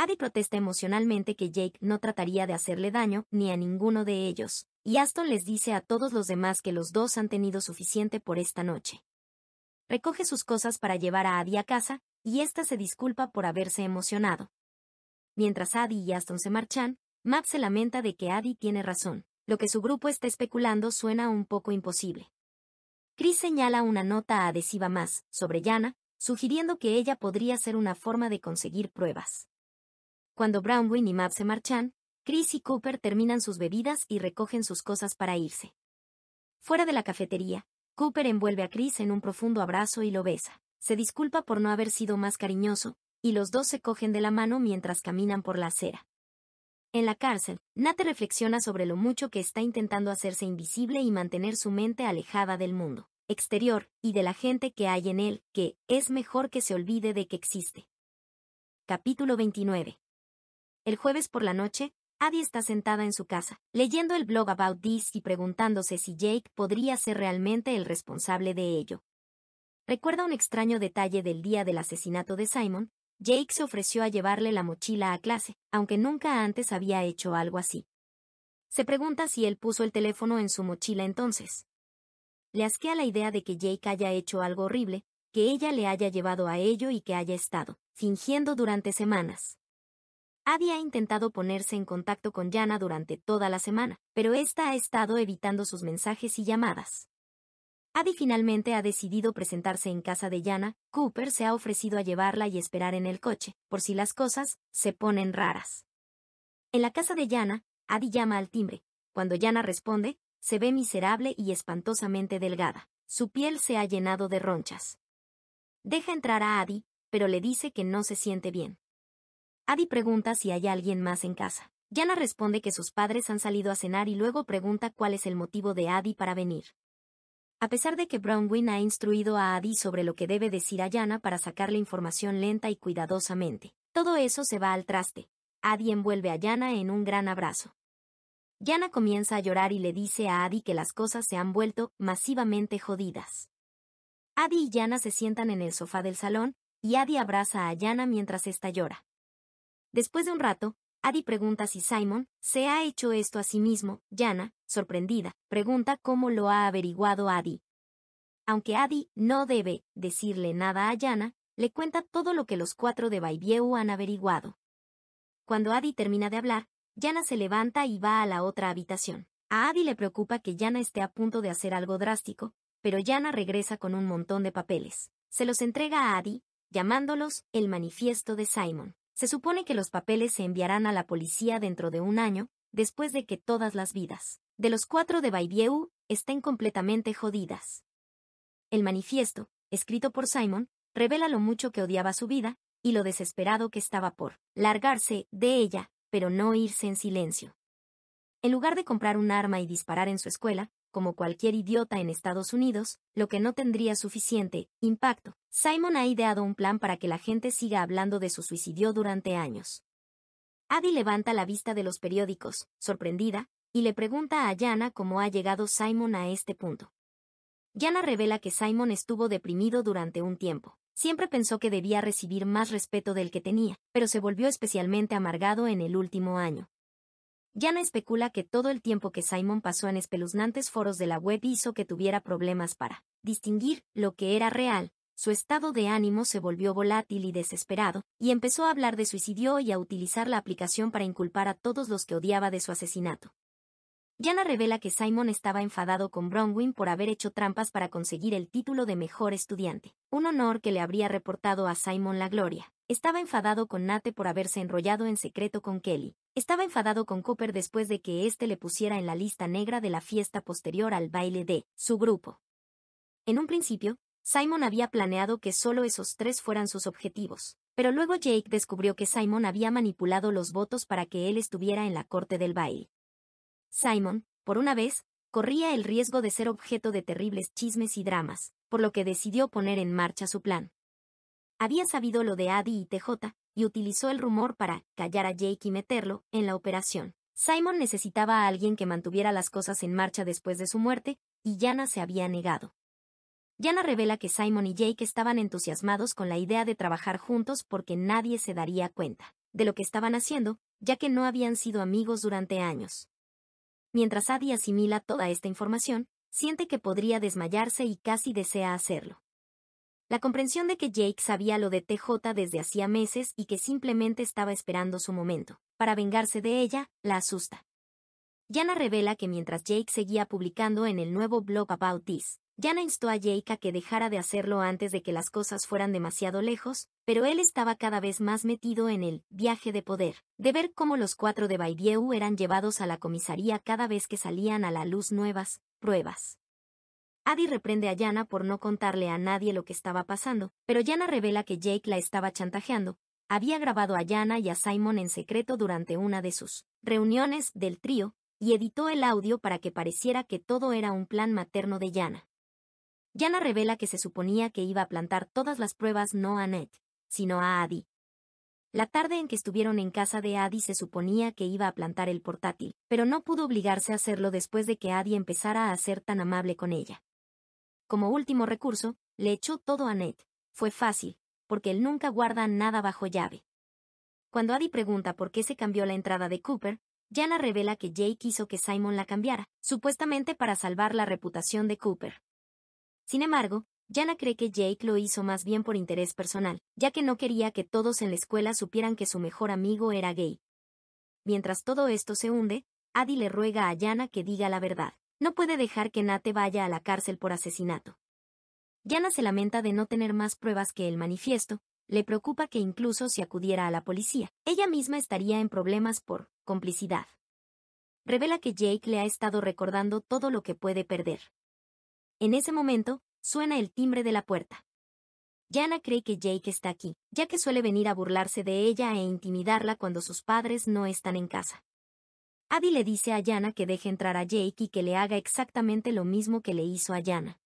Adi protesta emocionalmente que Jake no trataría de hacerle daño ni a ninguno de ellos, y Aston les dice a todos los demás que los dos han tenido suficiente por esta noche. Recoge sus cosas para llevar a Adi a casa, y ésta se disculpa por haberse emocionado. Mientras Adi y Aston se marchan, Matt se lamenta de que Adi tiene razón. Lo que su grupo está especulando suena un poco imposible. Chris señala una nota adhesiva más, sobre Yana, sugiriendo que ella podría ser una forma de conseguir pruebas. Cuando Brownwin y Mab se marchan, Chris y Cooper terminan sus bebidas y recogen sus cosas para irse. Fuera de la cafetería, Cooper envuelve a Chris en un profundo abrazo y lo besa. Se disculpa por no haber sido más cariñoso, y los dos se cogen de la mano mientras caminan por la acera. En la cárcel, Nate reflexiona sobre lo mucho que está intentando hacerse invisible y mantener su mente alejada del mundo exterior y de la gente que hay en él, que es mejor que se olvide de que existe. Capítulo 29. El jueves por la noche, Abby está sentada en su casa, leyendo el blog About This y preguntándose si Jake podría ser realmente el responsable de ello. Recuerda un extraño detalle del día del asesinato de Simon, Jake se ofreció a llevarle la mochila a clase, aunque nunca antes había hecho algo así. Se pregunta si él puso el teléfono en su mochila entonces. Le asquea la idea de que Jake haya hecho algo horrible, que ella le haya llevado a ello y que haya estado, fingiendo durante semanas ha intentado ponerse en contacto con Yana durante toda la semana, pero esta ha estado evitando sus mensajes y llamadas. Adi finalmente ha decidido presentarse en casa de Yana, Cooper se ha ofrecido a llevarla y esperar en el coche, por si las cosas se ponen raras. En la casa de Yana, Adi llama al timbre. Cuando Yana responde, se ve miserable y espantosamente delgada. Su piel se ha llenado de ronchas. Deja entrar a Adi, pero le dice que no se siente bien. Adi pregunta si hay alguien más en casa. Yana responde que sus padres han salido a cenar y luego pregunta cuál es el motivo de Adi para venir. A pesar de que Brownwin ha instruido a Adi sobre lo que debe decir a Yana para sacarle información lenta y cuidadosamente, todo eso se va al traste. Adi envuelve a Yana en un gran abrazo. Yana comienza a llorar y le dice a Adi que las cosas se han vuelto masivamente jodidas. Adi y Yana se sientan en el sofá del salón, y Adi abraza a Yana mientras ésta llora. Después de un rato, Adi pregunta si Simon se ha hecho esto a sí mismo. Yana, sorprendida, pregunta cómo lo ha averiguado Adi. Aunque Adi no debe decirle nada a Yana, le cuenta todo lo que los cuatro de Baibieu han averiguado. Cuando Adi termina de hablar, Yana se levanta y va a la otra habitación. A Adi le preocupa que Yana esté a punto de hacer algo drástico, pero Yana regresa con un montón de papeles. Se los entrega a Adi, llamándolos el manifiesto de Simon. Se supone que los papeles se enviarán a la policía dentro de un año, después de que todas las vidas de los cuatro de Baidieu estén completamente jodidas. El manifiesto, escrito por Simon, revela lo mucho que odiaba su vida y lo desesperado que estaba por largarse de ella, pero no irse en silencio. En lugar de comprar un arma y disparar en su escuela, como cualquier idiota en Estados Unidos, lo que no tendría suficiente impacto. Simon ha ideado un plan para que la gente siga hablando de su suicidio durante años. Addy levanta la vista de los periódicos, sorprendida, y le pregunta a Yana cómo ha llegado Simon a este punto. Yana revela que Simon estuvo deprimido durante un tiempo. Siempre pensó que debía recibir más respeto del que tenía, pero se volvió especialmente amargado en el último año. Yana especula que todo el tiempo que Simon pasó en espeluznantes foros de la web hizo que tuviera problemas para distinguir lo que era real, su estado de ánimo se volvió volátil y desesperado, y empezó a hablar de suicidio y a utilizar la aplicación para inculpar a todos los que odiaba de su asesinato. Yana revela que Simon estaba enfadado con Bronwyn por haber hecho trampas para conseguir el título de mejor estudiante, un honor que le habría reportado a Simon la gloria. Estaba enfadado con Nate por haberse enrollado en secreto con Kelly, estaba enfadado con Cooper después de que éste le pusiera en la lista negra de la fiesta posterior al baile de su grupo. En un principio, Simon había planeado que solo esos tres fueran sus objetivos, pero luego Jake descubrió que Simon había manipulado los votos para que él estuviera en la corte del baile. Simon, por una vez, corría el riesgo de ser objeto de terribles chismes y dramas, por lo que decidió poner en marcha su plan. Había sabido lo de Adi y TJ, y utilizó el rumor para callar a Jake y meterlo en la operación. Simon necesitaba a alguien que mantuviera las cosas en marcha después de su muerte, y Yana se había negado. Yana revela que Simon y Jake estaban entusiasmados con la idea de trabajar juntos porque nadie se daría cuenta de lo que estaban haciendo, ya que no habían sido amigos durante años. Mientras Adi asimila toda esta información, siente que podría desmayarse y casi desea hacerlo. La comprensión de que Jake sabía lo de TJ desde hacía meses y que simplemente estaba esperando su momento, para vengarse de ella, la asusta. Yana revela que mientras Jake seguía publicando en el nuevo blog About This, Yana instó a Jake a que dejara de hacerlo antes de que las cosas fueran demasiado lejos, pero él estaba cada vez más metido en el viaje de poder, de ver cómo los cuatro de Baidieu eran llevados a la comisaría cada vez que salían a la luz nuevas pruebas. Adi reprende a Yana por no contarle a nadie lo que estaba pasando, pero Yana revela que Jake la estaba chantajeando. Había grabado a Yana y a Simon en secreto durante una de sus reuniones del trío, y editó el audio para que pareciera que todo era un plan materno de Yana. Yana revela que se suponía que iba a plantar todas las pruebas no a Ned, sino a Adi. La tarde en que estuvieron en casa de Adi se suponía que iba a plantar el portátil, pero no pudo obligarse a hacerlo después de que Adi empezara a ser tan amable con ella. Como último recurso, le echó todo a Ned. Fue fácil, porque él nunca guarda nada bajo llave. Cuando Adi pregunta por qué se cambió la entrada de Cooper, Jana revela que Jake quiso que Simon la cambiara, supuestamente para salvar la reputación de Cooper. Sin embargo, Jana cree que Jake lo hizo más bien por interés personal, ya que no quería que todos en la escuela supieran que su mejor amigo era gay. Mientras todo esto se hunde, Adi le ruega a Jana que diga la verdad no puede dejar que Nate vaya a la cárcel por asesinato. Yana se lamenta de no tener más pruebas que el manifiesto, le preocupa que incluso si acudiera a la policía, ella misma estaría en problemas por complicidad. Revela que Jake le ha estado recordando todo lo que puede perder. En ese momento, suena el timbre de la puerta. Yana cree que Jake está aquí, ya que suele venir a burlarse de ella e intimidarla cuando sus padres no están en casa. Adi le dice a Yana que deje entrar a Jake y que le haga exactamente lo mismo que le hizo a Yana.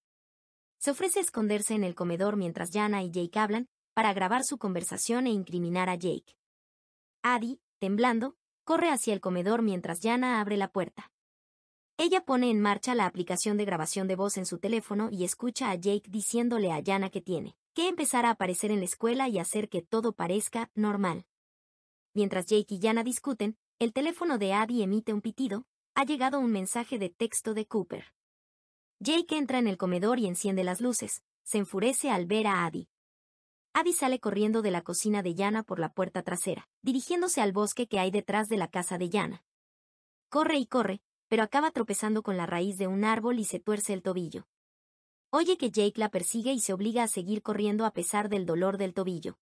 Se ofrece a esconderse en el comedor mientras Yana y Jake hablan, para grabar su conversación e incriminar a Jake. Adi, temblando, corre hacia el comedor mientras Yana abre la puerta. Ella pone en marcha la aplicación de grabación de voz en su teléfono y escucha a Jake diciéndole a Yana que tiene que empezar a aparecer en la escuela y hacer que todo parezca normal. Mientras Jake y Yana discuten, el teléfono de Addy emite un pitido, ha llegado un mensaje de texto de Cooper. Jake entra en el comedor y enciende las luces, se enfurece al ver a Adi. Addy sale corriendo de la cocina de Yana por la puerta trasera, dirigiéndose al bosque que hay detrás de la casa de Yana. Corre y corre, pero acaba tropezando con la raíz de un árbol y se tuerce el tobillo. Oye que Jake la persigue y se obliga a seguir corriendo a pesar del dolor del tobillo.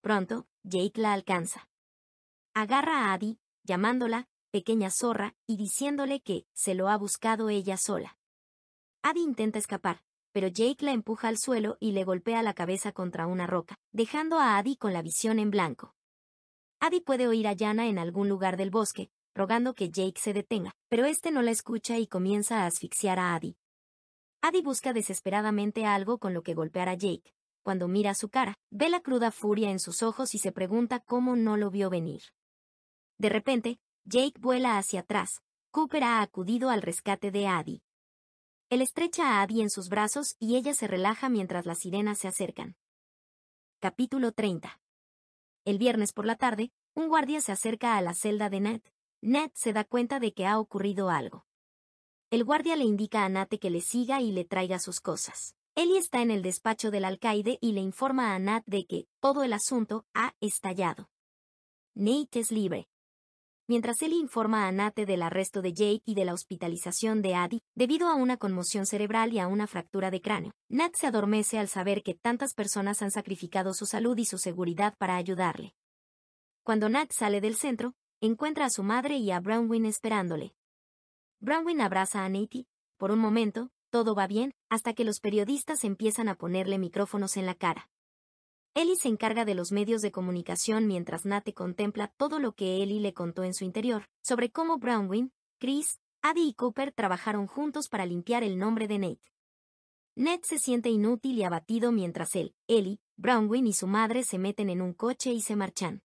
Pronto, Jake la alcanza. Agarra a Abby, llamándola pequeña zorra y diciéndole que se lo ha buscado ella sola. Adi intenta escapar, pero Jake la empuja al suelo y le golpea la cabeza contra una roca, dejando a Addy con la visión en blanco. Adi puede oír a Yana en algún lugar del bosque, rogando que Jake se detenga, pero este no la escucha y comienza a asfixiar a Adi. Adi busca desesperadamente algo con lo que golpear a Jake. Cuando mira su cara, ve la cruda furia en sus ojos y se pregunta cómo no lo vio venir. De repente, Jake vuela hacia atrás. Cooper ha acudido al rescate de Addy. Él estrecha a Addy en sus brazos y ella se relaja mientras las sirenas se acercan. Capítulo 30. El viernes por la tarde, un guardia se acerca a la celda de Nat. Nat se da cuenta de que ha ocurrido algo. El guardia le indica a Nat que le siga y le traiga sus cosas. Ellie está en el despacho del alcaide y le informa a Nat de que todo el asunto ha estallado. Nate es libre, mientras él informa a Nate del arresto de Jake y de la hospitalización de Addy debido a una conmoción cerebral y a una fractura de cráneo. Nat se adormece al saber que tantas personas han sacrificado su salud y su seguridad para ayudarle. Cuando Nat sale del centro, encuentra a su madre y a Brownwin esperándole. Brownwin abraza a Nate, por un momento, todo va bien, hasta que los periodistas empiezan a ponerle micrófonos en la cara. Ellie se encarga de los medios de comunicación mientras Nate contempla todo lo que Ellie le contó en su interior, sobre cómo Brownwin, Chris, Adi y Cooper trabajaron juntos para limpiar el nombre de Nate. Nate se siente inútil y abatido mientras él, Ellie, Brownwin y su madre se meten en un coche y se marchan.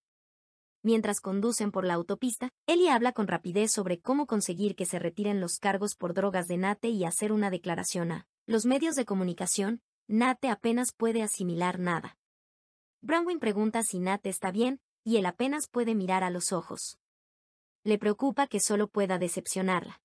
Mientras conducen por la autopista, Ellie habla con rapidez sobre cómo conseguir que se retiren los cargos por drogas de Nate y hacer una declaración a los medios de comunicación. Nate apenas puede asimilar nada. Brownwin pregunta si Nat está bien, y él apenas puede mirar a los ojos. Le preocupa que solo pueda decepcionarla.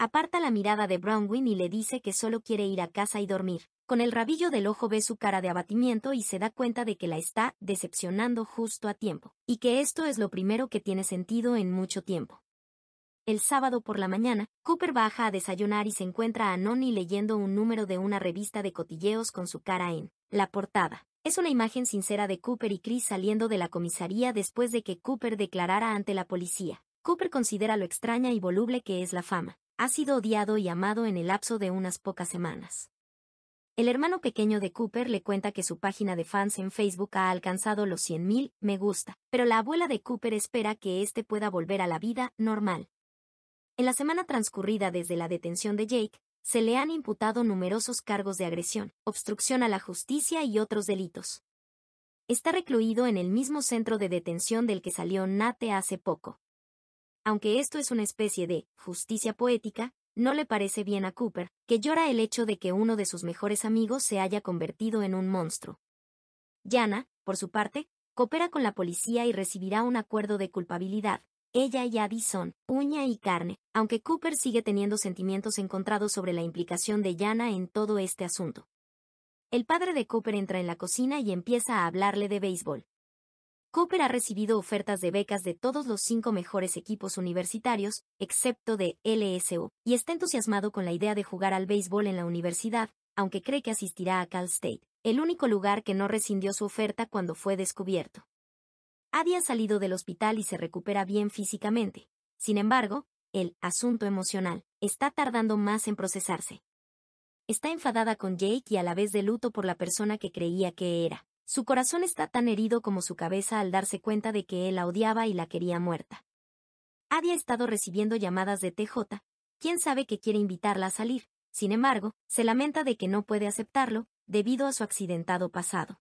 Aparta la mirada de Brownwin y le dice que solo quiere ir a casa y dormir. Con el rabillo del ojo ve su cara de abatimiento y se da cuenta de que la está decepcionando justo a tiempo, y que esto es lo primero que tiene sentido en mucho tiempo. El sábado por la mañana, Cooper baja a desayunar y se encuentra a Noni leyendo un número de una revista de cotilleos con su cara en la portada. Es una imagen sincera de Cooper y Chris saliendo de la comisaría después de que Cooper declarara ante la policía. Cooper considera lo extraña y voluble que es la fama. Ha sido odiado y amado en el lapso de unas pocas semanas. El hermano pequeño de Cooper le cuenta que su página de fans en Facebook ha alcanzado los 100.000 me gusta, pero la abuela de Cooper espera que éste pueda volver a la vida normal. En la semana transcurrida desde la detención de Jake, se le han imputado numerosos cargos de agresión, obstrucción a la justicia y otros delitos. Está recluido en el mismo centro de detención del que salió Nate hace poco. Aunque esto es una especie de justicia poética, no le parece bien a Cooper, que llora el hecho de que uno de sus mejores amigos se haya convertido en un monstruo. Yana, por su parte, coopera con la policía y recibirá un acuerdo de culpabilidad, ella y Abby son uña y carne, aunque Cooper sigue teniendo sentimientos encontrados sobre la implicación de Yana en todo este asunto. El padre de Cooper entra en la cocina y empieza a hablarle de béisbol. Cooper ha recibido ofertas de becas de todos los cinco mejores equipos universitarios, excepto de LSU, y está entusiasmado con la idea de jugar al béisbol en la universidad, aunque cree que asistirá a Cal State, el único lugar que no rescindió su oferta cuando fue descubierto. Adi ha salido del hospital y se recupera bien físicamente. Sin embargo, el asunto emocional está tardando más en procesarse. Está enfadada con Jake y a la vez de luto por la persona que creía que era. Su corazón está tan herido como su cabeza al darse cuenta de que él la odiaba y la quería muerta. Adi ha estado recibiendo llamadas de TJ, Quién sabe que quiere invitarla a salir, sin embargo, se lamenta de que no puede aceptarlo, debido a su accidentado pasado.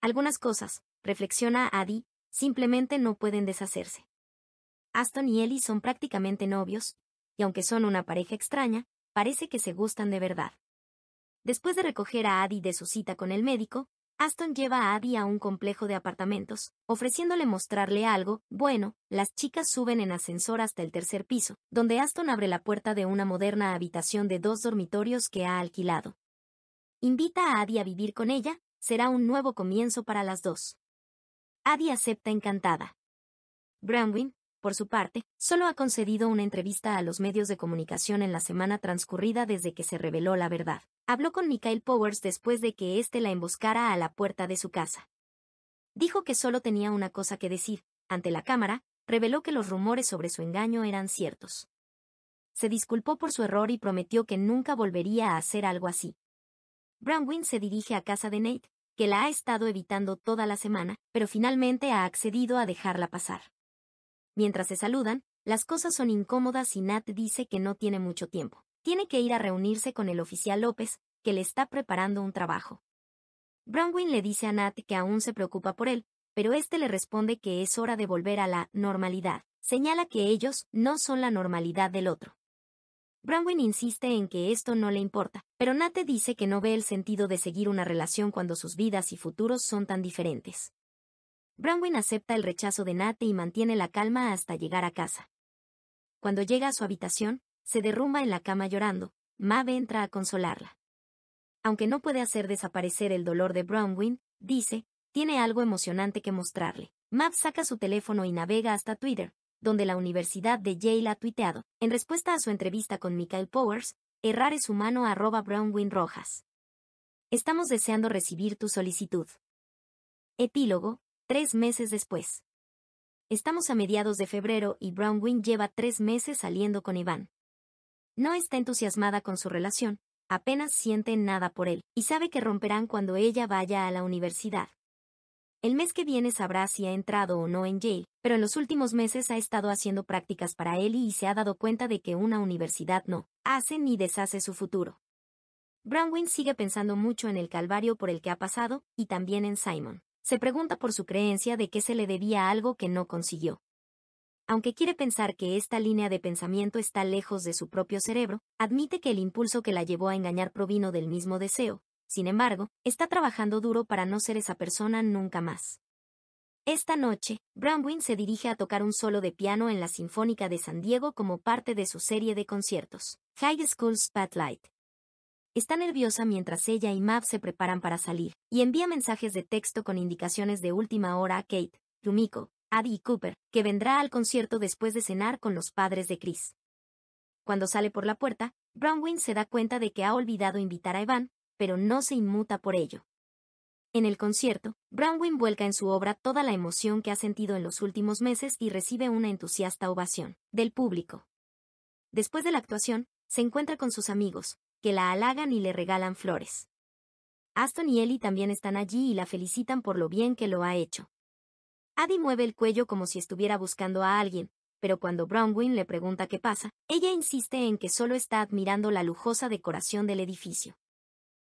Algunas cosas, reflexiona Adi, simplemente no pueden deshacerse. Aston y Ellie son prácticamente novios, y aunque son una pareja extraña, parece que se gustan de verdad. Después de recoger a Adi de su cita con el médico, Aston lleva a Adi a un complejo de apartamentos, ofreciéndole mostrarle algo. Bueno, las chicas suben en ascensor hasta el tercer piso, donde Aston abre la puerta de una moderna habitación de dos dormitorios que ha alquilado. Invita a Adi a vivir con ella, será un nuevo comienzo para las dos. Adi acepta encantada. Branwyn, por su parte, solo ha concedido una entrevista a los medios de comunicación en la semana transcurrida desde que se reveló la verdad. Habló con Michael Powers después de que éste la emboscara a la puerta de su casa. Dijo que solo tenía una cosa que decir. Ante la cámara, reveló que los rumores sobre su engaño eran ciertos. Se disculpó por su error y prometió que nunca volvería a hacer algo así. Branwyn se dirige a casa de Nate, que la ha estado evitando toda la semana, pero finalmente ha accedido a dejarla pasar. Mientras se saludan, las cosas son incómodas y Nat dice que no tiene mucho tiempo. Tiene que ir a reunirse con el oficial López, que le está preparando un trabajo. Bronwyn le dice a Nat que aún se preocupa por él, pero este le responde que es hora de volver a la normalidad. Señala que ellos no son la normalidad del otro. Branwen insiste en que esto no le importa, pero Nate dice que no ve el sentido de seguir una relación cuando sus vidas y futuros son tan diferentes. Branwen acepta el rechazo de Nate y mantiene la calma hasta llegar a casa. Cuando llega a su habitación, se derrumba en la cama llorando, Mab entra a consolarla. Aunque no puede hacer desaparecer el dolor de Branwen, dice, tiene algo emocionante que mostrarle. Mav saca su teléfono y navega hasta Twitter, donde la Universidad de Yale ha tuiteado, en respuesta a su entrevista con Michael Powers, errar es humano arroba Rojas. Estamos deseando recibir tu solicitud. Epílogo, tres meses después. Estamos a mediados de febrero y Brownwin lleva tres meses saliendo con Iván. No está entusiasmada con su relación, apenas siente nada por él, y sabe que romperán cuando ella vaya a la universidad. El mes que viene sabrá si ha entrado o no en Yale, pero en los últimos meses ha estado haciendo prácticas para él y se ha dado cuenta de que una universidad no hace ni deshace su futuro. Browning sigue pensando mucho en el calvario por el que ha pasado, y también en Simon. Se pregunta por su creencia de que se le debía algo que no consiguió. Aunque quiere pensar que esta línea de pensamiento está lejos de su propio cerebro, admite que el impulso que la llevó a engañar provino del mismo deseo, sin embargo, está trabajando duro para no ser esa persona nunca más. Esta noche, Brownwing se dirige a tocar un solo de piano en la Sinfónica de San Diego como parte de su serie de conciertos, High School Spotlight. Está nerviosa mientras ella y Mav se preparan para salir, y envía mensajes de texto con indicaciones de última hora a Kate, Rumiko, Addy y Cooper, que vendrá al concierto después de cenar con los padres de Chris. Cuando sale por la puerta, Brownwing se da cuenta de que ha olvidado invitar a Evan, pero no se inmuta por ello. En el concierto, Brownwyn vuelca en su obra toda la emoción que ha sentido en los últimos meses y recibe una entusiasta ovación del público. Después de la actuación, se encuentra con sus amigos, que la halagan y le regalan flores. Aston y Ellie también están allí y la felicitan por lo bien que lo ha hecho. Adi mueve el cuello como si estuviera buscando a alguien, pero cuando Brownwin le pregunta qué pasa, ella insiste en que solo está admirando la lujosa decoración del edificio.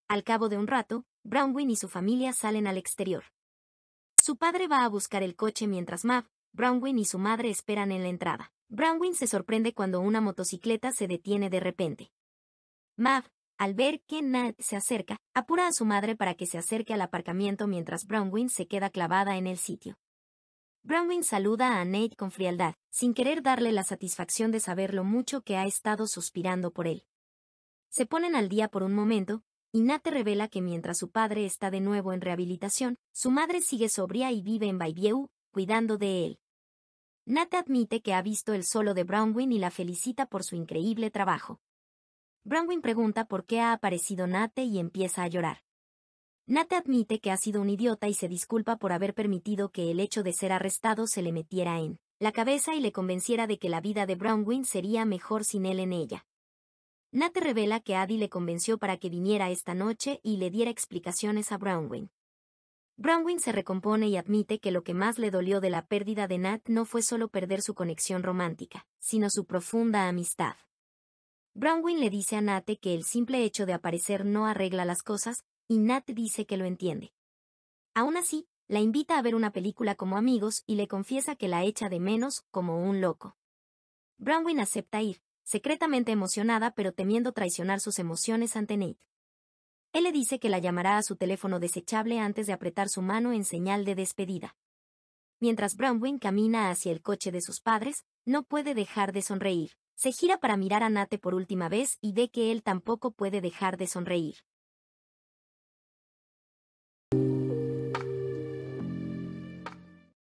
Al cabo de un rato, Brownwin y su familia salen al exterior. Su padre va a buscar el coche mientras Mav, Brownwin y su madre esperan en la entrada. Brownwin se sorprende cuando una motocicleta se detiene de repente. Mav, al ver que Nate se acerca, apura a su madre para que se acerque al aparcamiento mientras Brownwin se queda clavada en el sitio. Brownwin saluda a Nate con frialdad, sin querer darle la satisfacción de saber lo mucho que ha estado suspirando por él. Se ponen al día por un momento, y Nate revela que mientras su padre está de nuevo en rehabilitación, su madre sigue sobria y vive en Baibieu, cuidando de él. Nate admite que ha visto el solo de Brownwin y la felicita por su increíble trabajo. Brownwin pregunta por qué ha aparecido Nate y empieza a llorar. Nate admite que ha sido un idiota y se disculpa por haber permitido que el hecho de ser arrestado se le metiera en la cabeza y le convenciera de que la vida de Brownwin sería mejor sin él en ella. Nate revela que Adi le convenció para que viniera esta noche y le diera explicaciones a Brownwing. Brownwing se recompone y admite que lo que más le dolió de la pérdida de Nat no fue solo perder su conexión romántica, sino su profunda amistad. Brownwing le dice a Nate que el simple hecho de aparecer no arregla las cosas, y Nat dice que lo entiende. Aún así, la invita a ver una película como amigos y le confiesa que la echa de menos como un loco. Brownwing acepta ir, secretamente emocionada pero temiendo traicionar sus emociones ante Nate. Él le dice que la llamará a su teléfono desechable antes de apretar su mano en señal de despedida. Mientras Bronwyn camina hacia el coche de sus padres, no puede dejar de sonreír. Se gira para mirar a Nate por última vez y ve que él tampoco puede dejar de sonreír.